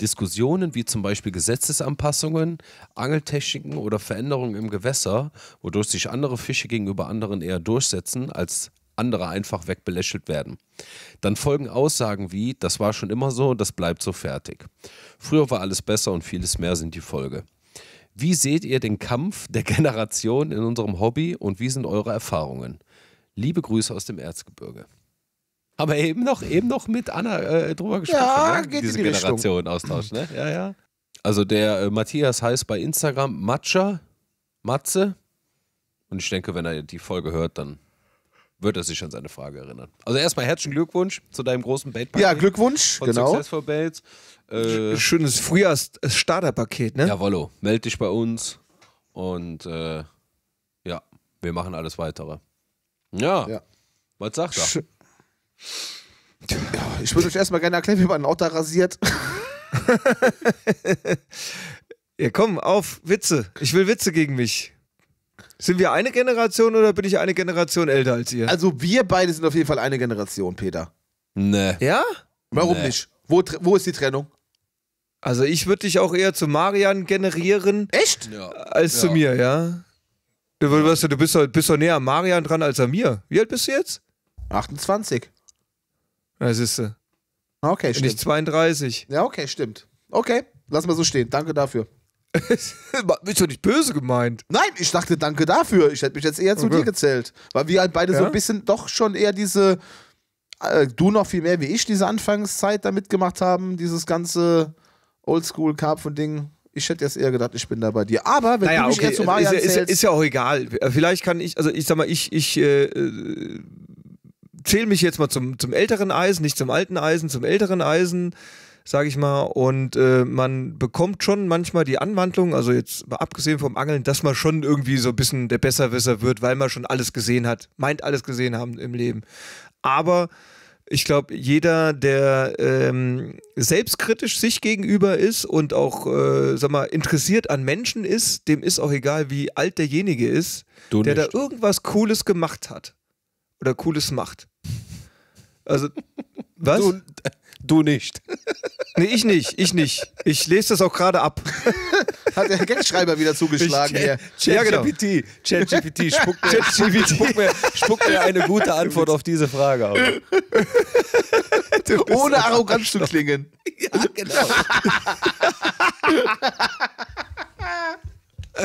Diskussionen wie zum Beispiel Gesetzesanpassungen, Angeltechniken oder Veränderungen im Gewässer, wodurch sich andere Fische gegenüber anderen eher durchsetzen, als andere einfach wegbelächelt werden. Dann folgen Aussagen wie, das war schon immer so und das bleibt so fertig. Früher war alles besser und vieles mehr sind die Folge. Wie seht ihr den Kampf der Generation in unserem Hobby und wie sind eure Erfahrungen? Liebe Grüße aus dem Erzgebirge. Aber eben noch, eben noch mit Anna äh, drüber gesprochen. Ja, ne? geht Diese in die Generation Austausch, ne? Ja, ja. Also der äh, Matthias heißt bei Instagram Matcha, Matze. Und ich denke, wenn er die Folge hört, dann wird er sich an seine Frage erinnern. Also erstmal herzlichen Glückwunsch zu deinem großen Bait. Ja, Glückwunsch, von genau. Successful Baits. Äh, Schönes Frühjahrs-Starter-Paket, ne? Jawollo, meld dich bei uns und äh, ja, wir machen alles weitere. Ja, ja. was sagst du? Sch ja, ich würde euch erstmal gerne erklären, wie man ein Auto rasiert. [LAUGHS] ja, komm, auf, Witze. Ich will Witze gegen mich. Sind wir eine Generation oder bin ich eine Generation älter als ihr? Also wir beide sind auf jeden Fall eine Generation, Peter. Ne. Ja? Warum nee. nicht? Wo, wo ist die Trennung? Also ich würde dich auch eher zu Marian generieren. Echt? Ja. Als ja. zu mir, ja. Du, weißt du, du bist, doch, bist doch näher an Marian dran als an mir. Wie alt bist du jetzt? 28. Das ist sie. Ah, okay, Bin stimmt. Nicht 32. Ja, okay, stimmt. Okay, lass mal so stehen. Danke dafür. [LAUGHS] Bist du nicht böse gemeint? Nein, ich dachte danke dafür. Ich hätte mich jetzt eher zu okay. dir gezählt. Weil wir halt beide ja? so ein bisschen doch schon eher diese, äh, du noch viel mehr wie ich, diese Anfangszeit da mitgemacht haben, dieses ganze oldschool von ding Ich hätte jetzt eher gedacht, ich bin da bei dir. Aber wenn naja, du mich okay. eher zu Maria ist, ist, ist, ja auch egal. Vielleicht kann ich, also ich sag mal, ich, ich äh, äh zähle mich jetzt mal zum, zum älteren Eisen, nicht zum alten Eisen, zum älteren Eisen, sage ich mal. Und äh, man bekommt schon manchmal die Anwandlung, also jetzt mal abgesehen vom Angeln, dass man schon irgendwie so ein bisschen der Besserwisser wird, weil man schon alles gesehen hat, meint alles gesehen haben im Leben. Aber ich glaube, jeder, der ähm, selbstkritisch sich gegenüber ist und auch, äh, sag mal, interessiert an Menschen ist, dem ist auch egal, wie alt derjenige ist, du der nicht. da irgendwas Cooles gemacht hat oder Cooles macht. Also, was? Du, du nicht. Nee, ich nicht, ich nicht. Ich lese das auch gerade ab. Hat der Gagschreiber wieder zugeschlagen hier. ChatGPT, ja, genau. ChatGPT, spuck, mir, Chat spuckt, mir, mir eine gute Antwort auf diese Frage aus. [LAUGHS] Ohne arrogant zu klingen. Ja, genau.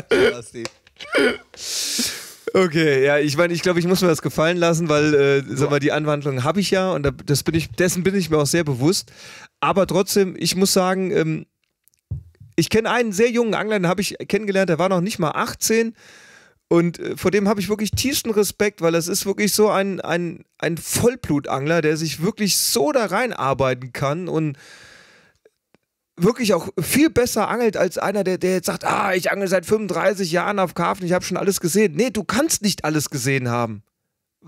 Krass, [LAUGHS] Okay, ja, ich meine, ich glaube, ich muss mir das gefallen lassen, weil, äh, sag mal, die Anwandlung habe ich ja und das bin ich, dessen bin ich mir auch sehr bewusst. Aber trotzdem, ich muss sagen, ähm, ich kenne einen sehr jungen Angler, den habe ich kennengelernt, der war noch nicht mal 18. Und äh, vor dem habe ich wirklich tiefsten Respekt, weil das ist wirklich so ein, ein, ein Vollblutangler, der sich wirklich so da reinarbeiten kann und wirklich auch viel besser angelt als einer, der, der jetzt sagt, ah, ich angel seit 35 Jahren auf Karpfen, ich habe schon alles gesehen. Nee, du kannst nicht alles gesehen haben.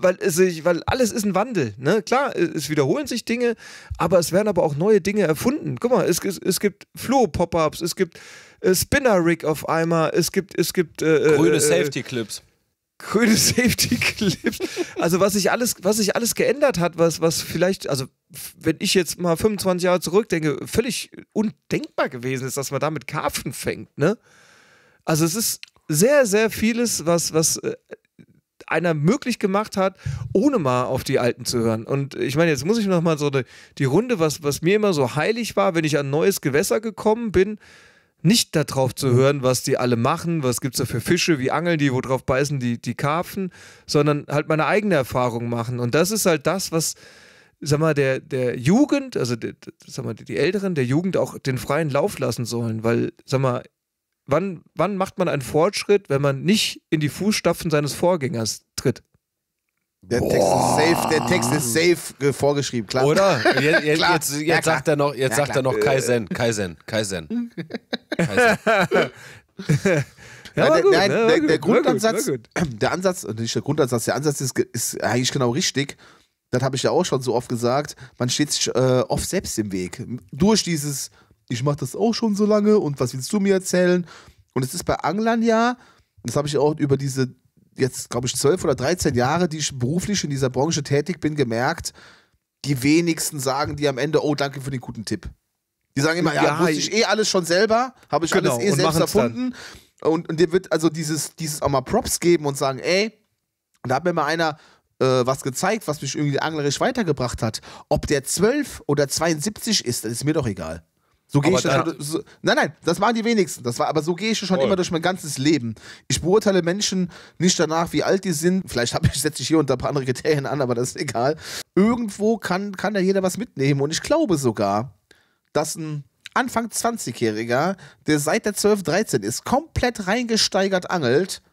Weil, es, weil alles ist ein Wandel. Ne? Klar, es wiederholen sich Dinge, aber es werden aber auch neue Dinge erfunden. Guck mal, es, es, es gibt flo pop ups es gibt äh, Spinner-Rig auf einmal, es gibt, es gibt äh, äh grüne äh, Safety-Clips grüne Safety Clips. Also was sich alles, was sich alles geändert hat, was, was vielleicht, also wenn ich jetzt mal 25 Jahre zurückdenke, völlig undenkbar gewesen ist, dass man damit Karpfen fängt, ne? Also es ist sehr, sehr vieles, was, was äh, einer möglich gemacht hat, ohne mal auf die Alten zu hören. Und ich meine, jetzt muss ich noch mal so die, die Runde, was, was mir immer so heilig war, wenn ich an neues Gewässer gekommen bin, nicht darauf zu mhm. hören, was die alle machen, was gibt es da für Fische, wie angeln die, worauf beißen die, die Karpfen, sondern halt meine eigene Erfahrung machen. Und das ist halt das, was, sag mal, der, der Jugend, also der, sag mal, die Älteren der Jugend auch den freien Lauf lassen sollen, weil, sag mal, wann, wann macht man einen Fortschritt, wenn man nicht in die Fußstapfen seines Vorgängers tritt? Der Boah. Text ist safe, der Text ist safe vorgeschrieben, klar. Oder? [LAUGHS] Jetzt, jetzt, klar. jetzt, jetzt ja, sagt er noch, jetzt ja, sagt klar. er noch Kaizen, Kaizen, Kaizen. Kaizen. Ja, der, nein, der, Grundansatz, [CLEARS THROAT] der Ansatz, äh, nicht der Grundansatz, der Ansatz ist, ist eigentlich genau richtig. Das habe ich ja auch schon so oft gesagt. Man steht sich äh, oft selbst im Weg. Durch dieses, ich mache das auch schon so lange und was willst du mir erzählen? Und es ist bei Anglern ja, das habe ich auch über diese jetzt, glaube ich, zwölf oder 13 Jahre, die ich beruflich in dieser Branche tätig bin, gemerkt, die wenigsten sagen die am Ende, oh, danke für den guten Tipp. Die sagen immer, ja, ja wusste ich eh alles schon selber, habe ich genau, alles eh selbst erfunden. Und, und dir wird also dieses, dieses auch mal Props geben und sagen, ey, da hat mir mal einer äh, was gezeigt, was mich irgendwie anglerisch weitergebracht hat. Ob der 12 oder 72 ist, das ist mir doch egal. So gehe ich da, schon, so, nein, nein, das waren die wenigsten. Das war, aber so gehe ich schon voll. immer durch mein ganzes Leben. Ich beurteile Menschen nicht danach, wie alt die sind. Vielleicht ich, setze ich hier unter ein paar andere Kriterien an, aber das ist egal. Irgendwo kann, kann da jeder was mitnehmen. Und ich glaube sogar, dass ein Anfang 20-Jähriger, der seit der 12, 13 ist, komplett reingesteigert angelt,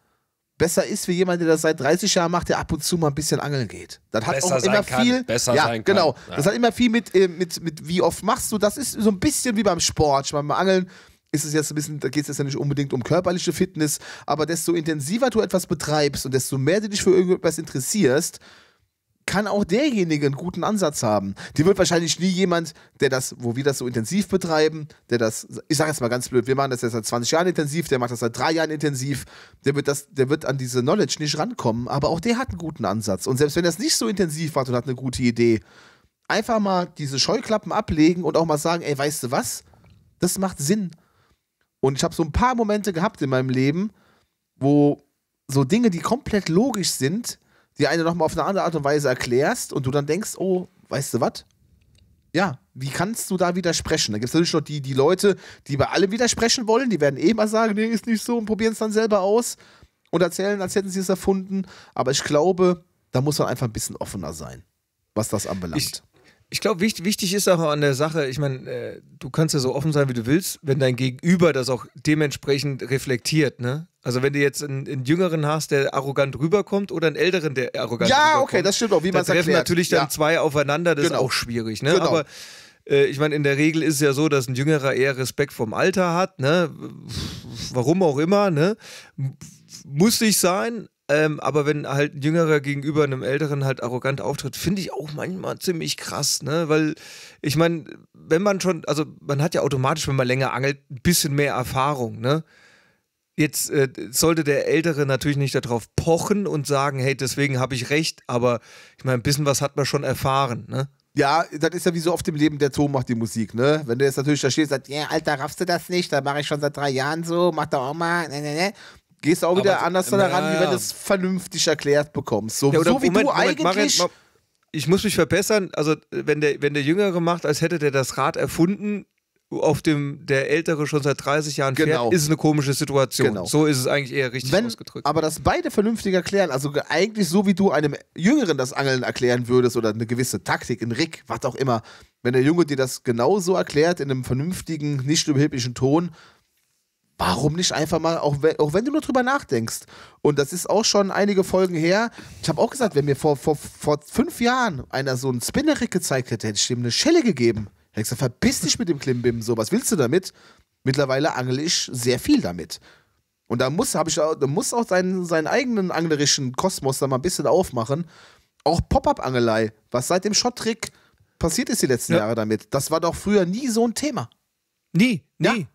besser ist wie jemand, der das seit 30 Jahren macht, der ab und zu mal ein bisschen angeln geht. Das hat besser auch immer kann, viel, besser ja, sein genau. Kann, ja. Das hat immer viel mit, äh, mit, mit wie oft machst du. Das ist so ein bisschen wie beim Sport. Ich meine, beim Angeln ist es jetzt ein bisschen, da geht es jetzt ja nicht unbedingt um körperliche Fitness, aber desto intensiver du etwas betreibst und desto mehr du dich für irgendwas interessierst, kann auch derjenige einen guten Ansatz haben. Die wird wahrscheinlich nie jemand, der das, wo wir das so intensiv betreiben, der das, ich sage jetzt mal ganz blöd, wir machen das jetzt seit 20 Jahren intensiv, der macht das seit drei Jahren intensiv, der wird, das, der wird an diese Knowledge nicht rankommen, aber auch der hat einen guten Ansatz. Und selbst wenn er es nicht so intensiv macht und hat eine gute Idee, einfach mal diese Scheuklappen ablegen und auch mal sagen, ey, weißt du was? Das macht Sinn. Und ich habe so ein paar Momente gehabt in meinem Leben, wo so Dinge, die komplett logisch sind, die eine nochmal auf eine andere Art und Weise erklärst und du dann denkst, oh, weißt du was? Ja, wie kannst du da widersprechen? Da gibt es natürlich noch die, die Leute, die bei allem widersprechen wollen, die werden eh mal sagen, nee, ist nicht so und probieren es dann selber aus und erzählen, als hätten sie es erfunden. Aber ich glaube, da muss man einfach ein bisschen offener sein, was das anbelangt. Ich ich glaube, wichtig, wichtig, ist auch an der Sache, ich meine, äh, du kannst ja so offen sein, wie du willst, wenn dein Gegenüber das auch dementsprechend reflektiert, ne? Also wenn du jetzt einen, einen Jüngeren hast, der arrogant rüberkommt oder einen Älteren, der arrogant ja, rüberkommt. Ja, okay, das stimmt auch, wie man es erklärt. treffen natürlich dann ja. zwei aufeinander, das genau. ist auch schwierig, ne? Genau. Aber äh, ich meine, in der Regel ist es ja so, dass ein Jüngerer eher Respekt vom Alter hat, ne? Warum auch immer, ne? Muss nicht sein, ähm, aber wenn halt ein Jüngerer gegenüber einem Älteren halt arrogant auftritt, finde ich auch manchmal ziemlich krass, ne? Weil ich meine, wenn man schon, also man hat ja automatisch, wenn man länger angelt, ein bisschen mehr Erfahrung, ne? Jetzt äh, sollte der Ältere natürlich nicht darauf pochen und sagen, hey, deswegen habe ich recht, aber ich meine, ein bisschen was hat man schon erfahren, ne? Ja, das ist ja wie so oft im Leben, der Ton macht die Musik, ne? Wenn du jetzt natürlich da stehst und sagst, ja, yeah, Alter, raffst du das nicht? Da mache ich schon seit drei Jahren so, mach doch auch mal, ne, ne, ne gehst auch wieder aber, anders daran, wie wenn du es vernünftig erklärt bekommst. So, ja, so wie Moment, du Moment, eigentlich. Moment, ich muss mich verbessern. Also, wenn der, wenn der Jüngere macht, als hätte der das Rad erfunden, auf dem der Ältere schon seit 30 Jahren fährt, genau. ist es eine komische Situation. Genau. So ist es eigentlich eher richtig Wenn, ausgedrückt. Aber dass beide vernünftig erklären, also eigentlich so wie du einem Jüngeren das Angeln erklären würdest oder eine gewisse Taktik, ein Rick, was auch immer, wenn der Junge dir das genauso erklärt in einem vernünftigen, nicht überheblichen Ton, warum nicht einfach mal, auch wenn, auch wenn du nur drüber nachdenkst. Und das ist auch schon einige Folgen her. Ich habe auch gesagt, wenn mir vor, vor, vor fünf Jahren einer so einen Spinnerick gezeigt hätte, hätte ich dem eine Schelle gegeben. Hätte ich gesagt, verpiss dich mit dem Klimbim, so, was willst du damit? Mittlerweile angle ich sehr viel damit. Und da muss, ich, da muss auch seinen, seinen eigenen anglerischen Kosmos da mal ein bisschen aufmachen. Auch Pop-Up-Angelei, was seit dem Shot-Trick passiert ist die letzten ja. Jahre damit, das war doch früher nie so ein Thema. Nie, nie. Ja.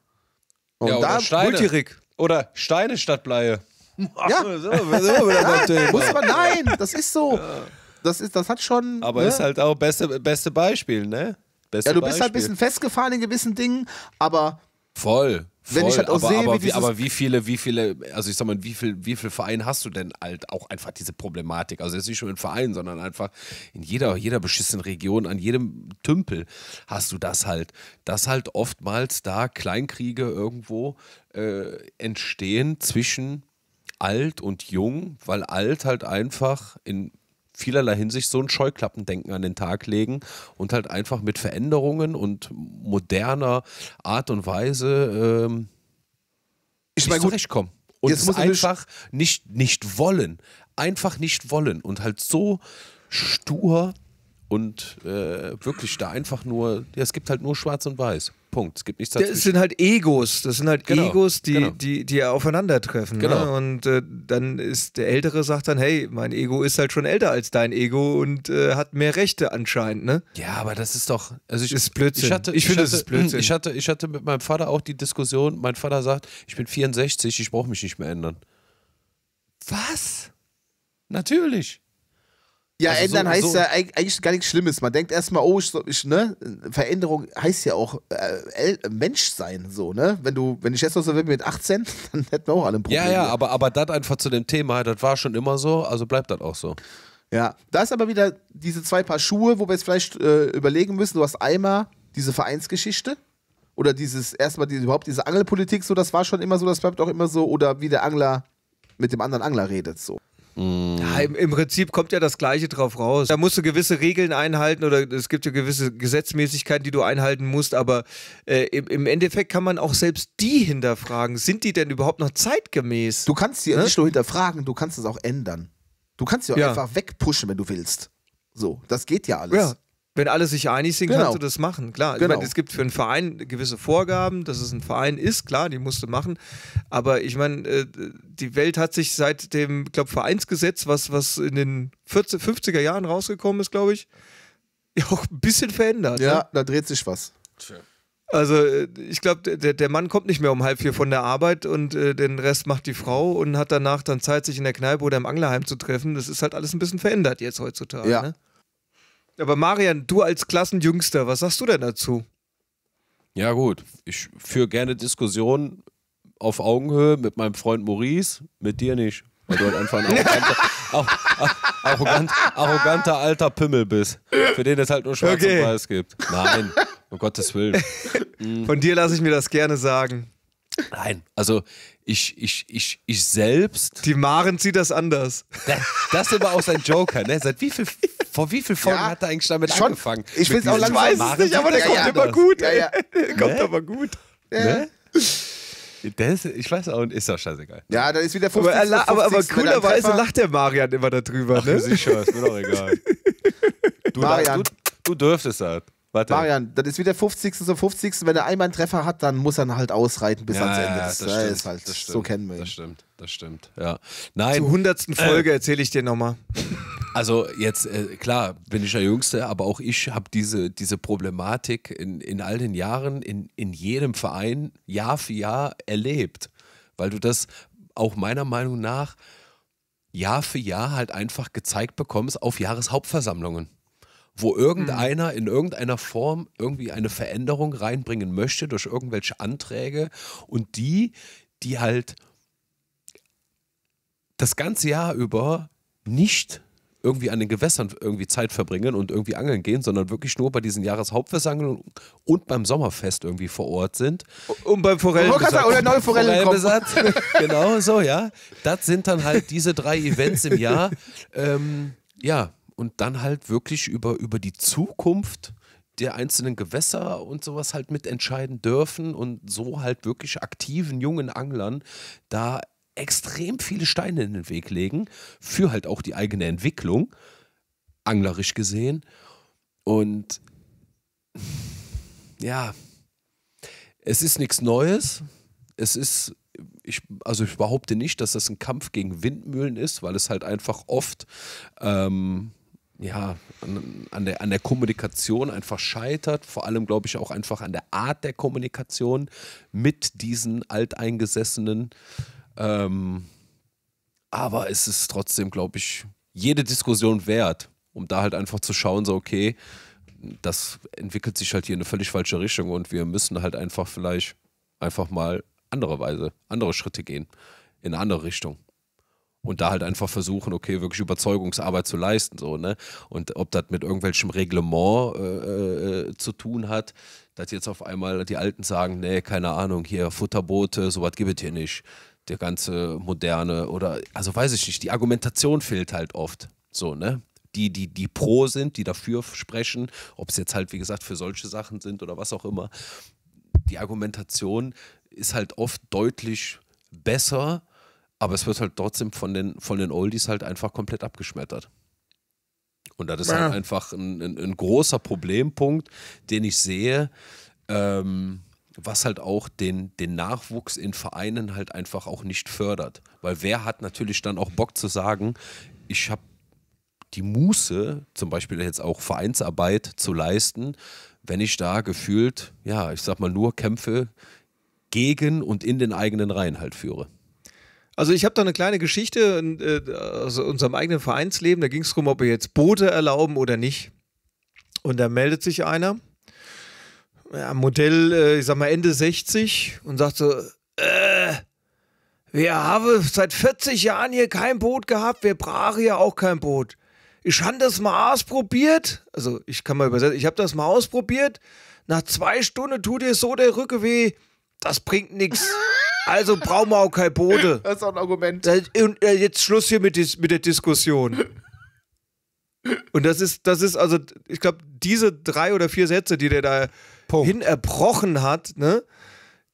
Und ja, da Steine. Multirik. Oder Steine statt Bleie. Ja, ja muss man, nein, das ist so. Das, ist, das hat schon. Aber ne? ist halt auch beste, beste Beispiel, ne? Beste ja, du bist halt ein bisschen festgefahren in gewissen Dingen, aber. Voll. Voll, wenn ich halt auch aber, sehe, aber, wie, wie aber wie viele, wie viele, also ich sag mal, wie viel, wie viel Verein hast du denn halt auch einfach diese Problematik? Also jetzt nicht nur in Vereinen, sondern einfach in jeder, jeder beschissenen Region, an jedem Tümpel hast du das halt, dass halt oftmals da Kleinkriege irgendwo äh, entstehen zwischen alt und jung, weil alt halt einfach in vielerlei Hinsicht so ein Scheuklappendenken an den Tag legen und halt einfach mit Veränderungen und moderner Art und Weise ähm, ich mein, zurechtkommen. Und jetzt muss einfach nicht, nicht wollen. Einfach nicht wollen. Und halt so stur und äh, wirklich da einfach nur, ja, es gibt halt nur schwarz und weiß. Punkt. Es gibt nichts dazwischen. Das sind halt Egos. Das sind halt genau, Egos, die, genau. die, die aufeinandertreffen. Ne? Genau. Ne? Und äh, dann ist der Ältere sagt dann, hey, mein Ego ist halt schon älter als dein Ego und äh, hat mehr Rechte anscheinend, ne? Ja, aber das ist doch. Also ich, ist Blödsinn. Ich, ich, ich finde, das ist Blödsinn. Ich hatte, ich hatte mit meinem Vater auch die Diskussion. Mein Vater sagt, ich bin 64, ich brauche mich nicht mehr ändern. Was? Natürlich. Ja, also ändern so, heißt so ja eigentlich gar nichts Schlimmes. Man denkt erstmal, oh, ich, ich, ne? Veränderung heißt ja auch äh, Menschsein, so, ne? Wenn du, wenn ich jetzt noch so wäre mit 18, [LAUGHS] dann hätten wir auch alle ein Problem. Ja, ja, ne? aber, aber das einfach zu dem Thema, das war schon immer so, also bleibt das auch so. Ja, da ist aber wieder diese zwei Paar Schuhe, wo wir jetzt vielleicht äh, überlegen müssen. Du hast einmal diese Vereinsgeschichte oder dieses, erstmal die, überhaupt diese Angelpolitik, so, das war schon immer so, das bleibt auch immer so, oder wie der Angler mit dem anderen Angler redet, so. Mm. Ja, im, im, Prinzip kommt ja das Gleiche drauf raus. Da musst du gewisse Regeln einhalten oder es gibt ja gewisse Gesetzmäßigkeiten, die du einhalten musst, aber äh, im, im, Endeffekt kann man auch selbst die hinterfragen. Sind die denn überhaupt noch zeitgemäß? Du kannst sie ne? nicht nur hinterfragen, du kannst es auch ändern. Du kannst sie auch ja. einfach wegpushen, wenn du willst. So, das geht ja alles. Ja. Wenn alle sich einig sind, genau. kannst du genau. das machen, klar. Genau. Ich meine, genau. es gibt für einen Verein gewisse Vorgaben, dass es ein Verein ist, klar, die musst du machen. Aber ich meine, äh, die Welt hat sich seit dem, ich glaube, Vereinsgesetz, was, was in den 40, 50er Jahren rausgekommen ist, glaube ich, auch ein bisschen verändert. Ja, ne? da dreht sich was. Tja. Also äh, ich glaube, der, der Mann kommt nicht mehr um halb vier von der Arbeit und äh, den Rest macht die Frau und hat danach dann Zeit, sich in der Kneipe oder im Anglerheim zu treffen. Das ist halt alles ein bisschen verändert jetzt heutzutage. Ja. Ne? Aber Marian, du als Klassenjüngster, was sagst du denn dazu? Ja, gut. Ich führe gerne Diskussionen auf Augenhöhe mit meinem Freund Maurice, mit dir nicht. Weil du halt einfach ein [LAUGHS] arroganter, auch, arrogant, arroganter alter Pimmel bist, für den es halt nur schwarz okay. und weiß gibt. Nein, um Gottes Willen. [LAUGHS] Mhm. Von dir lasse ich mir das gerne sagen. Nein, also ich, ich, ich, ich selbst. Die Maren sieht das anders. Das, ist aber auch sein Joker, ne? Seit wie viel, vor wie viel Folgen ja, hat er eigentlich damit schon, angefangen? Ich will es auch langsam. Ich weiß es nicht, aber der kommt immer gut. Ja, ja. kommt ne? aber gut. Ne? Das, ich weiß auch, ist doch scheißegal. Ja, da ist wieder 50, Aber, er, aber, aber coolerweise lacht der Marian immer darüber. Ach, ne? sicher, ist mir doch egal. [LAUGHS] Du, Marian. Du, du dürftest das. Warte. Marian, das ist wieder 50. so 50. Wenn er einmal einen Treffer hat, dann muss er ihn halt ausreiten bis ja, ans Ende. Ja, das, das, stimmt, ist halt, das stimmt, so kennen wir ihn. Das stimmt, das stimmt. Ja. Nein. Zur 100. Äh. Folge äh, erzähle ich dir nochmal. [LAUGHS] Also jetzt, äh, klar, bin ich der Jüngste, aber auch ich habe diese, diese Problematik in, in all den Jahren, in, in jedem Verein, Jahr für Jahr erlebt. Weil du das auch meiner Meinung nach Jahr für Jahr halt einfach gezeigt bekommst auf Jahreshauptversammlungen wo hm. irgendeiner in irgendeiner Form irgendwie eine Veränderung reinbringen möchte durch irgendwelche Anträge und die, die halt das ganze Jahr über nicht irgendwie an den Gewässern irgendwie Zeit verbringen und irgendwie angeln gehen, sondern wirklich nur bei diesen Jahreshauptversammlungen und beim Sommerfest irgendwie vor Ort sind. Und beim Forellenbesatz. Oder neue Forellenbesatz. [LAUGHS] genau so, ja. Das sind dann halt diese drei Events im Jahr. [LAUGHS] Ähm, ja, und dann halt wirklich über, über die Zukunft der einzelnen Gewässer und sowas halt mitentscheiden dürfen und so halt wirklich aktiven jungen Anglern da extrem viele Steine in den Weg legen, für halt auch die eigene Entwicklung, anglerisch gesehen. Und ja, es ist nichts Neues. Es ist, ich, also ich behaupte nicht, dass das ein Kampf gegen Windmühlen ist, weil es halt einfach oft ähm, ja, an, der, an der Kommunikation einfach scheitert, vor allem glaube ich auch einfach an der Art der Kommunikation mit diesen alteingesessenen. Ähm, aber es ist trotzdem, glaube ich, jede Diskussion wert, um da halt einfach zu schauen, so okay, das entwickelt sich halt hier in eine völlig falsche Richtung und wir müssen halt einfach vielleicht einfach mal andere Weise, andere Schritte gehen, in eine andere Richtung und da halt einfach versuchen, okay, wirklich Überzeugungsarbeit zu leisten, so, ne? Und ob das mit irgendwelchem Reglement äh, äh, äh zu tun hat, dass jetzt auf einmal die Alten sagen, nee, keine Ahnung, hier Futterboote, sowas gibt es hier nicht. Der ganze moderne oder, also weiß ich nicht, die Argumentation fehlt halt oft, so, ne? Die, die, die pro sind, die dafür sprechen, ob es jetzt halt, wie gesagt, für solche Sachen sind oder was auch immer. Die Argumentation ist halt oft deutlich besser, aber es wird halt trotzdem von den, von den Oldies halt einfach komplett abgeschmettert. Und das ist halt ah. einfach ein, ein, ein großer Problempunkt, den ich sehe, ähm, was halt auch den, den Nachwuchs in Vereinen halt einfach auch nicht fördert. Weil wer hat natürlich dann auch Bock zu sagen, ich habe die Muße, zum Beispiel jetzt auch Vereinsarbeit zu leisten, wenn ich da gefühlt, ja, ich sag mal nur Kämpfe gegen und in den eigenen Reihen halt führe. Also ich habe da eine kleine Geschichte äh, aus unserem eigenen Vereinsleben. Da ging es darum, ob wir jetzt Boote erlauben oder nicht. Und da meldet sich einer, ja, Modell, äh, ich sag mal Ende 60, und sagt so, äh, wir haben seit 40 Jahren hier kein Boot gehabt, wir brauchen ja auch kein Boot. Ich habe das mal ausprobiert, also ich kann mal übersetzen, ich habe das mal ausprobiert, nach zwei Stunden tut dir so der Rücke weh, das bringt nichts. Also brauchen wir auch kein Bote. [LAUGHS] Das ist auch ein Argument. Und äh, jetzt Schluss hier mit, mit der Diskussion. Und das ist, das ist also, ich glaube, diese drei oder vier Sätze, die der da Punkt. hin erbrochen hat, ne,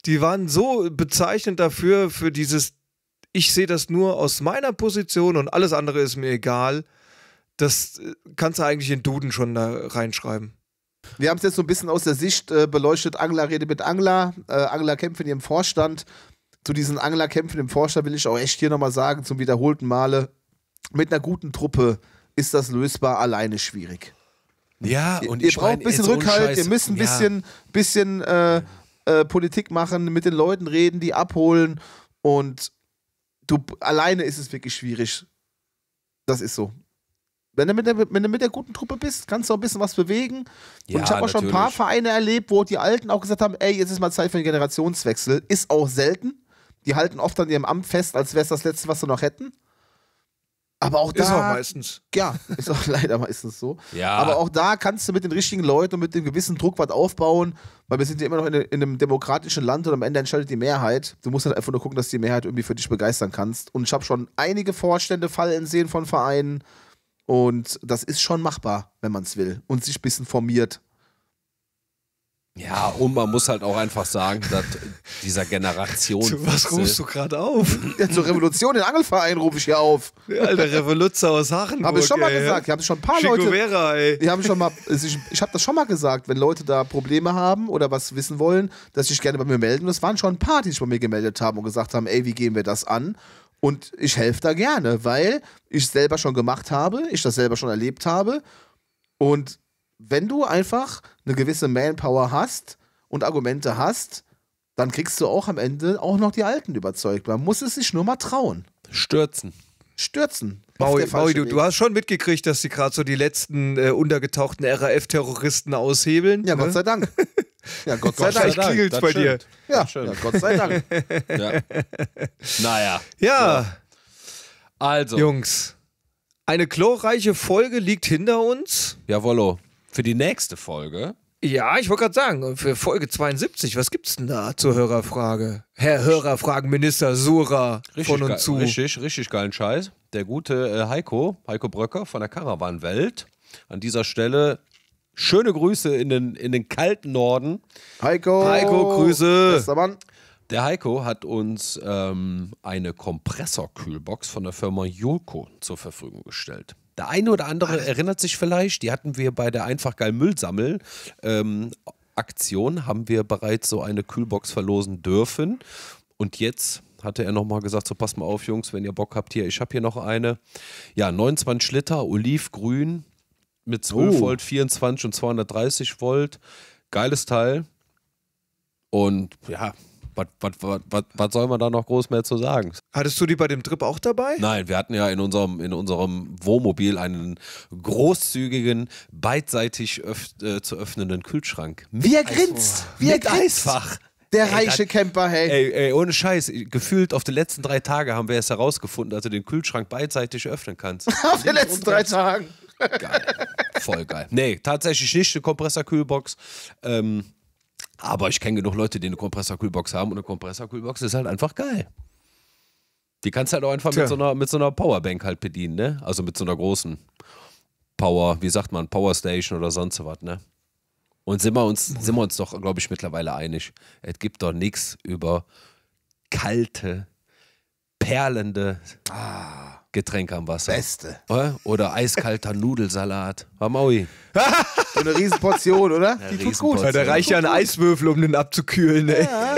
die waren so bezeichnend dafür, für dieses, ich sehe das nur aus meiner Position und alles andere ist mir egal. Das äh, kannst du eigentlich in Duden schon da reinschreiben. Wir haben es jetzt so ein bisschen aus der Sicht äh, beleuchtet. Angler redet mit Angler. Äh, Angler kämpft in ihrem Vorstand zu diesen Anglerkämpfen im Forscher will ich auch echt hier nochmal sagen, zum wiederholten Male, mit einer guten Truppe ist das lösbar alleine schwierig. Ja, und ihr, ihr braucht ein bisschen Rückhalt, ihr müsst ein bisschen, ja. bisschen äh, äh, Politik machen, mit den Leuten reden, die abholen und du alleine ist es wirklich schwierig. Das ist so. Wenn du, mit der, wenn du mit der guten Truppe bist, kannst du auch ein bisschen was bewegen. Ja, und ich habe auch schon ein paar Vereine erlebt, wo die Alten auch gesagt haben: Ey, jetzt ist mal Zeit für einen Generationswechsel. Ist auch selten, die halten oft an ihrem Amt fest, als wäre es das Letzte, was sie noch hätten. Aber auch da. Ist auch meistens. Ja, [LAUGHS] ist auch leider meistens so. Ja. Aber auch da kannst du mit den richtigen Leuten und mit dem gewissen Druck was aufbauen, weil wir sind ja immer noch in, in, einem demokratischen Land und am Ende entscheidet die Mehrheit. Du musst halt einfach nur gucken, dass die Mehrheit irgendwie für dich begeistern kannst. Und ich habe schon einige Vorstände fallen sehen von Vereinen. Und das ist schon machbar, wenn man es will und sich ein bisschen formiert. Ja, und man muss halt auch einfach sagen, dass dieser Generation. Zu [LAUGHS] was rufst du gerade auf? Ja, zur Revolution, den Angelverein rufe ich hier auf. alter Revoluzzer aus Hachen. Habe ich schon mal ey, gesagt. Ich habe schon ein paar Leute. Vera, ey. Die haben ich, ich habe das schon mal gesagt, wenn Leute da Probleme haben oder was wissen wollen, dass sie sich gerne bei mir melden. Und es waren schon ein paar, die sich bei mir gemeldet haben und gesagt haben: ey, wie gehen wir das an? Und ich helfe da gerne, weil ich es selber schon gemacht habe, ich das selber schon erlebt habe. Und wenn du einfach eine gewisse Manpower hast und Argumente hast, dann kriegst du auch am Ende auch noch die Alten überzeugt. Man muss es sich nur mal trauen. Stürzen. Stürzen. Maui, Maui du, du, hast schon mitgekriegt, dass sie gerade so die letzten äh, untergetauchten RAF-Terroristen aushebeln. Ja, ne? Gott sei Dank. [LAUGHS] Ja, Gott sei Dank. Gleich klingelt bei dir. Ja, Gott sei Dank. Naja. Ja. Also. Jungs, eine glorreiche Folge liegt hinter uns. Jawollo für die nächste Folge. Ja, ich wollte gerade sagen, für Folge 72, was gibt's denn da zur Hörerfrage? Herr Hörerfragenminister Sura richtig von und zu. Richtig, richtig geilen Scheiß. Der gute äh, Heiko, Heiko Bröcker von der caravan An dieser Stelle schöne Grüße in den, in den kalten Norden. Heiko! Heiko, Grüße! Bester Mann. Der Heiko hat uns ähm, eine Kompressorkühlbox von der Firma Jolko zur Verfügung gestellt. Der eine oder andere erinnert sich vielleicht, die hatten wir bei der einfach geil Müllsammel ähm, Aktion, haben wir bereits so eine Kühlbox verlosen dürfen. Und jetzt hatte er nochmal gesagt, so pass mal auf, Jungs, wenn ihr Bock habt, hier, ich habe hier noch eine. Ja, 29 Liter, olivgrün, mit 12 oh. Volt, 24 und 230 Volt. Geiles Teil. Und ja, was soll man da noch groß mehr zu sagen? Hattest du die bei dem Trip auch dabei? Nein, wir hatten ja in unserem, in unserem Wohnmobil einen großzügigen, beidseitig öff, äh, zu öffnenden Kühlschrank. Wie er grinst! Also, Wie er grinst! Einfach. Der ey, reiche das, Camper, hey. Ey, ey, ohne Scheiß. Gefühlt auf den letzten drei Tagen haben wir es herausgefunden, dass du den Kühlschrank beidseitig öffnen kannst. [LAUGHS] auf den letzten drei Tagen. Geil. Voll geil. Nee, tatsächlich nicht eine Kompressorkühlbox. Ähm, aber ich kenne genug Leute, die eine Kompressorkühlbox haben und eine Kompressorkühlbox ist halt einfach geil. Die kannst du halt auch einfach mit so, einer, mit so einer Powerbank halt bedienen, ne? Also mit so einer großen Power, wie sagt man, Powerstation oder sonst was, ne? Und sind wir uns, sind wir uns doch, glaube ich, mittlerweile einig. Es gibt doch nichts über kalte, perlende ah, Getränk am Wasser. Beste. Oder eiskalter Nudelsalat. War Maui. [LAUGHS] so eine Riesenportion, oder? Ja, die tut gut. Ja, da reicht ja ein Eiswürfel, um den abzukühlen, ey. Ja.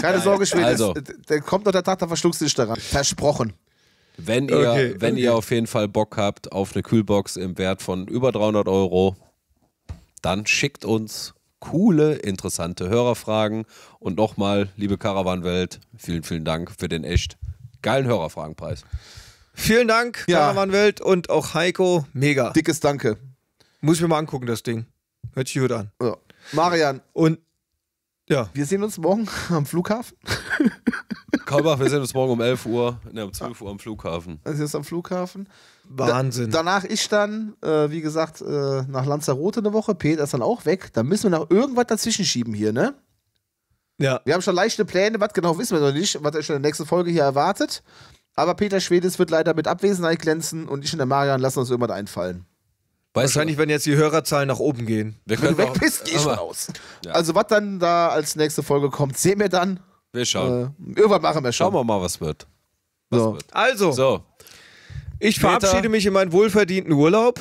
Keine Sorge, Schwede. Also. Da kommt noch der Tag, da verschluckst du dich daran. Versprochen. Wenn ihr, okay, wenn okay. ihr auf jeden Fall Bock habt auf eine Kühlbox im Wert von über 300 Euro, dann schickt uns coole, interessante Hörerfragen. Und nochmal, liebe Caravanwelt, vielen, vielen Dank für den echt geilen Hörerfragenpreis. Vielen Dank, ja. und auch Heiko. Mega. Dickes Danke. Muss ich mir mal angucken, das Ding. Hört sich gut an. Ja. Marian. Und ja. Wir sehen uns morgen [LAUGHS] am Flughafen. Kaubach, wir sehen uns morgen um 11 Uhr, ne, um 12 Uhr am Flughafen. Also jetzt am Flughafen. Wahnsinn. Da, danach ich dann, äh, wie gesagt, äh, nach Lanzarote eine Woche. Peter ist dann auch weg. Da müssen wir noch irgendwas dazwischen schieben hier, ne? Ja. Wir haben schon leichte Pläne, was genau wissen wir noch nicht, was euch schon in der nächsten Folge hier erwartet. Aber Peter Schwedes wird leider mit Abwesenheit glänzen und ich und der Marian lassen uns irgendwas einfallen. Wahrscheinlich, wenn jetzt die Hörerzahlen nach oben gehen. Wir wenn du weg bist, geh raus. Ja. Also, was dann da als nächste Folge kommt, sehen wir dann. Wir schauen. Äh, irgendwas machen wir schon. Schauen wir mal, was wird. Was so. wird. Also, so. ich Peter. verabschiede mich in meinen wohlverdienten Urlaub.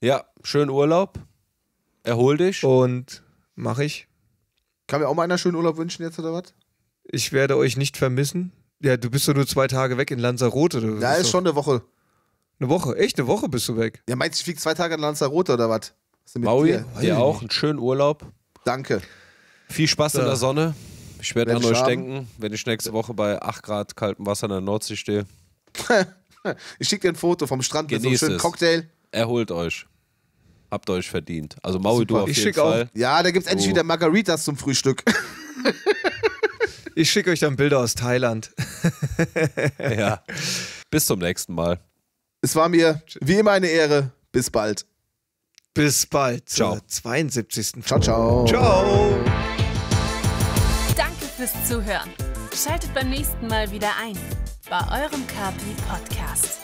Ja, schönen Urlaub. Erhol dich. Und mach ich. Kann mir auch mal einer schönen Urlaub wünschen jetzt oder was? Ich werde euch nicht vermissen. Ja, du bist doch nur zwei Tage weg in Lanzarote. Du ja, ist schon eine Woche. Eine Woche? Echt? Eine Woche bist du weg? Ja, meinst du, ich flieg zwei Tage in Lanzarote oder was? Maui, dir auch einen schönen Urlaub. Danke. Viel Spaß ja. in der Sonne. Ich werde an euch denken, wenn ich nächste Woche bei 8 Grad kaltem Wasser in der Nordsee stehe. [LAUGHS] ich schicke dir ein Foto vom Strand Genieß mit so einem schönen es. Cocktail. Erholt euch. Habt euch verdient. Also Maui, Super. du auf ich jeden Fall. Auch, ja, da gibt es endlich oh. wieder Margaritas zum Frühstück. [LAUGHS] ich schicke euch dann Bilder aus Thailand. [LAUGHS] ja. Bis zum nächsten Mal. Es war mir wie immer eine Ehre. Bis bald. Bis bald. Ciao. Zur 72. Ciao, ciao. Ciao. Danke fürs Zuhören. Schaltet beim nächsten Mal wieder ein bei eurem KP Podcast.